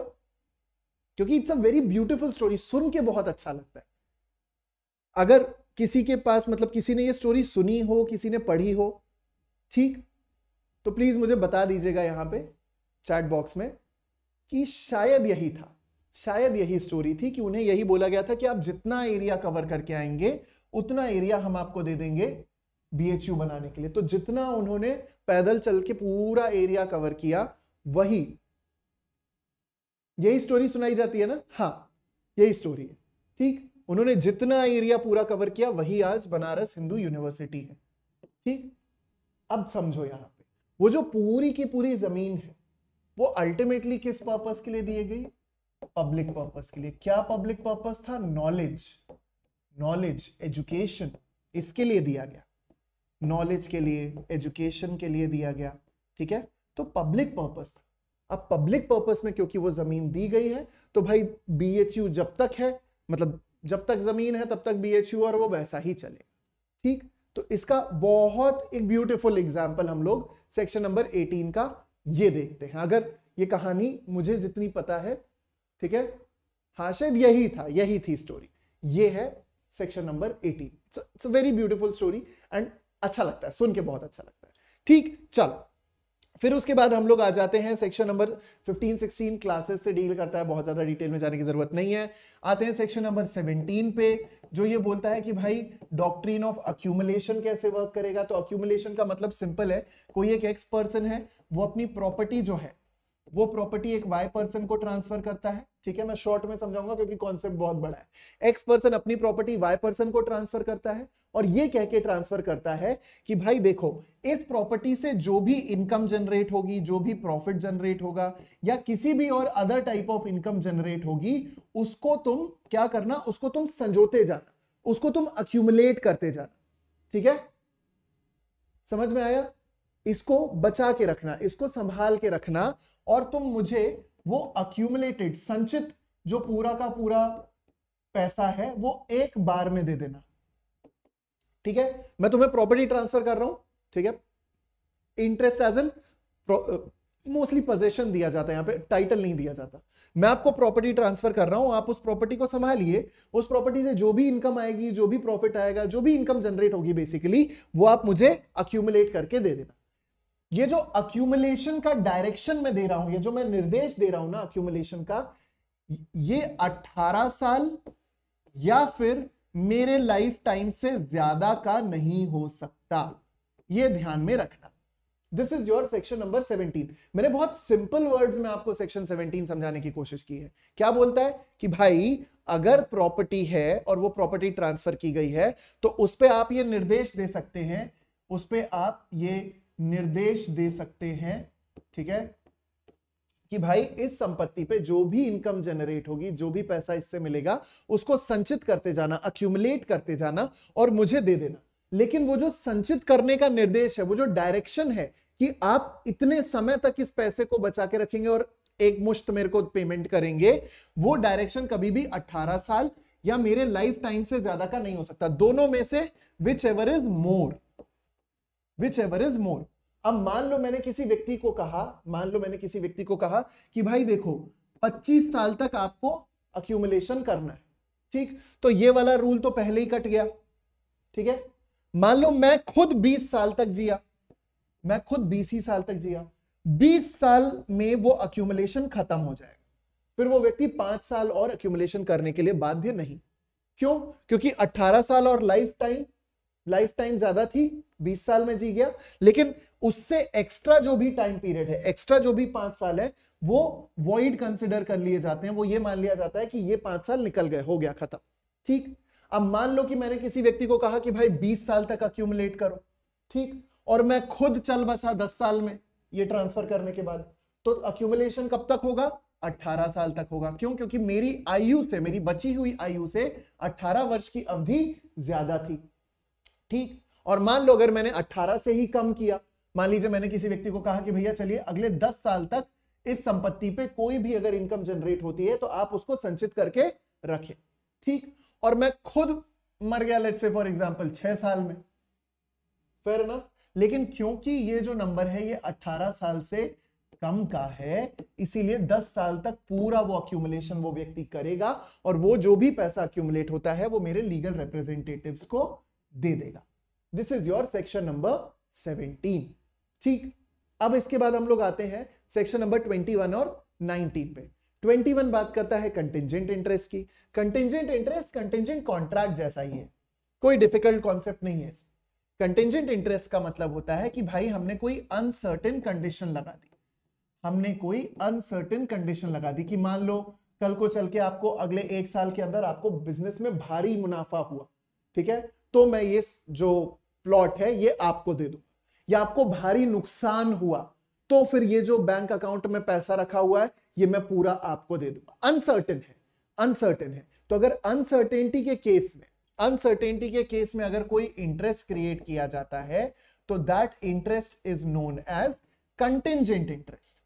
क्योंकि it's a very beautiful story सुन के बहुत अच्छा लगता है अगर किसी के पास मतलब किसी ने ये स्टोरी सुनी हो किसी ने पढ़ी हो ठीक तो प्लीज़ मुझे बता दीजिएगा यहां पे चैट बॉक्स में कि शायद यही था शायद यही स्टोरी थी कि उन्हें यही बोला गया था कि आप जितना एरिया कवर करके आएंगे उतना एरिया हम आपको दे देंगे बीएचयू बनाने के लिए तो जितना उन्होंने पैदल चल के पूरा एरिया कवर किया वही यही स्टोरी सुनाई जाती है ना हाँ यही स्टोरी है ठीक उन्होंने जितना एरिया पूरा कवर किया वही आज बनारस हिंदू यूनिवर्सिटी है ठीक अब समझो यहां वो जो पूरी की पूरी जमीन है वो अल्टीमेटली किस पर्पस के लिए दी गई पब्लिक पर्पस के लिए क्या पब्लिक पर्पस था नॉलेज नॉलेज एजुकेशन इसके लिए दिया गया नॉलेज के लिए एजुकेशन के लिए दिया गया ठीक है तो पब्लिक पर्पस अब पब्लिक पर्पस में क्योंकि वो जमीन दी गई है तो भाई बीएचयू जब तक है मतलब जब तक जमीन है तब तक बीएचयू और वो वैसा ही चलेगा ठीक तो इसका बहुत एक ब्यूटीफुल एग्जाम्पल हम लोग सेक्शन नंबर 18 का ये देखते हैं अगर ये कहानी मुझे जितनी पता है ठीक है हाँ शायद यही था यही थी स्टोरी ये है section number 18 it's very beautiful story and अच्छा लगता है सुन के बहुत अच्छा लगता है ठीक चलो फिर उसके बाद हम लोग आ जाते हैं सेक्शन नंबर 15 16 क्लासेस से डील करता है बहुत ज़्यादा डिटेल में जाने की ज़रूरत नहीं है आते हैं सेक्शन नंबर 17 पे जो ये बोलता है कि भाई डॉक्ट्रीन ऑफ अक्यूमुलेशन कैसे वर्क करेगा तो अक्यूमुलेशन का मतलब सिंपल है कोई एक एक्स पर्सन है वो अपनी प्रॉपर्टी जो है वो प्रॉपर्टी एक वाई पर्सन को ट्रांसफर करता है ठीक है मैं शॉर्ट में समझाऊंगा क्योंकि कॉन्सेप्ट बहुत बड़ा है एक्स पर्सन अपनी प्रॉपर्टी वाई पर्सन को ट्रांसफर करता है और ये कह के ट्रांसफर करता है कि भाई देखो इस प्रॉपर्टी से जो भी इनकम जनरेट होगी जो भी प्रॉफिट जनरेट होगा या किसी भी और other type of income generate होगी उसको तुम क्या करना उसको तुम संजोते जाना उसको तुम अक्यूमुलेट करते जाना ठीक है समझ में आया इसको बचा के रखना इसको संभाल के रखना और तुम मुझे वो अक्यूमुलेटेड संचित जो पूरा का पूरा पैसा है वो एक बार में दे देना ठीक है मैं तुम्हें प्रॉपर्टी ट्रांसफर कर रहा हूं ठीक है interest as an mostly possession दिया जाता है यहां पे टाइटल नहीं दिया जाता मैं आपको प्रॉपर्टी ट्रांसफर कर रहा हूं आप उस प्रॉपर्टी को संभालिए उस प्रॉपर्टी से जो भी इनकम आएगी जो भी प्रॉफिट आएगा जो भी इनकम जनरेट होगी बेसिकली वो आप मुझे अक्यूमुलेट करके दे देना ये जो अक्यूमुलेशन का डायरेक्शन में दे रहा हूं ये जो मैं निर्देश दे रहा हूं ना अक्यूमुलेशन का ये 18 साल या फिर मेरे लाइफ टाइम से ज्यादा का नहीं हो सकता ये ध्यान में रखना this is your section number 17 मैंने बहुत सिंपल वर्ड्स में आपको सेक्शन 17 समझाने की कोशिश की है क्या बोलता है कि भाई अगर प्रॉपर्टी है और वो प्रॉपर्टी ट्रांसफर की गई है तो उस पर आप ये निर्देश दे सकते हैं उस पर आप ये निर्देश दे सकते हैं ठीक है कि भाई इस संपत्ति पे जो भी इनकम जनरेट होगी जो भी पैसा इससे मिलेगा उसको संचित करते जाना अक्यूमुलेट करते जाना और मुझे दे देना लेकिन वो जो संचित करने का निर्देश है वो जो डायरेक्शन है कि आप इतने समय तक इस पैसे को बचा के रखेंगे और एक मुश्त मेरे को पेमेंट करेंगे वो डायरेक्शन कभी भी 18 साल या मेरे लाइफ टाइम से ज्यादा का नहीं हो सकता दोनों में से whichever is more whichever is more अब मान लो मैंने किसी व्यक्ति को कहा मान लो मैंने किसी व्यक्ति को कहा कि भाई देखो 25 साल तक आपको अक्यूमुलेशन करना है ठीक तो ये वाला रूल तो पहले ही कट गया ठीक है मान लो मैं खुद 20 साल तक जिया मैं खुद 20 ही साल तक जिया 20 साल में वो अक्यूमुलेशन खत्म हो जाएगा फिर वो व्यक्ति पांच साल और अक्यूमुलेशन करने के लिए बाध्य नहीं क्यों क्योंकि अट्ठारह साल और लाइफ टाइम लाइफ टाइम ज्यादा थी 20 साल में जी गया लेकिन उससे एक्स्ट्रा जो भी टाइम पीरियड है एक्स्ट्रा जो भी पांच साल है वो वॉइड कंसिडर कर लिए जाते हैं वो ये मान लिया जाता है कि ये पांच साल निकल गए हो गया खत्म ठीक अब मान लो कि मैंने किसी व्यक्ति को कहा कि भाई बीस साल तक अक्यूमुलेट करो ठीक और मैं खुद चल बसा दस साल में ये ट्रांसफर करने के बाद तो अक्यूमुलेशन कब तक होगा 18 साल तक होगा क्यों क्योंकि मेरी आयु से मेरी बची हुई आयु से 18 वर्ष की अवधि ज्यादा थी ठीक और मान लो अगर मैंने 18 से ही कम किया मान लीजिए मैंने किसी व्यक्ति को कहा कि भैया चलिए अगले 10 साल तक इस संपत्ति पे कोई भी अगर इनकम जनरेट होती है तो आप उसको संचित करके रखें ठीक और मैं खुद मर गया लेट से फॉर एग्जाम्पल छह साल में फेयर ना लेकिन क्योंकि ये जो नंबर है ये अट्ठारह साल से कम का है इसीलिए 10 साल तक पूरा वो अक्यूमुलेशन वो व्यक्ति करेगा और वो जो भी पैसा अक्यूमुलेट होता है वो मेरे लीगल रिप्रेजेंटेटिव्स को दे देगा this is your section number seventeen ठीक अब इसके बाद हम लोग आते हैं सेक्शन नंबर ट्वेंटी वन और नाइनटीन पे ट्वेंटी वन बात करता है कंटिजेंट इंटरेस्ट की कंटिजेंट इंटरेस्ट कंटिजेंट कॉन्ट्रैक्ट जैसा ही है कोई डिफिकल्ट कॉन्सेप्ट नहीं है कंटिजेंट इंटरेस्ट का मतलब होता है कि भाई हमने कोई अनसर्टेन कंडीशन लगा दी हमने कोई अनसर्टेन कंडीशन लगा दी कि मान लो कल को चल के आपको अगले एक साल के अंदर आपको बिजनेस में भारी मुनाफा हुआ ठीक है तो मैं ये जो प्लॉट है ये आपको दे दो या आपको भारी नुकसान हुआ तो फिर ये जो बैंक अकाउंट में पैसा रखा हुआ है ये मैं पूरा आपको दे दूंगा अनसर्टेन है अनसर्टेन है तो अगर अनसर्टेनिटी के केस में अनसर्टेनिटी के केस में अगर कोई इंटरेस्ट क्रिएट किया जाता है तो that interest is known as contingent interest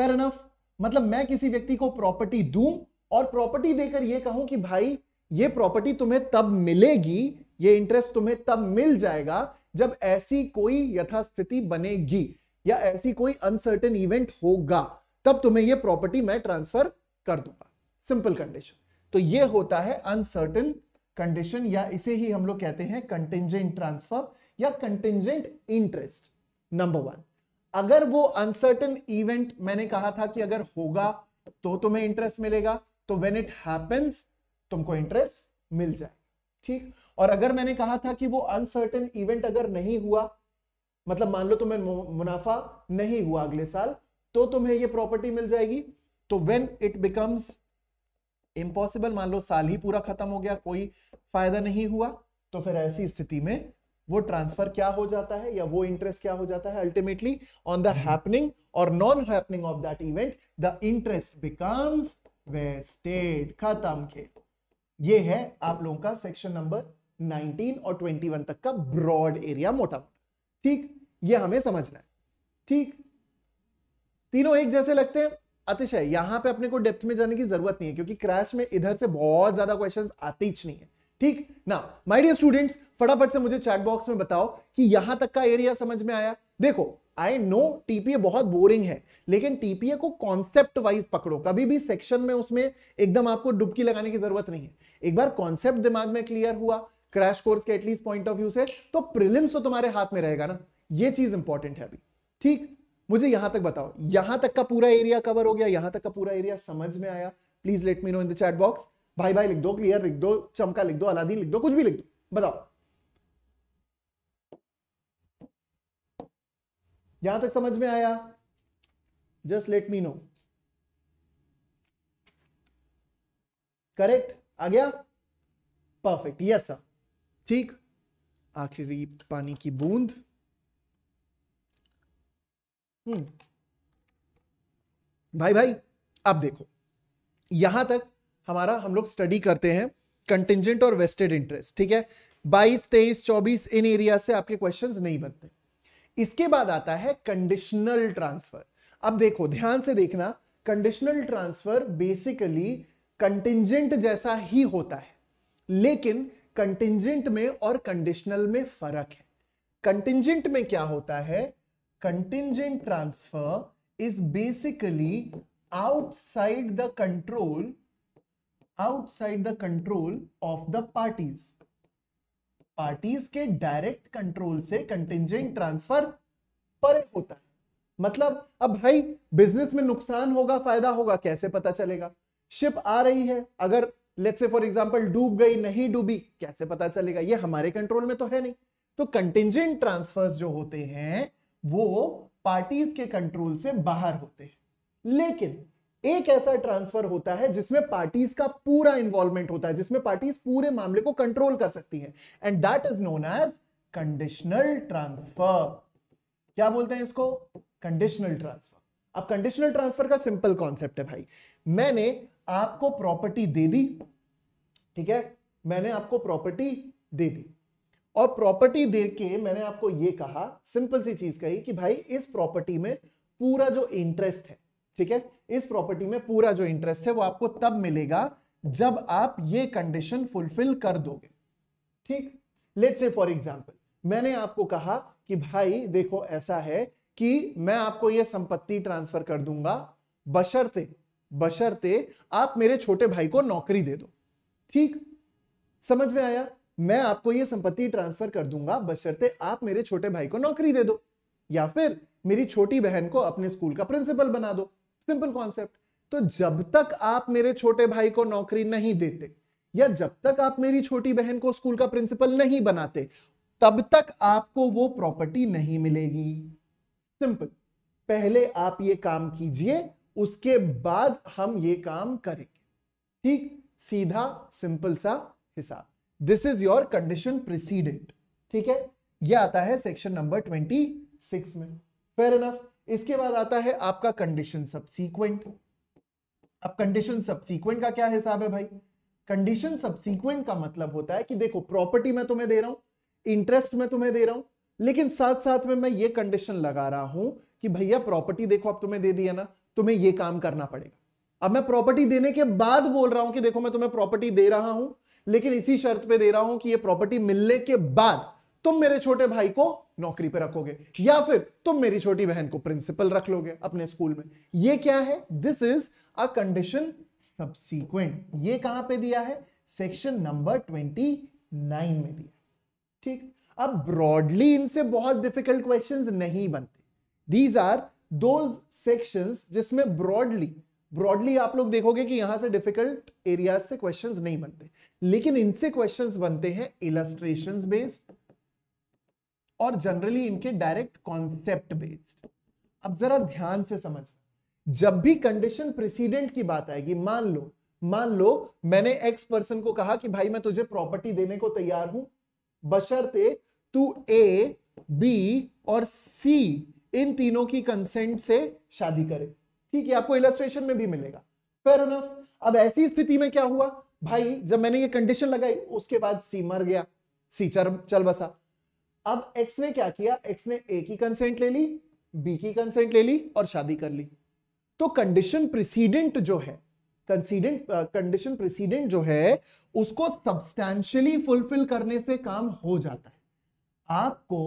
fair enough मतलब मैं किसी व्यक्ति को प्रॉपर्टी दूं और प्रॉपर्टी देकर यह कहूं कि भाई ये प्रॉपर्टी तुम्हें तब मिलेगी ये इंटरेस्ट तुम्हें तब मिल जाएगा जब ऐसी कोई यथास्थिति बनेगी या ऐसी कोई अनसर्टेन इवेंट होगा तब तुम्हें ये प्रॉपर्टी मैं ट्रांसफर कर दूंगा सिंपल कंडीशन तो ये होता है अनसर्टेन कंडीशन या इसे ही हम लोग कहते हैं कंटेंजेंट ट्रांसफर या कंटेंजेंट इंटरेस्ट नंबर वन अगर वो अनसर्टेन इवेंट मैंने कहा था कि अगर होगा तो तुम्हें इंटरेस्ट मिलेगा तो व्हेन इट हैपेंस तुमको इंटरेस्ट मिल जाए ठीक और अगर मैंने कहा था कि वो अनसर्टन इवेंट अगर नहीं हुआ मतलब मान लो तुम्हें तो मुनाफा नहीं हुआ अगले साल तो तुम्हें ये प्रॉपर्टी मिल जाएगी तो व्हेन इट बिकम्स इम्पॉसिबल मान लो साल ही पूरा खत्म हो गया कोई फायदा नहीं हुआ तो फिर ऐसी स्थिति में वो ट्रांसफर क्या हो जाता है या वो इंटरेस्ट क्या हो जाता है अल्टीमेटली ऑन द हैपनिंग और non happening of that event the interest becomes wasted खत्म खेल ये है आप लोगों का सेक्शन नंबर 19 और 21 तक का ब्रॉड एरिया मोटा ठीक ये हमें समझना है ठीक तीनों एक जैसे लगते हैं अतिशय यहां पे अपने को डेप्थ में जाने की जरूरत नहीं है क्योंकि क्रैश में इधर से बहुत ज्यादा क्वेश्चंस आते ही नहीं है ठीक ना माय डियर स्टूडेंट्स फटाफट से मुझे चैट बॉक्स में बताओ कि यहां तक का एरिया समझ में आया देखो आई नो टीपीए बहुत बोरिंग है लेकिन टीपीए को कॉन्सेप्ट वाइज पकड़ो कभी भी सेक्शन में उसमें एकदम आपको डुबकी लगाने की जरूरत नहीं है एक बार कॉन्सेप्ट दिमाग में क्लियर हुआ क्रैश कोर्स के एटलीस्ट पॉइंट ऑफ व्यू से तो प्रिलिम्स तो तुम्हारे हाथ में रहेगा ना ये चीज इंपॉर्टेंट है अभी ठीक मुझे यहां तक बताओ यहां तक का पूरा एरिया कवर हो गया यहां तक का पूरा एरिया समझ में आया please let me know in the chat box भाई भाई लिख दो क्लियर लिख दो चमका लिख दो अलादीन लिख दो कुछ भी लिख दो बताओ यहां तक समझ में आया just let me know correct आ गया परफेक्ट यस सर ठीक आखिरी पानी की बूंद हम्म भाई भाई अब देखो यहां तक हमारा हम लोग स्टडी करते हैं कंटिजेंट और वेस्टेड इंटरेस्ट ठीक है बाईस तेईस चौबीस इन एरिया से आपके क्वेश्चन नहीं बनते इसके बाद आता है कंडीशनल ट्रांसफर अब देखो ध्यान से देखना कंडीशनल ट्रांसफर बेसिकली कंटिजेंट जैसा ही होता है लेकिन कंटिजेंट में और कंडीशनल में फर्क है कंटिजेंट में क्या होता है contingent transfer is basically outside the control outside the control of the parties parties के डायरेक्ट कंट्रोल से कंटिजेंट ट्रांसफर पर होता है मतलब अब भाई बिजनेस में नुकसान होगा फायदा होगा कैसे पता चलेगा शिप आ रही है अगर लेट्स से फॉर एग्जांपल डूब गई नहीं डूबी कैसे पता चलेगा ये हमारे कंट्रोल में तो है नहीं तो कंटिजेंट ट्रांसफर्स जो होते हैं वो पार्टीज के कंट्रोल से बाहर होते हैं लेकिन एक ऐसा ट्रांसफर होता है जिसमें पार्टीज का पूरा इन्वॉल्वमेंट होता है जिसमें पार्टीज पूरे मामले को कंट्रोल कर सकती है and that is known as conditional transfer क्या बोलते हैं इसको कंडीशनल ट्रांसफर अब कंडीशनल ट्रांसफर का सिंपल कॉन्सेप्ट है भाई मैंने आपको प्रॉपर्टी दे दी ठीक है मैंने आपको प्रॉपर्टी दे दी और प्रॉपर्टी दे के मैंने आपको यह कहा सिंपल सी चीज कही कि भाई इस प्रॉपर्टी में पूरा जो इंटरेस्ट है ठीक है इस प्रॉपर्टी में पूरा जो इंटरेस्ट है वो आपको तब मिलेगा जब आप ये कंडीशन फुलफिल कर दोगे ठीक लेट से फॉर एग्जाम्पल मैंने आपको कहा कि भाई देखो ऐसा है कि मैं आपको यह संपत्ति ट्रांसफर कर दूंगा बशर्ते बशर्ते आप मेरे छोटे भाई को नौकरी दे दो ठीक समझ में आया मैं आपको यह संपत्ति ट्रांसफर कर दूंगा बशर्ते आप मेरे छोटे भाई को नौकरी दे दो या फिर मेरी छोटी बहन को अपने स्कूल का प्रिंसिपल बना दो सिंपल कॉन्सेप्ट तो जब तक आप मेरे छोटे भाई को नौकरी नहीं देते या जब तक आप मेरी छोटी बहन को स्कूल का प्रिंसिपल नहीं बनाते तब तक आपको वो प्रॉपर्टी नहीं मिलेगी सिंपल पहले आप ये काम कीजिए उसके बाद हम ये काम करेंगे ठीक सीधा सिंपल सा हिसाब this is your condition precedent ठीक है यह आता है सेक्शन नंबर ट्वेंटी सिक्स में फेर इनफ इसके बाद आता है आपका कंडीशन सबसीक्वेंट अब कंडीशन सबसीक्वेंट का क्या हिसाब है भाई कंडीशन सबसीक्वेंट का मतलब होता है कि देखो प्रॉपर्टी मैं तुम्हें दे रहा हूं इंटरेस्ट में तुम्हें दे रहा हूं लेकिन साथ साथ में मैं ये कंडीशन लगा रहा हूं कि भैया प्रॉपर्टी देखो अब तुम्हें दे दिया ना तुम्हें ये काम करना पड़ेगा अब मैं प्रॉपर्टी देने के बाद बोल रहा हूं कि देखो मैं तुम्हें प्रॉपर्टी दे रहा हूं लेकिन इसी शर्त पे दे रहा हूं कि ये प्रॉपर्टी मिलने के बाद तुम मेरे छोटे भाई को नौकरी पे रखोगे या फिर तुम मेरी छोटी बहन को प्रिंसिपल रख लोगे अपने स्कूल में ये क्या है this is a condition subsequent ये कहां पे दिया है सेक्शन नंबर ट्वेंटी नाइन में दिया ठीक अब ब्रॉडली इनसे बहुत डिफिकल्ट क्वेश्चंस नहीं बनते दीज आर दो सेक्शंस जिसमें ब्रॉडली ब्रॉडली आप लोग देखोगे कि यहां से डिफिकल्ट एरियाज से क्वेश्चंस नहीं बनते लेकिन इनसे क्वेश्चंस बनते हैं इलस्ट्रेशंस बेस्ड और जनरली इनके डायरेक्ट कॉन्सेप्ट बेस्ड अब जरा ध्यान से समझ जब भी कंडीशन प्रेसिडेंट की बात आएगी मान लो मान लो मैंने एक्स पर्सन को कहा कि भाई मैं तुझे प्रॉपर्टी देने को तैयार हूं बशर्ते तू ए बी और सी इन तीनों की कंसेंट से शादी करे ठीक है आपको इलस्ट्रेशन में भी मिलेगा फेयर अनफ अब ऐसी स्थिति में क्या हुआ भाई जब मैंने ये कंडीशन लगाई उसके बाद सी मर गया सी चल बसा अब एक्स ने क्या किया एक्स ने ए की कंसेंट ले ली बी की कंसेंट ले ली और शादी कर ली तो कंडीशन प्रिडेंट जो है कंसीडेंट कंडीशन प्रेसिडेंट जो है उसको सब्सटैंशियली फुलफिल करने से काम हो जाता है आपको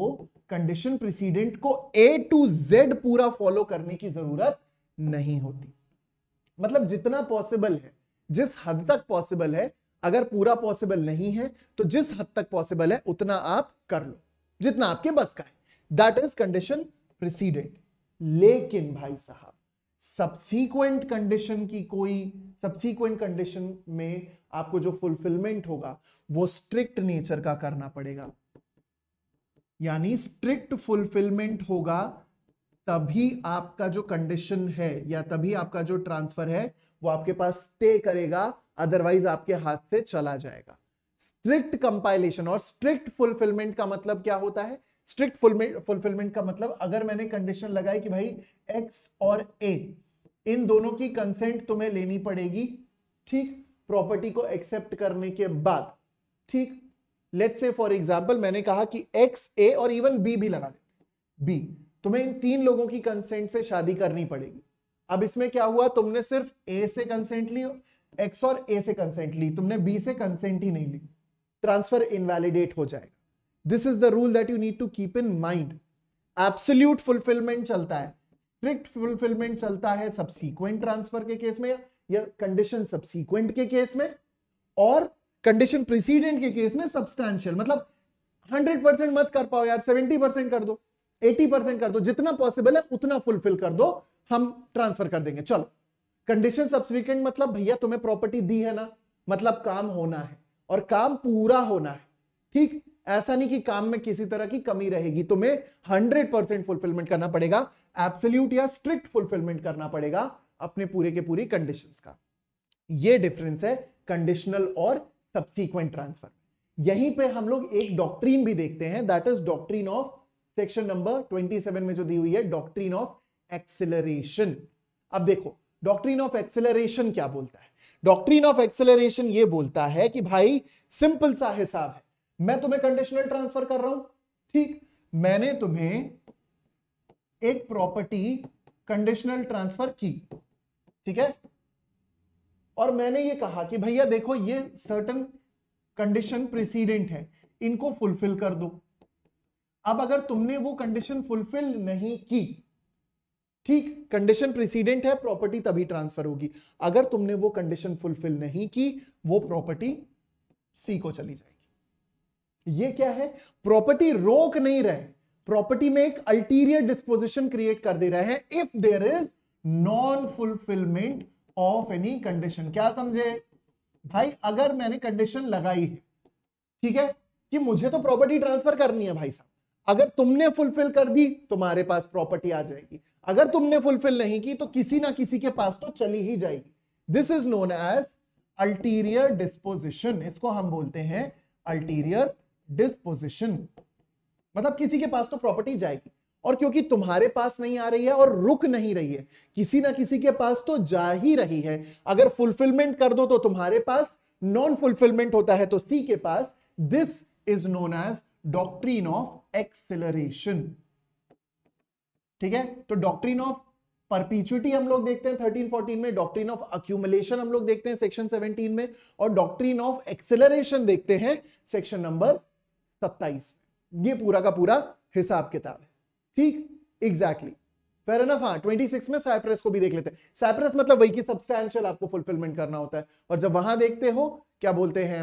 कंडीशन प्रिसीडेंट को ए टू जेड पूरा फॉलो करने की जरूरत नहीं होती मतलब जितना पॉसिबल है जिस हद तक पॉसिबल है अगर पूरा पॉसिबल नहीं है तो जिस हद तक पॉसिबल है उतना आप कर लो जितना आपके बस का है दैट इज कंडीशन प्रिसीडेंट लेकिन भाई साहब सब्सीक्वेंट कंडीशन की कोई सब्सिक्वेंट कंडीशन में आपको जो फुलफिलमेंट होगा वो स्ट्रिक्ट नेचर का करना पड़ेगा यानी स्ट्रिक्ट फुलफिलमेंट होगा तभी आपका जो कंडीशन है या तभी आपका जो ट्रांसफर है वो आपके पास स्टे करेगा अदरवाइज आपके हाथ से चला जाएगा स्ट्रिक्ट कंपाइलेशन और स्ट्रिक्ट फुलफिलमेंट का मतलब क्या होता है स्ट्रिक्ट फुलफिलमेंट का मतलब अगर मैंने कंडीशन लगाई कि भाई एक्स और ए इन दोनों की कंसेंट तुम्हें लेनी पड़ेगी ठीक प्रॉपर्टी को एक्सेप्ट करने के बाद ठीक लेट्स से फॉर एग्जांपल मैंने कहा कि एक्स ए और इवन बी भी लगा दे बी तुम्हें इन तीन लोगों की कंसेंट से शादी करनी पड़ेगी अब इसमें क्या हुआ तुमने सिर्फ ए से कंसेंट ली एक्स और ए से कंसेंट ली तुमने बी से कंसेंट ही नहीं ली ट्रांसफर इनवैलिडेट हो जाएगा this is the rule that you need to keep in mind absolute fulfilment चलता है स्ट्रिक्ट फुलफिलमेंट चलता है सबसीक्वेंट ट्रांसफर के केस में या कंडीशन सबसीक्वेंट के केस में और कंडीशन प्रिसीडेंट के केस में सब्सटैंशियल मतलब 100 मत कर पाओ यार 70 कर दो 80 कर दो जितना पॉसिबल है उतना फुलफिल कर दो हम ट्रांसफर कर देंगे चलो कंडीशन सब्सिक्वेंट मतलब भैया तुम्हें प्रॉपर्टी दी है ना मतलब काम होना है और काम पूरा होना है ठीक ऐसा नहीं कि काम में किसी तरह की कमी रहेगी तुम्हें हंड्रेड परसेंट फुलफिलमेंट करना पड़ेगा एब्सोल्यूट या स्ट्रिक्ट फुलफिलमेंट करना पड़ेगा अपने पूरे के पूरी कंडीशंस का ये डिफरेंस है कंडीशनल और सब्सिक्वेंट ट्रांसफर यहीं पे हम लोग एक डॉक्ट्रीन भी देखते हैं that is doctrine of section number 27 में जो दी हुई है डॉक्ट्रीन ऑफ एक्सेलरेशन अब देखो डॉक्ट्रीन ऑफ एक्सेलरेशन क्या बोलता है डॉक्ट्रीन ऑफ एक्सेलरेशन ये बोलता है कि भाई सिंपल सा हिसाब है मैं तुम्हें कंडीशनल ट्रांसफर कर रहा हूं ठीक मैंने तुम्हें एक प्रॉपर्टी कंडीशनल ट्रांसफर की ठीक है और मैंने ये कहा कि भैया देखो ये सर्टन कंडीशन प्रेसिडेंट है इनको फुलफिल कर दो अब अगर तुमने वो कंडीशन फुलफिल नहीं की ठीक कंडीशन प्रेसिडेंट है प्रॉपर्टी तभी ट्रांसफर होगी अगर तुमने वो कंडीशन फुलफिल नहीं की वो प्रॉपर्टी सी को चली जाएगी ये क्या है प्रॉपर्टी रोक नहीं रहे प्रॉपर्टी में एक अल्टीरियर डिस्पोजिशन क्रिएट कर दे रहे हैं if there is non fulfilment of any condition क्या समझे भाई अगर मैंने कंडीशन लगाई है ठीक है कि मुझे तो प्रॉपर्टी ट्रांसफर करनी है भाई साहब अगर तुमने फुलफिल कर दी तुम्हारे पास प्रॉपर्टी आ जाएगी अगर तुमने फुलफिल नहीं की तो किसी ना किसी के पास तो चली ही जाएगी this is known as ulterior disposition इसको हम बोलते हैं अल्टीरियर डिस्पोजिशन मतलब किसी के पास तो प्रॉपर्टी जाएगी और क्योंकि तुम्हारे पास नहीं आ रही है और रुक नहीं रही है किसी ना किसी के पास तो जा ही रही है अगर फुलफिलमेंट कर दो तो तुम्हारे पास नॉन फुलफिलमेंट होता है तो सी के पास this is known as doctrine of acceleration ठीक है तो डॉक्ट्रीन ऑफ परपीचुटी हम लोग देखते हैं थर्टीन फोर्टीन में डॉक्ट्रीन ऑफ अक्यूमुलेशन हम लोग देखते हैं सेक्शन सेवनटीन में और डॉक्ट्रीन ऑफ एक्सेलरेशन देखते हैं सेक्शन नंबर सत्ताईस ये पूरा का पूरा हिसाब किताब है ठीक एग्जैक्टली फेर एनफ हाँ 26 में साइप्रस को भी देख लेते हैं साइप्रस मतलब वही की सब्सटैंशियल आपको फुलफिलमेंट करना होता है और जब वहां देखते हो क्या बोलते हैं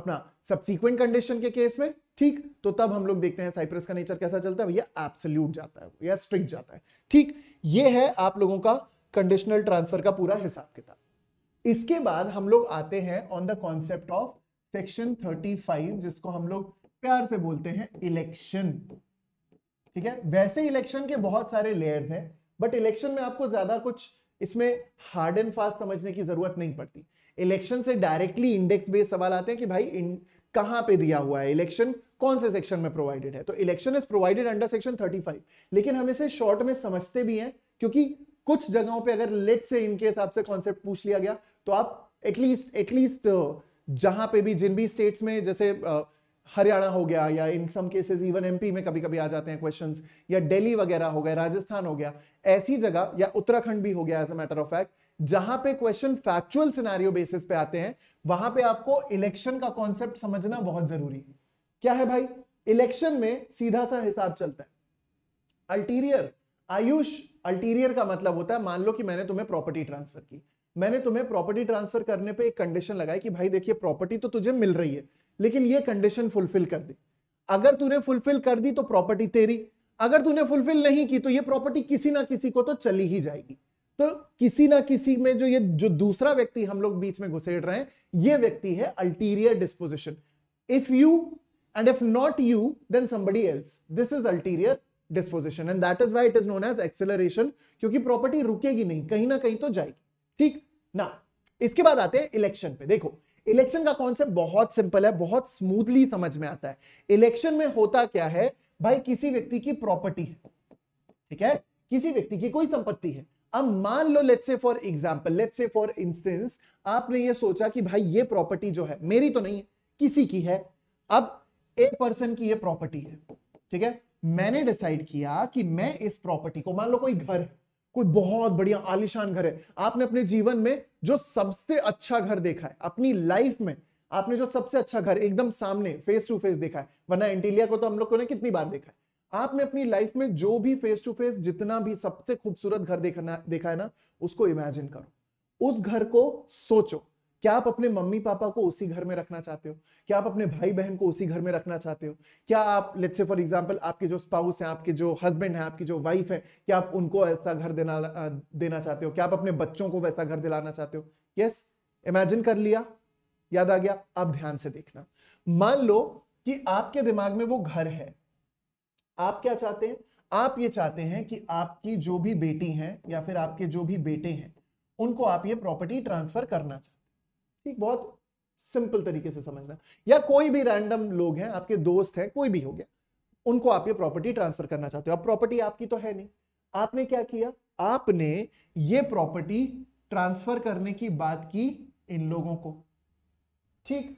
अपना सब्सिक्वेंट कंडीशन के केस में ठीक तो तब हम लोग देखते हैं साइप्रस का नेचर कैसा चलता है भैया एप्सल्यूट जाता है या स्ट्रिक्ट जाता है ठीक ये है आप लोगों का कंडीशनल ट्रांसफर का पूरा हिसाब किताब इसके बाद हम लोग आते हैं on the concept of section 35 जिसको हम लोग प्यार से बोलते हैं इलेक्शन ठीक है वैसे इलेक्शन के बहुत सारे लेयर्स हैं बट इलेक्शन में आपको ज्यादा कुछ इसमें हार्ड एंड फास्ट समझने की जरूरत नहीं पड़ती इलेक्शन से डायरेक्टली इंडेक्स बेस्ड सवाल आते हैं कि भाई कहां पे दिया हुआ है इलेक्शन कौन से सेक्शन में प्रोवाइडेड है तो election is provided under section 35 लेकिन हम इसे शॉर्ट में समझते भी हैं क्योंकि कुछ जगहों पे अगर लेट से इनके हिसाब से कॉन्सेप्ट पूछ लिया गया तो आप एटलीस्ट एटलीस्ट जहां पे भी जिन भी स्टेट्स में जैसे uh, हरियाणा हो गया या in some cases even MP में कभी कभी आ जाते हैं क्वेश्चंस या दिल्ली वगैरह हो गया राजस्थान हो गया ऐसी जगह या उत्तराखंड भी हो गया as a matter of fact जहां पे क्वेश्चन फैक्चुअल सिनेरियो बेसिस पे आते हैं वहां पे आपको इलेक्शन का कॉन्सेप्ट समझना बहुत जरूरी है क्या है भाई इलेक्शन में सीधा सा हिसाब चलता है अल्टीरियर आयुष अल्टीरियर का मतलब होता है मान लो कि मैंने तुम्हें प्रॉपर्टी ट्रांसफर की मैंने तुम्हें प्रॉपर्टी ट्रांसफर करने पे एक कंडीशन लगाई कि भाई देखिए प्रॉपर्टी तो तुझे मिल रही है लेकिन ये कंडीशन फुलफिल कर दी अगर तूने फुलफिल कर दी तो प्रॉपर्टी तेरी अगर तूने फुलफिल नहीं की तो ये प्रॉपर्टी किसी ना किसी को तो चली ही जाएगी तो किसी ना किसी में जो ये जो दूसरा व्यक्ति हम लोग बीच में घुसेड़ रहे हैं ये व्यक्ति है ulterior disposition if you and if not you then somebody else this is ulterior disposition and that is why it is known as acceleration क्योंकि प्रॉपर्टी रुकेगी नहीं कहीं ना कहीं तो जाएगी ठीक ना इसके बाद आते हैं इलेक्शन पे देखो इलेक्शन का कॉन्सेप्ट बहुत सिंपल है बहुत स्मूथली समझ में आता है इलेक्शन में होता क्या है भाई किसी व्यक्ति की प्रॉपर्टी है ठीक है किसी व्यक्ति की कोई संपत्ति है अब मान लो let's say for example let's say for instance आपने ये सोचा कि भाई ये प्रॉपर्टी जो है मेरी तो नहीं है किसी की है अब एक पर्सन की ये प्रॉपर्टी है ठीक है मैंने डिसाइड किया कि मैं इस प्रॉपर्टी को मान लो कोई घर है कोई बहुत बढ़िया आलिशान घर है आपने अपने जीवन में जो सबसे अच्छा घर देखा है अपनी लाइफ में आपने जो सबसे अच्छा घर एकदम सामने फेस टू फेस देखा है वरना इंटीलिया को तो हम लोग को ने कितनी बार देखा है आपने अपनी लाइफ में जो भी फेस टू फेस जितना भी सबसे खूबसूरत घर देखना देखा है ना उसको इमेजिन करो उस घर को सोचो क्या आप अपने मम्मी पापा को उसी घर में रखना चाहते हो क्या आप अपने भाई बहन को उसी घर में रखना चाहते हो क्या आप लेट्स से फॉर एग्जांपल आपके जो स्पाउस हैं आपके जो हस्बैंड हैं आपकी जो वाइफ है क्या आप उनको ऐसा घर देना देना चाहते हो क्या आप अपने बच्चों को वैसा घर दिलाना चाहते हो यस इमेजिन कर लिया याद आ गया अब ध्यान से देखना मान लो कि आपके दिमाग में वो घर है आप क्या चाहते हैं आप ये चाहते हैं कि आपकी जो भी बेटी है या फिर आपके जो भी बेटे हैं उनको आप ये प्रॉपर्टी ट्रांसफर करना चाहते ठीक बहुत सिंपल तरीके से समझना या कोई भी रैंडम लोग हैं आपके दोस्त हैं कोई भी हो गया उनको आप ये प्रॉपर्टी ट्रांसफर करना चाहते हो अब प्रॉपर्टी आपकी तो है नहीं आपने क्या किया आपने ये प्रॉपर्टी ट्रांसफर करने की बात की इन लोगों को ठीक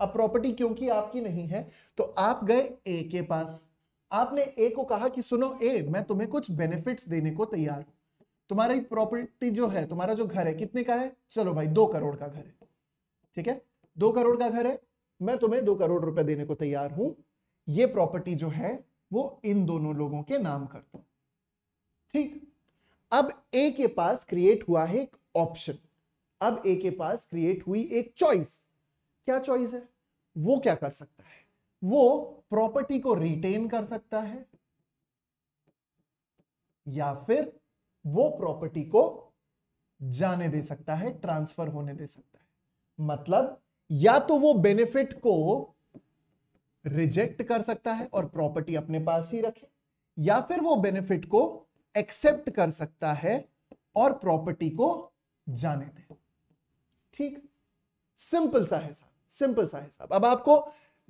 अब प्रॉपर्टी क्योंकि आपकी नहीं है तो आप गए ए के पास आपने ए को कहा कि सुनो ए मैं तुम्हें कुछ बेनिफिट्स देने को तैयार हूं तुम्हारी प्रॉपर्टी जो है तुम्हारा जो घर है कितने का है चलो भाई दो करोड़ का घर है ठीक है दो करोड़ का घर है मैं तुम्हें दो करोड़ रुपए देने को तैयार हूं ये प्रॉपर्टी जो है वो इन दोनों लोगों के नाम कर दो ठीक अब ए के पास क्रिएट हुआ है एक ऑप्शन अब ए के पास क्रिएट हुई एक चॉइस क्या चॉइस है वो क्या कर सकता है वो प्रॉपर्टी को रिटेन कर सकता है या फिर वो प्रॉपर्टी को जाने दे सकता है ट्रांसफर होने दे सकता है मतलब या तो वो बेनिफिट को रिजेक्ट कर सकता है और प्रॉपर्टी अपने पास ही रखे या फिर वो बेनिफिट को एक्सेप्ट कर सकता है और प्रॉपर्टी को जाने दे ठीक सिंपल सा है साहब सिंपल सा है साहब अब आपको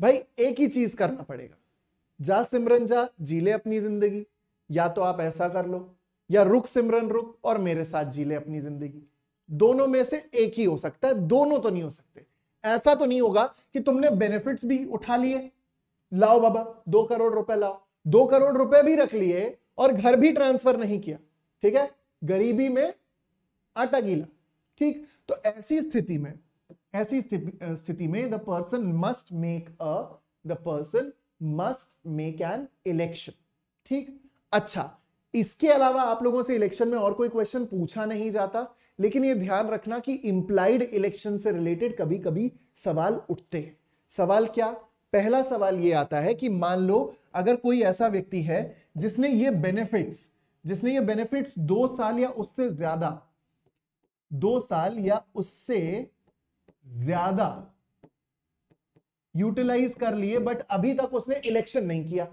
भाई एक ही चीज करना पड़ेगा जा सिमरन जा जी ले अपनी जिंदगी या तो आप ऐसा कर लो या रुक सिमरन रुक और मेरे साथ जी ले अपनी जिंदगी दोनों में से एक ही हो सकता है दोनों तो नहीं हो सकते ऐसा तो नहीं होगा कि तुमने बेनिफिट्स भी उठा लिए लाओ बाबा दो करोड़ रुपए लाओ दो करोड़ रुपए भी रख लिए और घर भी ट्रांसफर नहीं किया ठीक है गरीबी में आटा गीला ठीक तो ऐसी स्थिति में ऐसी स्थिति में the person must make a the person must make an election ठीक अच्छा इसके अलावा आप लोगों से इलेक्शन में और कोई क्वेश्चन पूछा नहीं जाता लेकिन ये ध्यान रखना कि इंप्लाइड इलेक्शन से रिलेटेड कभी कभी सवाल उठते हैं सवाल क्या पहला सवाल ये आता है कि मान लो अगर कोई ऐसा व्यक्ति है जिसने ये बेनिफिट्स जिसने ये बेनिफिट्स दो साल या उससे ज्यादा दो साल या उससे ज्यादा यूटिलाइज कर लिए बट अभी तक उसने इलेक्शन नहीं किया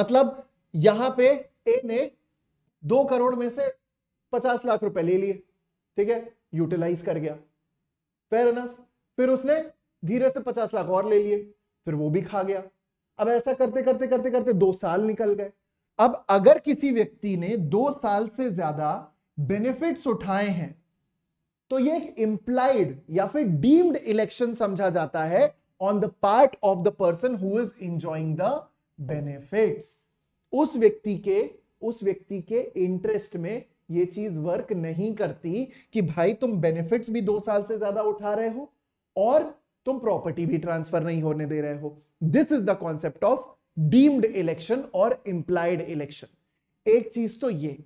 मतलब यहां पे ए ने दो करोड़ में से पचास लाख रुपए ले लिए ठीक है यूटिलाइज कर गया फेयर इनफ फिर उसने धीरे से पचास लाख और ले लिए फिर वो भी खा गया अब ऐसा करते करते करते करते दो साल निकल गए अब अगर किसी व्यक्ति ने दो साल से ज्यादा बेनिफिट्स उठाए हैं तो ये एक इंप्लाइड या फिर डीम्ड इलेक्शन समझा जाता है on the part of the person who is enjoying the benefits उस व्यक्ति के उस व्यक्ति के इंटरेस्ट में ये चीज वर्क नहीं करती कि भाई तुम बेनिफिट्स भी दो साल से ज्यादा उठा रहे हो और तुम प्रॉपर्टी भी ट्रांसफर नहीं होने दे रहे हो this is the concept of deemed election और इंप्लाइड इलेक्शन एक चीज तो ये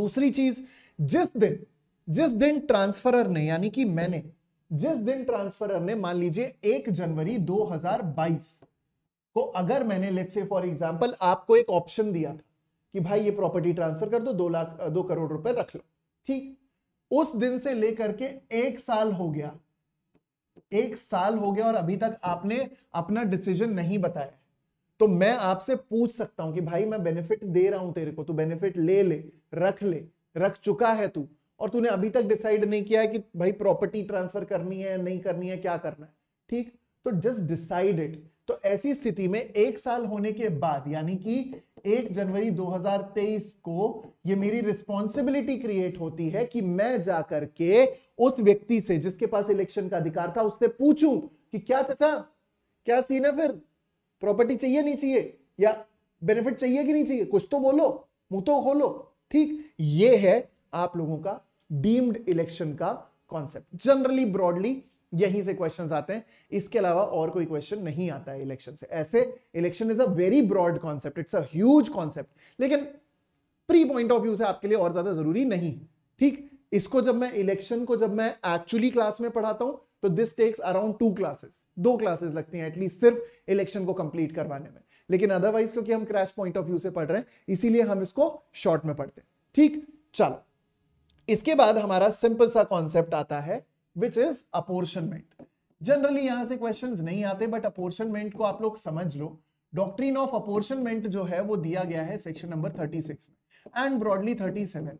दूसरी चीज जिस दिन जिस दिन ट्रांसफरर ने यानी कि मैंने जिस दिन ट्रांसफरर ने मान लीजिए एक जनवरी 2022 को अगर मैंने लेट से फॉर एग्जांपल आपको एक ऑप्शन दिया था कि भाई ये प्रॉपर्टी ट्रांसफर कर दो दो लाख दो करोड़ रुपए रख लो ठीक उस दिन से लेकर के एक साल हो गया एक साल हो गया और अभी तक आपने अपना डिसीजन नहीं बताया तो मैं आपसे पूछ सकता हूं कि भाई मैं बेनिफिट दे रहा हूं तेरे को तू बेनिफिट ले ले रख ले रख चुका है तू और तूने अभी तक डिसाइड नहीं किया है कि भाई प्रॉपर्टी ट्रांसफर करनी है नहीं करनी है क्या करना है ठीक तो जस्ट डिसाइडेड तो ऐसी स्थिति में एक साल होने के बाद यानी कि एक जनवरी 2023 को ये मेरी रिस्पॉन्सिबिलिटी क्रिएट होती है कि मैं जाकर के उस व्यक्ति से जिसके पास इलेक्शन का अधिकार था उससे पूछूं कि क्या चाचा क्या सीन है फिर प्रॉपर्टी चाहिए नहीं चाहिए या बेनिफिट चाहिए कि नहीं चाहिए कुछ तो बोलो मुंह तो खोलो ठीक ये है आप लोगों का डीम्ड इलेक्शन का कॉन्सेप्ट जनरली ब्रॉडली यहीं से क्वेश्चन आते हैं इसके अलावा और कोई क्वेश्चन नहीं आता है इलेक्शन से ऐसे election is a very broad concept it's as concept लेकिन प्री पॉइंट ऑफ व्यू से आपके लिए और ज्यादा जरूरी नहीं ठीक इसको जब मैं इलेक्शन को जब मैं एक्चुअली क्लास में पढ़ाता हूं तो this takes around two classes दो क्लासेस लगती हैं एटलीस्ट सिर्फ इलेक्शन को कंप्लीट करवाने में लेकिन अदरवाइज क्योंकि हम क्रैश पॉइंट ऑफ व्यू से पढ़ रहे हैं इसीलिए हम इसको शॉर्ट में पढ़ते हैं ठीक चलो इसके बाद हमारा सिंपल सा कॉन्सेप्ट आता है विच इज अपोर्शनमेंट जनरली यहां से क्वेश्चंस नहीं आते बट अपोर्शनमेंट को आप लोग समझ लो डॉक्ट्रीन ऑफ अपोर्शनमेंट जो है वो दिया गया है सेक्शन नंबर 36 में एंड ब्रॉडली 37 में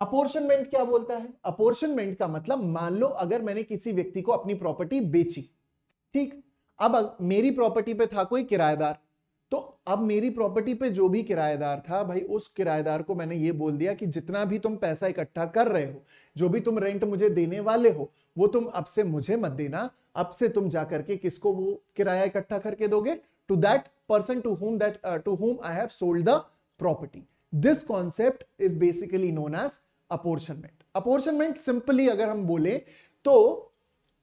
अपोर्शनमेंट क्या बोलता है अपोर्शनमेंट का मतलब मान लो अगर मैंने किसी व्यक्ति को अपनी प्रॉपर्टी बेची ठीक अब मेरी प्रॉपर्टी पे था कोई किराएदार तो अब मेरी प्रॉपर्टी पे जो भी किराएदार था भाई उस किराएदार को मैंने ये बोल दिया कि जितना भी तुम पैसा इकट्ठा कर रहे हो जो भी तुम रेंट मुझे देने वाले हो वो तुम अब से मुझे मत देना अब से तुम जा करके किसको वो किराया इकट्ठा करके दोगे to that person to whom that to whom I have sold the property this concept is basically known as apportionment apportionment simply अगर हम बोले तो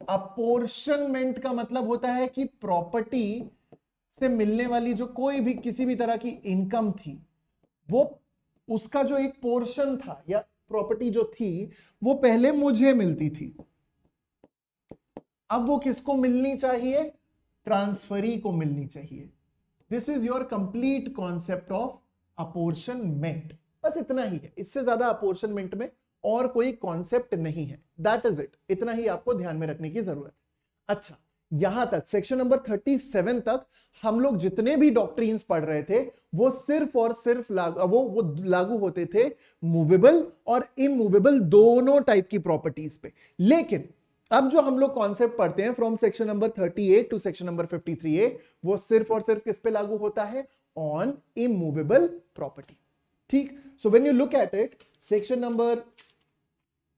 अपोर्शनमेंट का मतलब होता है कि प्रॉपर्टी से मिलने वाली जो कोई भी किसी भी तरह की इनकम थी वो उसका जो एक पोर्शन था या प्रॉपर्टी जो थी वो पहले मुझे मिलती थी अब वो किसको मिलनी चाहिए ट्रांसफरी को मिलनी चाहिए this is your complete concept of apportionment बस इतना ही है इससे ज्यादा अपोर्शनमेंट में और कोई कॉन्सेप्ट नहीं है दैट इज इट इतना ही आपको ध्यान में रखने की जरूरत है अच्छा यहां तक सेक्शन नंबर 37 तक हम लोग जितने भी डॉक्टर पढ़ रहे थे वो सिर्फ और सिर्फ लागू वो वो लागू होते थे मूवेबल और इमूवेबल दोनों टाइप की प्रॉपर्टीज पे लेकिन अब जो हम लोग कॉन्सेप्ट पढ़ते हैं from section number 38 to section number 53 A वो सिर्फ और सिर्फ किस पे लागू होता है ऑन इमूवेबल प्रॉपर्टी ठीक so when you look at it section number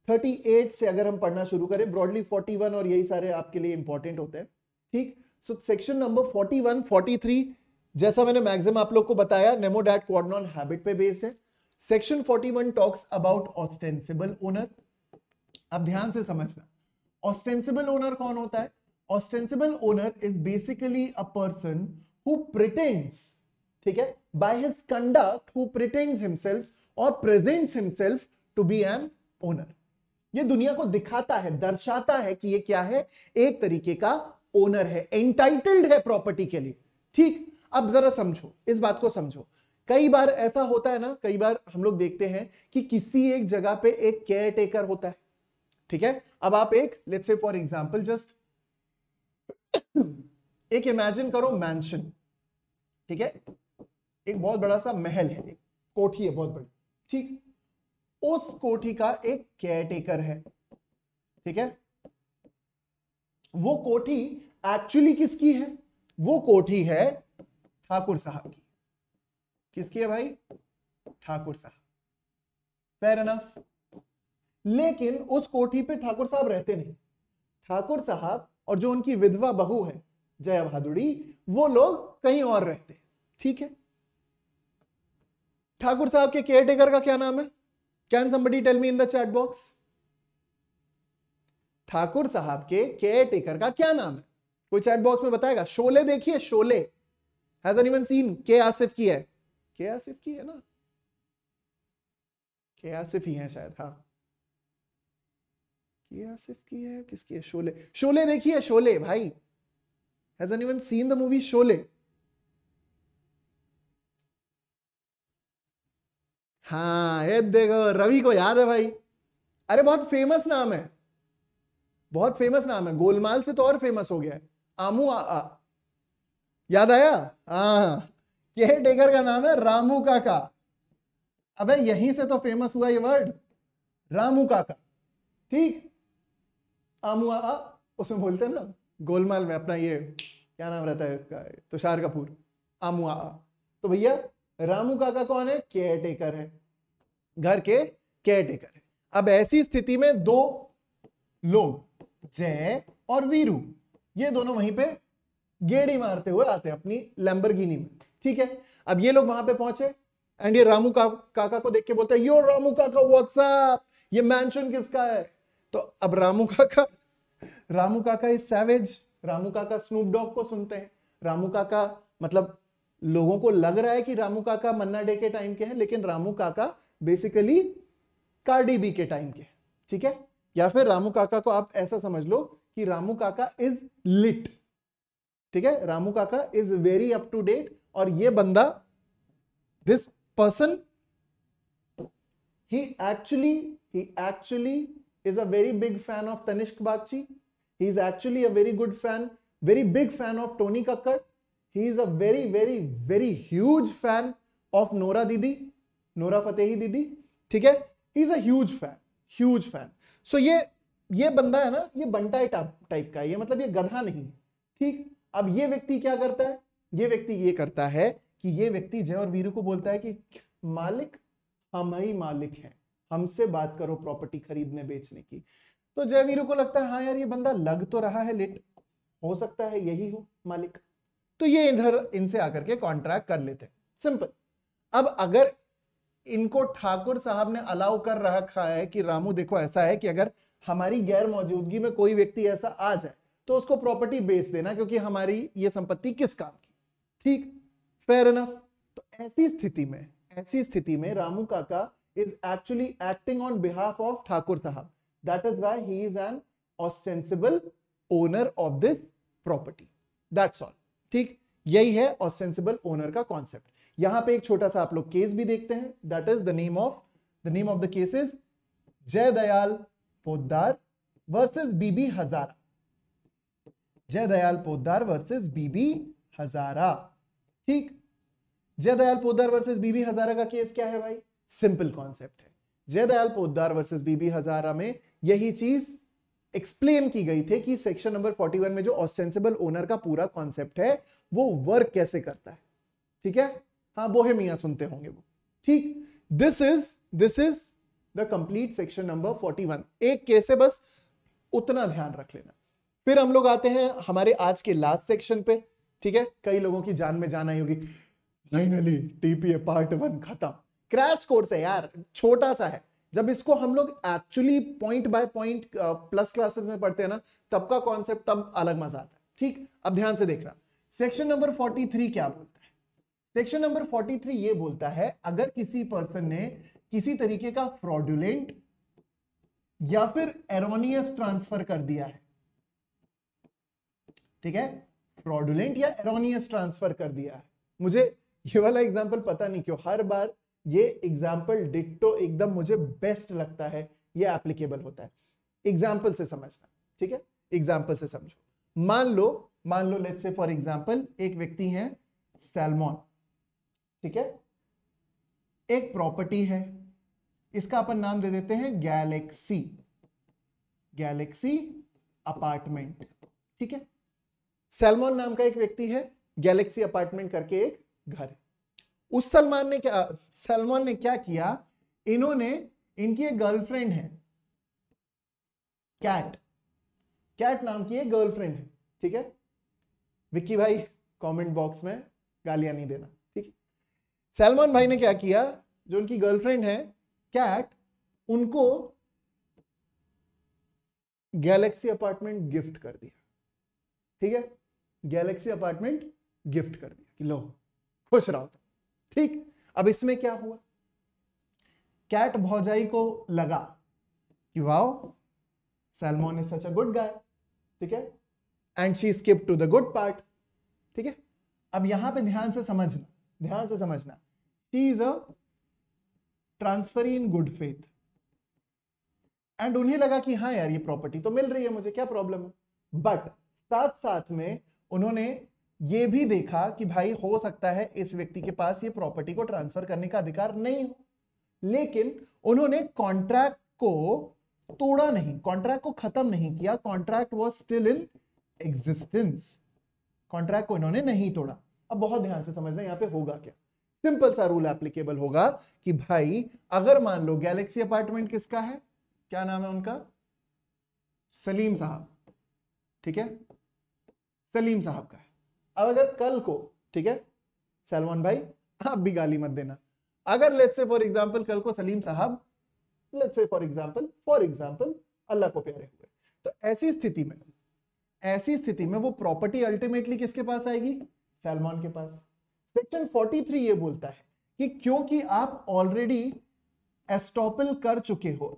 38 से अगर हम पढ़ना शुरू करें ब्रॉडली 41 और यही सारे आपके लिए इंपॉर्टेंट होते हैं ठीक सो सेक्शन नंबर 41 43 जैसा मैंने मैक्सिमम आप लोग को बताया नेमोडैट क्वारनॉन हैबिट पे बेस्ड है section 41 one talks about ostensible owner अब ध्यान से समझना ऑस्टेंसिबल ओनर कौन होता है ostensible owner is basically a person who pretends ठीक है by his conduct who pretends himself और presents himself to be an owner ये दुनिया को दिखाता है दर्शाता है कि ये क्या है एक तरीके का ओनर है एंटाइटल्ड है प्रॉपर्टी के लिए ठीक अब जरा समझो इस बात को समझो कई बार ऐसा होता है ना कई बार हम लोग देखते हैं कि किसी एक जगह पे एक केयर टेकर होता है ठीक है अब आप एक let's say for example just एक इमेजिन करो मैंशन ठीक है एक बहुत बड़ा सा महल है कोठी है बहुत बड़ी ठीक उस कोठी का एक केयरटेकर है ठीक है वो कोठी एक्चुअली किसकी है वो कोठी है ठाकुर साहब की किसकी है भाई ठाकुर साहब फेर एनफ लेकिन उस कोठी पे ठाकुर साहब रहते नहीं ठाकुर साहब और जो उनकी विधवा बहू है जया भादुड़ी वो लोग कहीं और रहते ठीक है ठाकुर साहब के केयरटेकर का क्या नाम है can somebody tell me in the chat box Thakur Sahab के केयर टेकर का क्या नाम है कोई चैट बॉक्स में बताएगा शोले देखिए शोले हैज इवन सीन के आसिफ की है के आसिफ की है ना के आसिफ ही है शायद हाँ के आसिफ की है किसकी है शोले शोले देखिए शोले भाई has anyone seen the movie Sholay हाँ ये देखो रवि को याद है भाई अरे बहुत फेमस नाम है बहुत फेमस नाम है गोलमाल से तो और फेमस हो गया है आमू आ, आ, याद आया हाँ केयर टेकर का नाम है रामू काका अबे यहीं से तो फेमस हुआ ये वर्ड रामू काका ठीक आमू आ, आ उसमें बोलते हैं ना गोलमाल में अपना ये क्या नाम रहता है इसका तुषार कपूर आमू आ, आ तो भैया रामू काका कौन है केयर टेकर है घर के केयर टेकर है अब ऐसी स्थिति में दो लोग जय और वीरू ये दोनों वहीं पे गेड़ी मारते हुए आते हैं अपनी लैम्बरगिनी में ठीक है अब ये लोग वहां पे पहुंचे एंड ये रामू का, काका को देख के बोलते हैं यो रामू काका व्हाट्सअप ये मैंशन किसका है तो अब रामू काका रामू काका इज सैवेज रामू काका स्नूप डॉग को सुनते हैं रामू काका मतलब लोगों को लग रहा है कि रामू काका मन्ना डे के टाइम के हैं लेकिन Ramu Kaka basically Cardi B के टाइम के ठीक है या फिर रामू काका को आप ऐसा समझ लो कि रामू काका इज लिट ठीक है Ramu Kaka is very up to date और ये बंदा this person he actually he actually is a very big fan of Tanishk Bagchi he is actually a very good fan very big fan of Tony Kakkar he is a very very very huge fan of nora didi nora fatehi didi ठीक है he is a huge fan huge fan so ये ये बंदा है ना ये बंटा type का है ये मतलब ये गधा नहीं ठीक अब ये व्यक्ति क्या करता है ये व्यक्ति ये करता है कि ये व्यक्ति जय और वीरू को बोलता है कि मालिक हम ही मालिक हैं हमसे बात करो प्रॉपर्टी खरीदने बेचने की तो जय वीरू को लगता है हाँ यार ये बंदा लग तो रहा है लेट हो सकता है यही हो मालिक तो ये इधर इनसे आकर के कॉन्ट्रैक्ट कर लेते सिंपल अब अगर इनको ठाकुर साहब ने अलाउ कर रखा है कि रामू देखो ऐसा है कि अगर हमारी गैर मौजूदगी में कोई व्यक्ति ऐसा आ जाए तो उसको प्रॉपर्टी बेच देना क्योंकि हमारी ये संपत्ति किस काम की ठीक फेयर इनफ तो ऐसी स्थिति में ऐसी स्थिति में Ramu Kaka is actually acting on behalf of Thakur Sahab that is why he is an ostensible owner of this property that's all ठीक यही है ऑस्टेंसिबल ओनर का कॉन्सेप्ट यहां पे एक छोटा सा आप लोग केस भी देखते हैं that is the name of the name of the case is Jai Dayal Poddar versus Bibi Hazra Jai Dayal Poddar versus Bibi Hazra ठीक जय दयाल पोदार वर्सेज बीबी हजारा का केस क्या है भाई सिंपल कॉन्सेप्ट है जय दयाल पोदार वर्सेज बीबी हजारा में यही चीज एक्सप्लेन की गई थी कि सेक्शन नंबर 41 में जो ऑस्टेंसिबल ओनर का पूरा कॉन्सेप्ट है वो वर्क कैसे करता है ठीक है हाँ वो है मियाँ सुनते होंगे वो ठीक this is this is the complete section number 41 एक केस है बस उतना ध्यान रख लेना फिर हम लोग आते हैं हमारे आज के लास्ट सेक्शन पे ठीक है कई लोगों की जान में जान आई होगी फाइनली टीपीए पार्ट वन खत्म क्रैश कोर्स है यार छोटा सा है जब इसको हम लोग actually point by point plus classes में पढ़ते हैं ना तब का कॉन्सेप्ट तब अलग मजा आता है ठीक अब ध्यान से देख रहा सेक्शन नंबर 43 क्या बोलता है सेक्शन नंबर 43 ये बोलता है अगर किसी पर्सन ने किसी तरीके का फ्रॉडुलेंट या फिर एरोनियस ट्रांसफर कर दिया है ठीक है फ्रॉडुलेंट या एरोनियस ट्रांसफर कर दिया है मुझे ये वाला एग्जाम्पल पता नहीं क्यों हर बार ये एग्जाम्पल डिट्टो एकदम मुझे बेस्ट लगता है ये एप्लीकेबल होता है एग्जाम्पल से समझना ठीक है एग्जाम्पल से समझो मान लो मान लो लेट्स से फॉर एग्जाम्पल एक व्यक्ति है सैलमॉन ठीक है एक प्रॉपर्टी है इसका अपन नाम दे देते हैं गैलेक्सी गैलेक्सी अपार्टमेंट ठीक है सेलमोन नाम का एक व्यक्ति है गैलेक्सी अपार्टमेंट करके एक घर है उस सलमान ने क्या सलमान ने क्या किया इन्होंने इनकी एक गर्लफ्रेंड है कैट कैट नाम की एक गर्लफ्रेंड है ठीक है विक्की भाई कमेंट बॉक्स में गालियां नहीं देना ठीक है सलमान भाई ने क्या किया जो उनकी गर्लफ्रेंड है कैट उनको गैलेक्सी अपार्टमेंट गिफ्ट कर दिया ठीक है गैलेक्सी अपार्टमेंट गिफ्ट कर दिया कि लो खुश रहो ठीक अब इसमें क्या हुआ कैट भौजाई को लगा कि wow Salman is such a good guy ठीक है and she skip to the good part ठीक है अब यहां पे ध्यान से समझना ध्यान से समझना she is a transfer in good faith and उन्हें लगा कि हाँ यार ये प्रॉपर्टी तो मिल रही है मुझे क्या प्रॉब्लम है बट साथ साथ में उन्होंने ये भी देखा कि भाई हो सकता है इस व्यक्ति के पास ये प्रॉपर्टी को ट्रांसफर करने का अधिकार नहीं हो लेकिन उन्होंने कॉन्ट्रैक्ट को तोड़ा नहीं कॉन्ट्रैक्ट को खत्म नहीं किया contract was still in existence contract को इन्होंने नहीं तोड़ा अब बहुत ध्यान से समझना यहां पे होगा क्या सिंपल सा रूल एप्लीकेबल होगा कि भाई अगर मान लो गैलेक्सी अपार्टमेंट किसका है क्या नाम है उनका सलीम साहब ठीक है सलीम साहब का है अब अगर कल को ठीक है सलमान भाई आप भी गाली मत देना अगर लेट से फॉर एग्जाम्पल कल को Salim Sahab let's say for example for example Allah को प्यारे हुए तो ऐसी स्थिति में ऐसी स्थिति में वो प्रॉपर्टी अल्टीमेटली किसके पास आएगी सलमान के पास सेक्शन 43 ये बोलता है कि क्योंकि आप ऑलरेडी एस्टॉपल कर चुके हो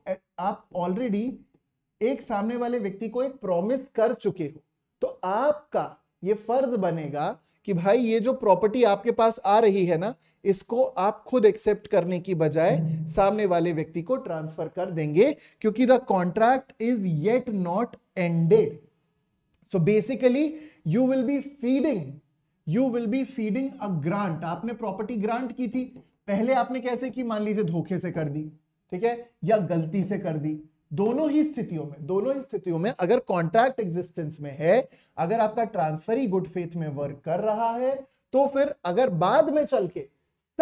आप ऑलरेडी एक सामने वाले व्यक्ति को एक प्रॉमिस कर चुके हो तो आपका ये फर्ज बनेगा कि भाई ये जो प्रॉपर्टी आपके पास आ रही है ना इसको आप खुद एक्सेप्ट करने की बजाय सामने वाले व्यक्ति को ट्रांसफर कर देंगे क्योंकि the contract is yet not ended so basically you will be feeding you will be feeding a grant आपने प्रॉपर्टी ग्रांट की थी पहले आपने कैसे की मान लीजिए धोखे से कर दी ठीक है या गलती से कर दी दोनों ही स्थितियों में दोनों ही स्थितियों में अगर कॉन्ट्रैक्ट एग्जिस्टेंस में है अगर आपका ट्रांसफर ही गुड फेथ में वर्क कर रहा है तो फिर अगर बाद में चल के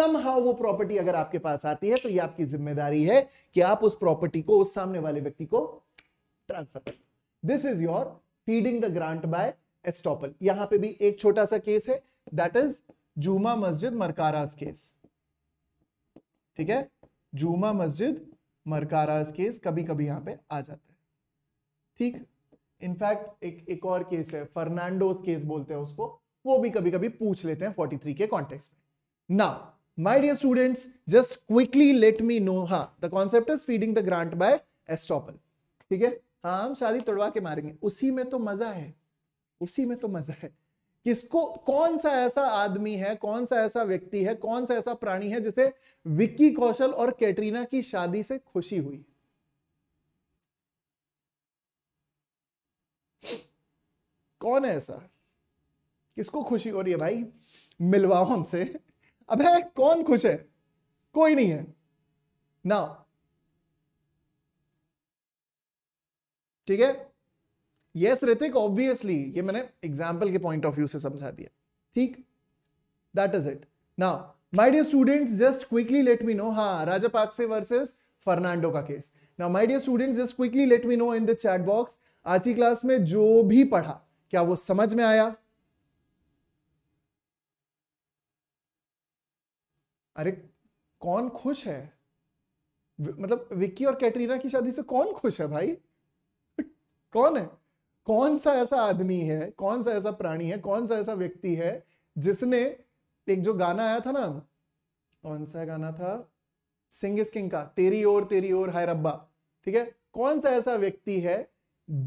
हाउ वो प्रॉपर्टी अगर आपके पास आती है तो ये आपकी जिम्मेदारी है कि आप उस प्रॉपर्टी को उस सामने वाले व्यक्ति को ट्रांसफर करें this is your feeding the grant by estoppel यहां पे भी एक छोटा सा केस है दैट इज जुमा मस्जिद मरकाराज केस ठीक है जुमा मस्जिद मरकारा केस कभी कभी यहाँ पे आ जाता है ठीक इनफैक्ट एक एक और केस है फर्नांडोज केस बोलते हैं उसको वो भी कभी कभी पूछ लेते हैं 43 के कॉन्टेक्स्ट में now my dear students just quickly let me know हा the concept is feeding the grant by estoppel ठीक है हाँ हम शादी तोड़वा के मारेंगे उसी में तो मजा है उसी में तो मजा है किसको कौन सा ऐसा आदमी है कौन सा ऐसा व्यक्ति है कौन सा ऐसा प्राणी है जिसे विक्की कौशल और कैटरीना की शादी से खुशी हुई कौन है ऐसा किसको खुशी हो रही है भाई मिलवाओ हमसे अब है कौन खुश है कोई नहीं है ना ठीक है यस ऋतिक ऑब्वियसली ये मैंने एग्जाम्पल के पॉइंट ऑफ व्यू से समझा दिया ठीक that is it now my dear students just quickly let me know हाँ राजा पाक्से वर्सेस फर्नांडो का case now my dear students just quickly let me know in the chat box आज की class में जो भी पढ़ा क्या वो समझ में आया अरे कौन खुश है मतलब विक्की और कैटरीना की शादी से कौन खुश है भाई कौन है कौन सा ऐसा आदमी है कौन सा ऐसा प्राणी है कौन सा ऐसा व्यक्ति है जिसने एक जो गाना आया था ना कौन सा गाना था सिंग किंग का तेरी ओर तेरी ओर हाय रब्बा ठीक है कौन सा ऐसा व्यक्ति है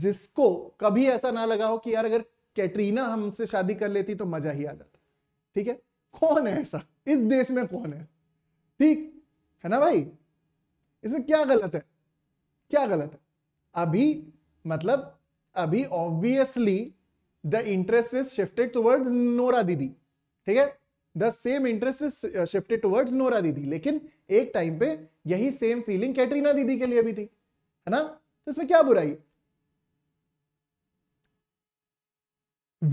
जिसको कभी ऐसा ना लगा हो कि यार अगर कैटरीना हमसे शादी कर लेती तो मजा ही आ जाता ठीक है कौन है ऐसा इस देश में कौन है ठीक है ना भाई इसमें क्या गलत है क्या गलत है अभी मतलब अभी obviously the interest is shifted towards Nora दीदी ठीक है the same interest is shifted towards Nora दीदी लेकिन एक टाइम पे यही सेम फीलिंग कैटरीना दीदी के लिए भी थी है ना तो इसमें क्या बुराई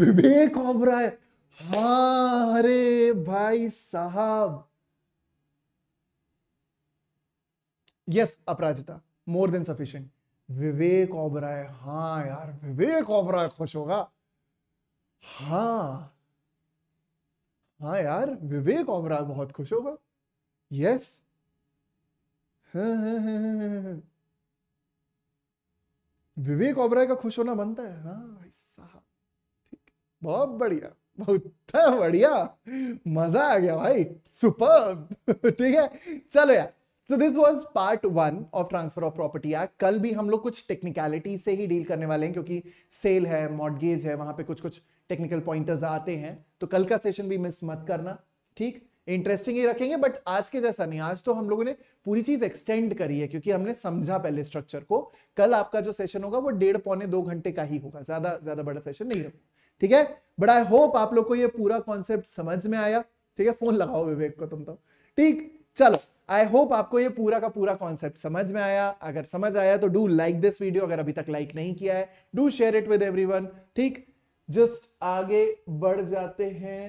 विवेक ओबराय हाँ अरे भाई साहब yes Aparajita more than sufficient Vivek Oberoi हाँ यार विवेक ओबराय खुश होगा हाँ हाँ यार विवेक ओबराय बहुत खुश होगा यस विवेक ओबराय का खुश होना बनता है हाँ भाई साहब ठीक बहुत बढ़िया बहुत बढ़िया मजा आ गया भाई सुपर ठीक है चलो यार so this was part one of transfer of property act कल भी हम लोग कुछ टेक्निकलिटी से ही डील करने वाले हैं क्योंकि सेल है मॉडगेज है वहां पे कुछ कुछ टेक्निकल पॉइंटर्स आते हैं तो कल का सेशन भी मिस मत करना ठीक इंटरेस्टिंग ही रखेंगे बट आज के जैसा नहीं आज तो हम लोगों ने पूरी चीज एक्सटेंड करी है क्योंकि हमने समझा पहले स्ट्रक्चर को कल आपका जो सेशन होगा वो डेढ़ पौने दो घंटे का ही होगा ज्यादा ज्यादा बड़ा सेशन नहीं होगा ठीक है बट आई होप आप लोग को ये पूरा कॉन्सेप्ट समझ में आया ठीक है फोन लगाओ विवेक को तुम तो ठीक चलो आई होप आपको ये पूरा का पूरा कॉन्सेप्ट समझ में आया अगर समझ आया तो डू लाइक दिस वीडियो अगर अभी तक लाइक नहीं किया है do share it with one ठीक जस्ट आगे बढ़ जाते हैं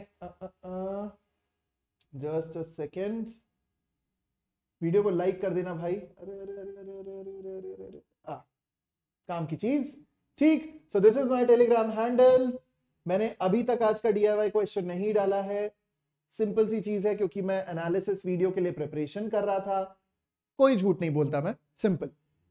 जस्ट अ सेकेंड वीडियो को लाइक कर देना भाई अरे अरे अरे अरे अरे अरे अरे अरे अरे काम की चीज ठीक so this is my Telegram handle मैंने अभी तक आज का डीआईवाई क्वेश्चन नहीं डाला है सिंपल सी चीज है क्योंकि मैं एनालिसिस वीडियो के लिए प्रिपरेशन कर रहा था कोई झूठ नहीं बोलता मैं सिंपल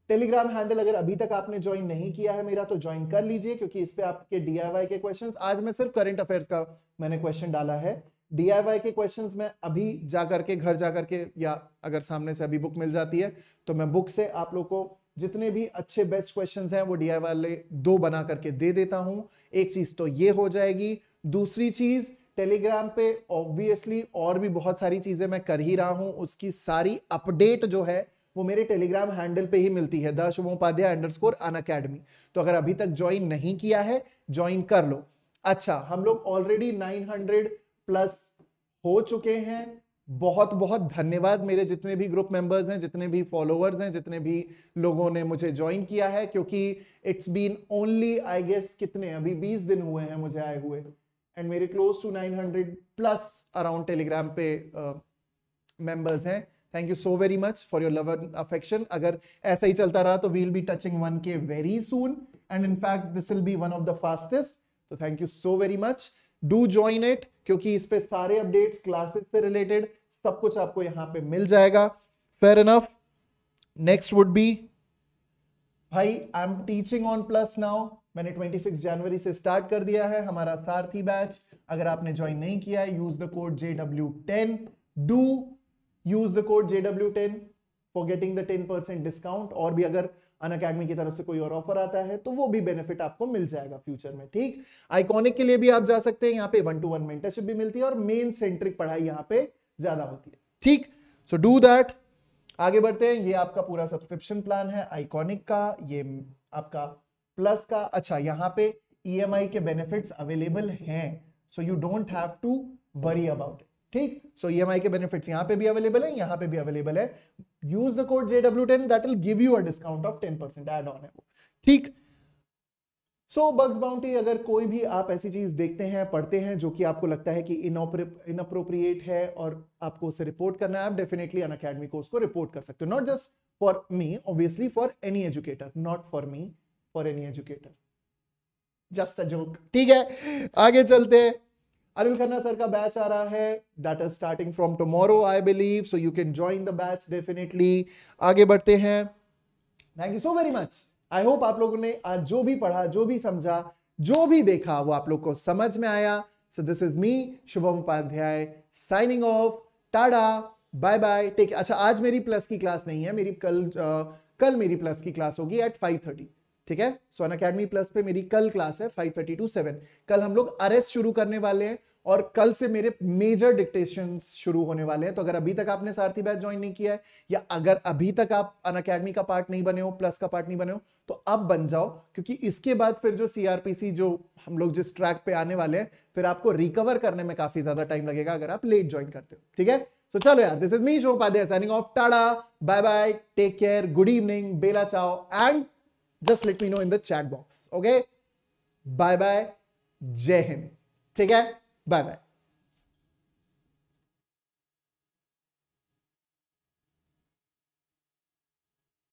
टेलीग्राम हैंडल अगर अभी तक आपने ज्वाइन नहीं किया है मेरा तो ज्वाइन कर लीजिए क्योंकि इस पे आपके डीआईवाई के क्वेश्चंस आज मैं सिर्फ करंट अफेयर्स का मैंने क्वेश्चन डाला है डीआईवाई के क्वेश्चंस मैं अभी जा करके घर जा करके या अगर सामने से अभी बुक मिल जाती है तो मैं बुक से आप लोग को जितने भी अच्छे बेस्ट क्वेश्चन है वो डीआईवाई वाले दो बना करके दे देता हूँ एक चीज तो ये हो जाएगी दूसरी चीज टेलीग्राम पे ऑब्वियसली और भी बहुत सारी चीजें मैं कर ही रहा हूं उसकी सारी अपडेट जो है वो मेरे टेलीग्राम हैंडल पे ही मिलती है the Shubhopadhyay underscore Unacademy तो अगर अभी तक ज्वाइन नहीं किया है ज्वाइन कर लो अच्छा हम लोग ऑलरेडी 900 प्लस हो चुके हैं बहुत बहुत धन्यवाद मेरे जितने भी ग्रुप मेंबर्स हैं जितने भी फॉलोवर्स हैं जितने भी लोगों ने मुझे ज्वाइन किया है क्योंकि it's been only I guess कितने अभी 20 दिन हुए हैं मुझे आए हुए एंड मेरे close to 900 plus around Telegram पे मेंबर्स uh, हैं thank you so very much for your love and affection अगर ऐसा ही चलता रहा तो वील बी टचिंग वन के very soon and in fact this will be one of the fastest तो thank you so very much do join it क्योंकि इस पे सारे अपडेट्स क्लासेस से रिलेटेड सब कुछ आपको यहां पे मिल जाएगा fair enough next would be भाई I am teaching on plus now मैंने 26 जनवरी से स्टार्ट कर दिया है हमारा सारथी बैच अगर आपने ज्वाइन नहीं किया है use the code J W ten do use the code J W ten for getting the ten percent discount और भी अगर अन अकेडमी की तरफ से कोई और ऑफर आता है तो वो भी बेनिफिट आपको मिल जाएगा फ्यूचर में ठीक आइकॉनिक के लिए भी आप जा सकते हैं यहाँ पे वन टू वन मेंटरशिप भी मिलती है और मेन सेंट्रिक पढ़ाई यहाँ पे ज्यादा होती है ठीक सो डू दैट आगे बढ़ते हैं ये आपका पूरा सब्सक्रिप्शन प्लान है आइकॉनिक का ये आपका प्लस का अच्छा यहाँ पे ई e के बेनिफिट्स अवेलेबल हैं so you don't have to worry about it ठीक सो ई e के बेनिफिट्स यहाँ पे भी अवेलेबल है यहाँ पे भी अवेलेबल है use the code J W ten that will give you a discount of ten percent add on है वो ठीक सो बग्स बाउंटी अगर कोई भी आप ऐसी चीज देखते हैं पढ़ते हैं जो कि आपको लगता है कि इनअप्रोप्रिएट है और आपको उसे रिपोर्ट करना है आप डेफिनेटली अन अकेडमी को उसको रिपोर्ट कर सकते हो not just for me obviously for any educator not for me for any educator just a joke ठीक है आगे चलते अरुल अनिल खन्ना सर का बैच आ रहा है that is starting from tomorrow I believe so you can join the batch definitely आगे बढ़ते हैं thank you so very much I hope आप लोगों ने आज जो भी पढ़ा जो भी समझा जो भी देखा वो आप लोग को समझ में आया so this is me Shubham Upadhyay signing off tada bye bye take अच्छा आज मेरी प्लस की क्लास नहीं है मेरी कल आ, कल मेरी प्लस की क्लास होगी एट फाइव थर्टी ठीक है सोन अकेडमी प्लस पे मेरी कल क्लास है फाइव थर्टी टू सेवन कल हम लोग अरेस्ट शुरू करने वाले हैं और कल से मेरे मेजर डिक्टेशन शुरू होने वाले हैं तो अगर अभी तक आपने सारथी बैच ज्वाइन नहीं किया है या अगर अभी तक आप अन अकेडमी का पार्ट नहीं बने हो प्लस का पार्ट नहीं बने हो तो अब बन जाओ क्योंकि इसके बाद फिर जो सीआरपीसी जो हम लोग जिस ट्रैक पे आने वाले हैं फिर आपको रिकवर करने में काफी ज्यादा टाइम लगेगा अगर आप लेट ज्वाइन करते हो ठीक है तो चलो यार दिस इज मी शो पादे signing off tada bye bye take care good evening बेला चाओ and just let me know in the chat box okay bye bye जय हिंद ठीक है बाय बाय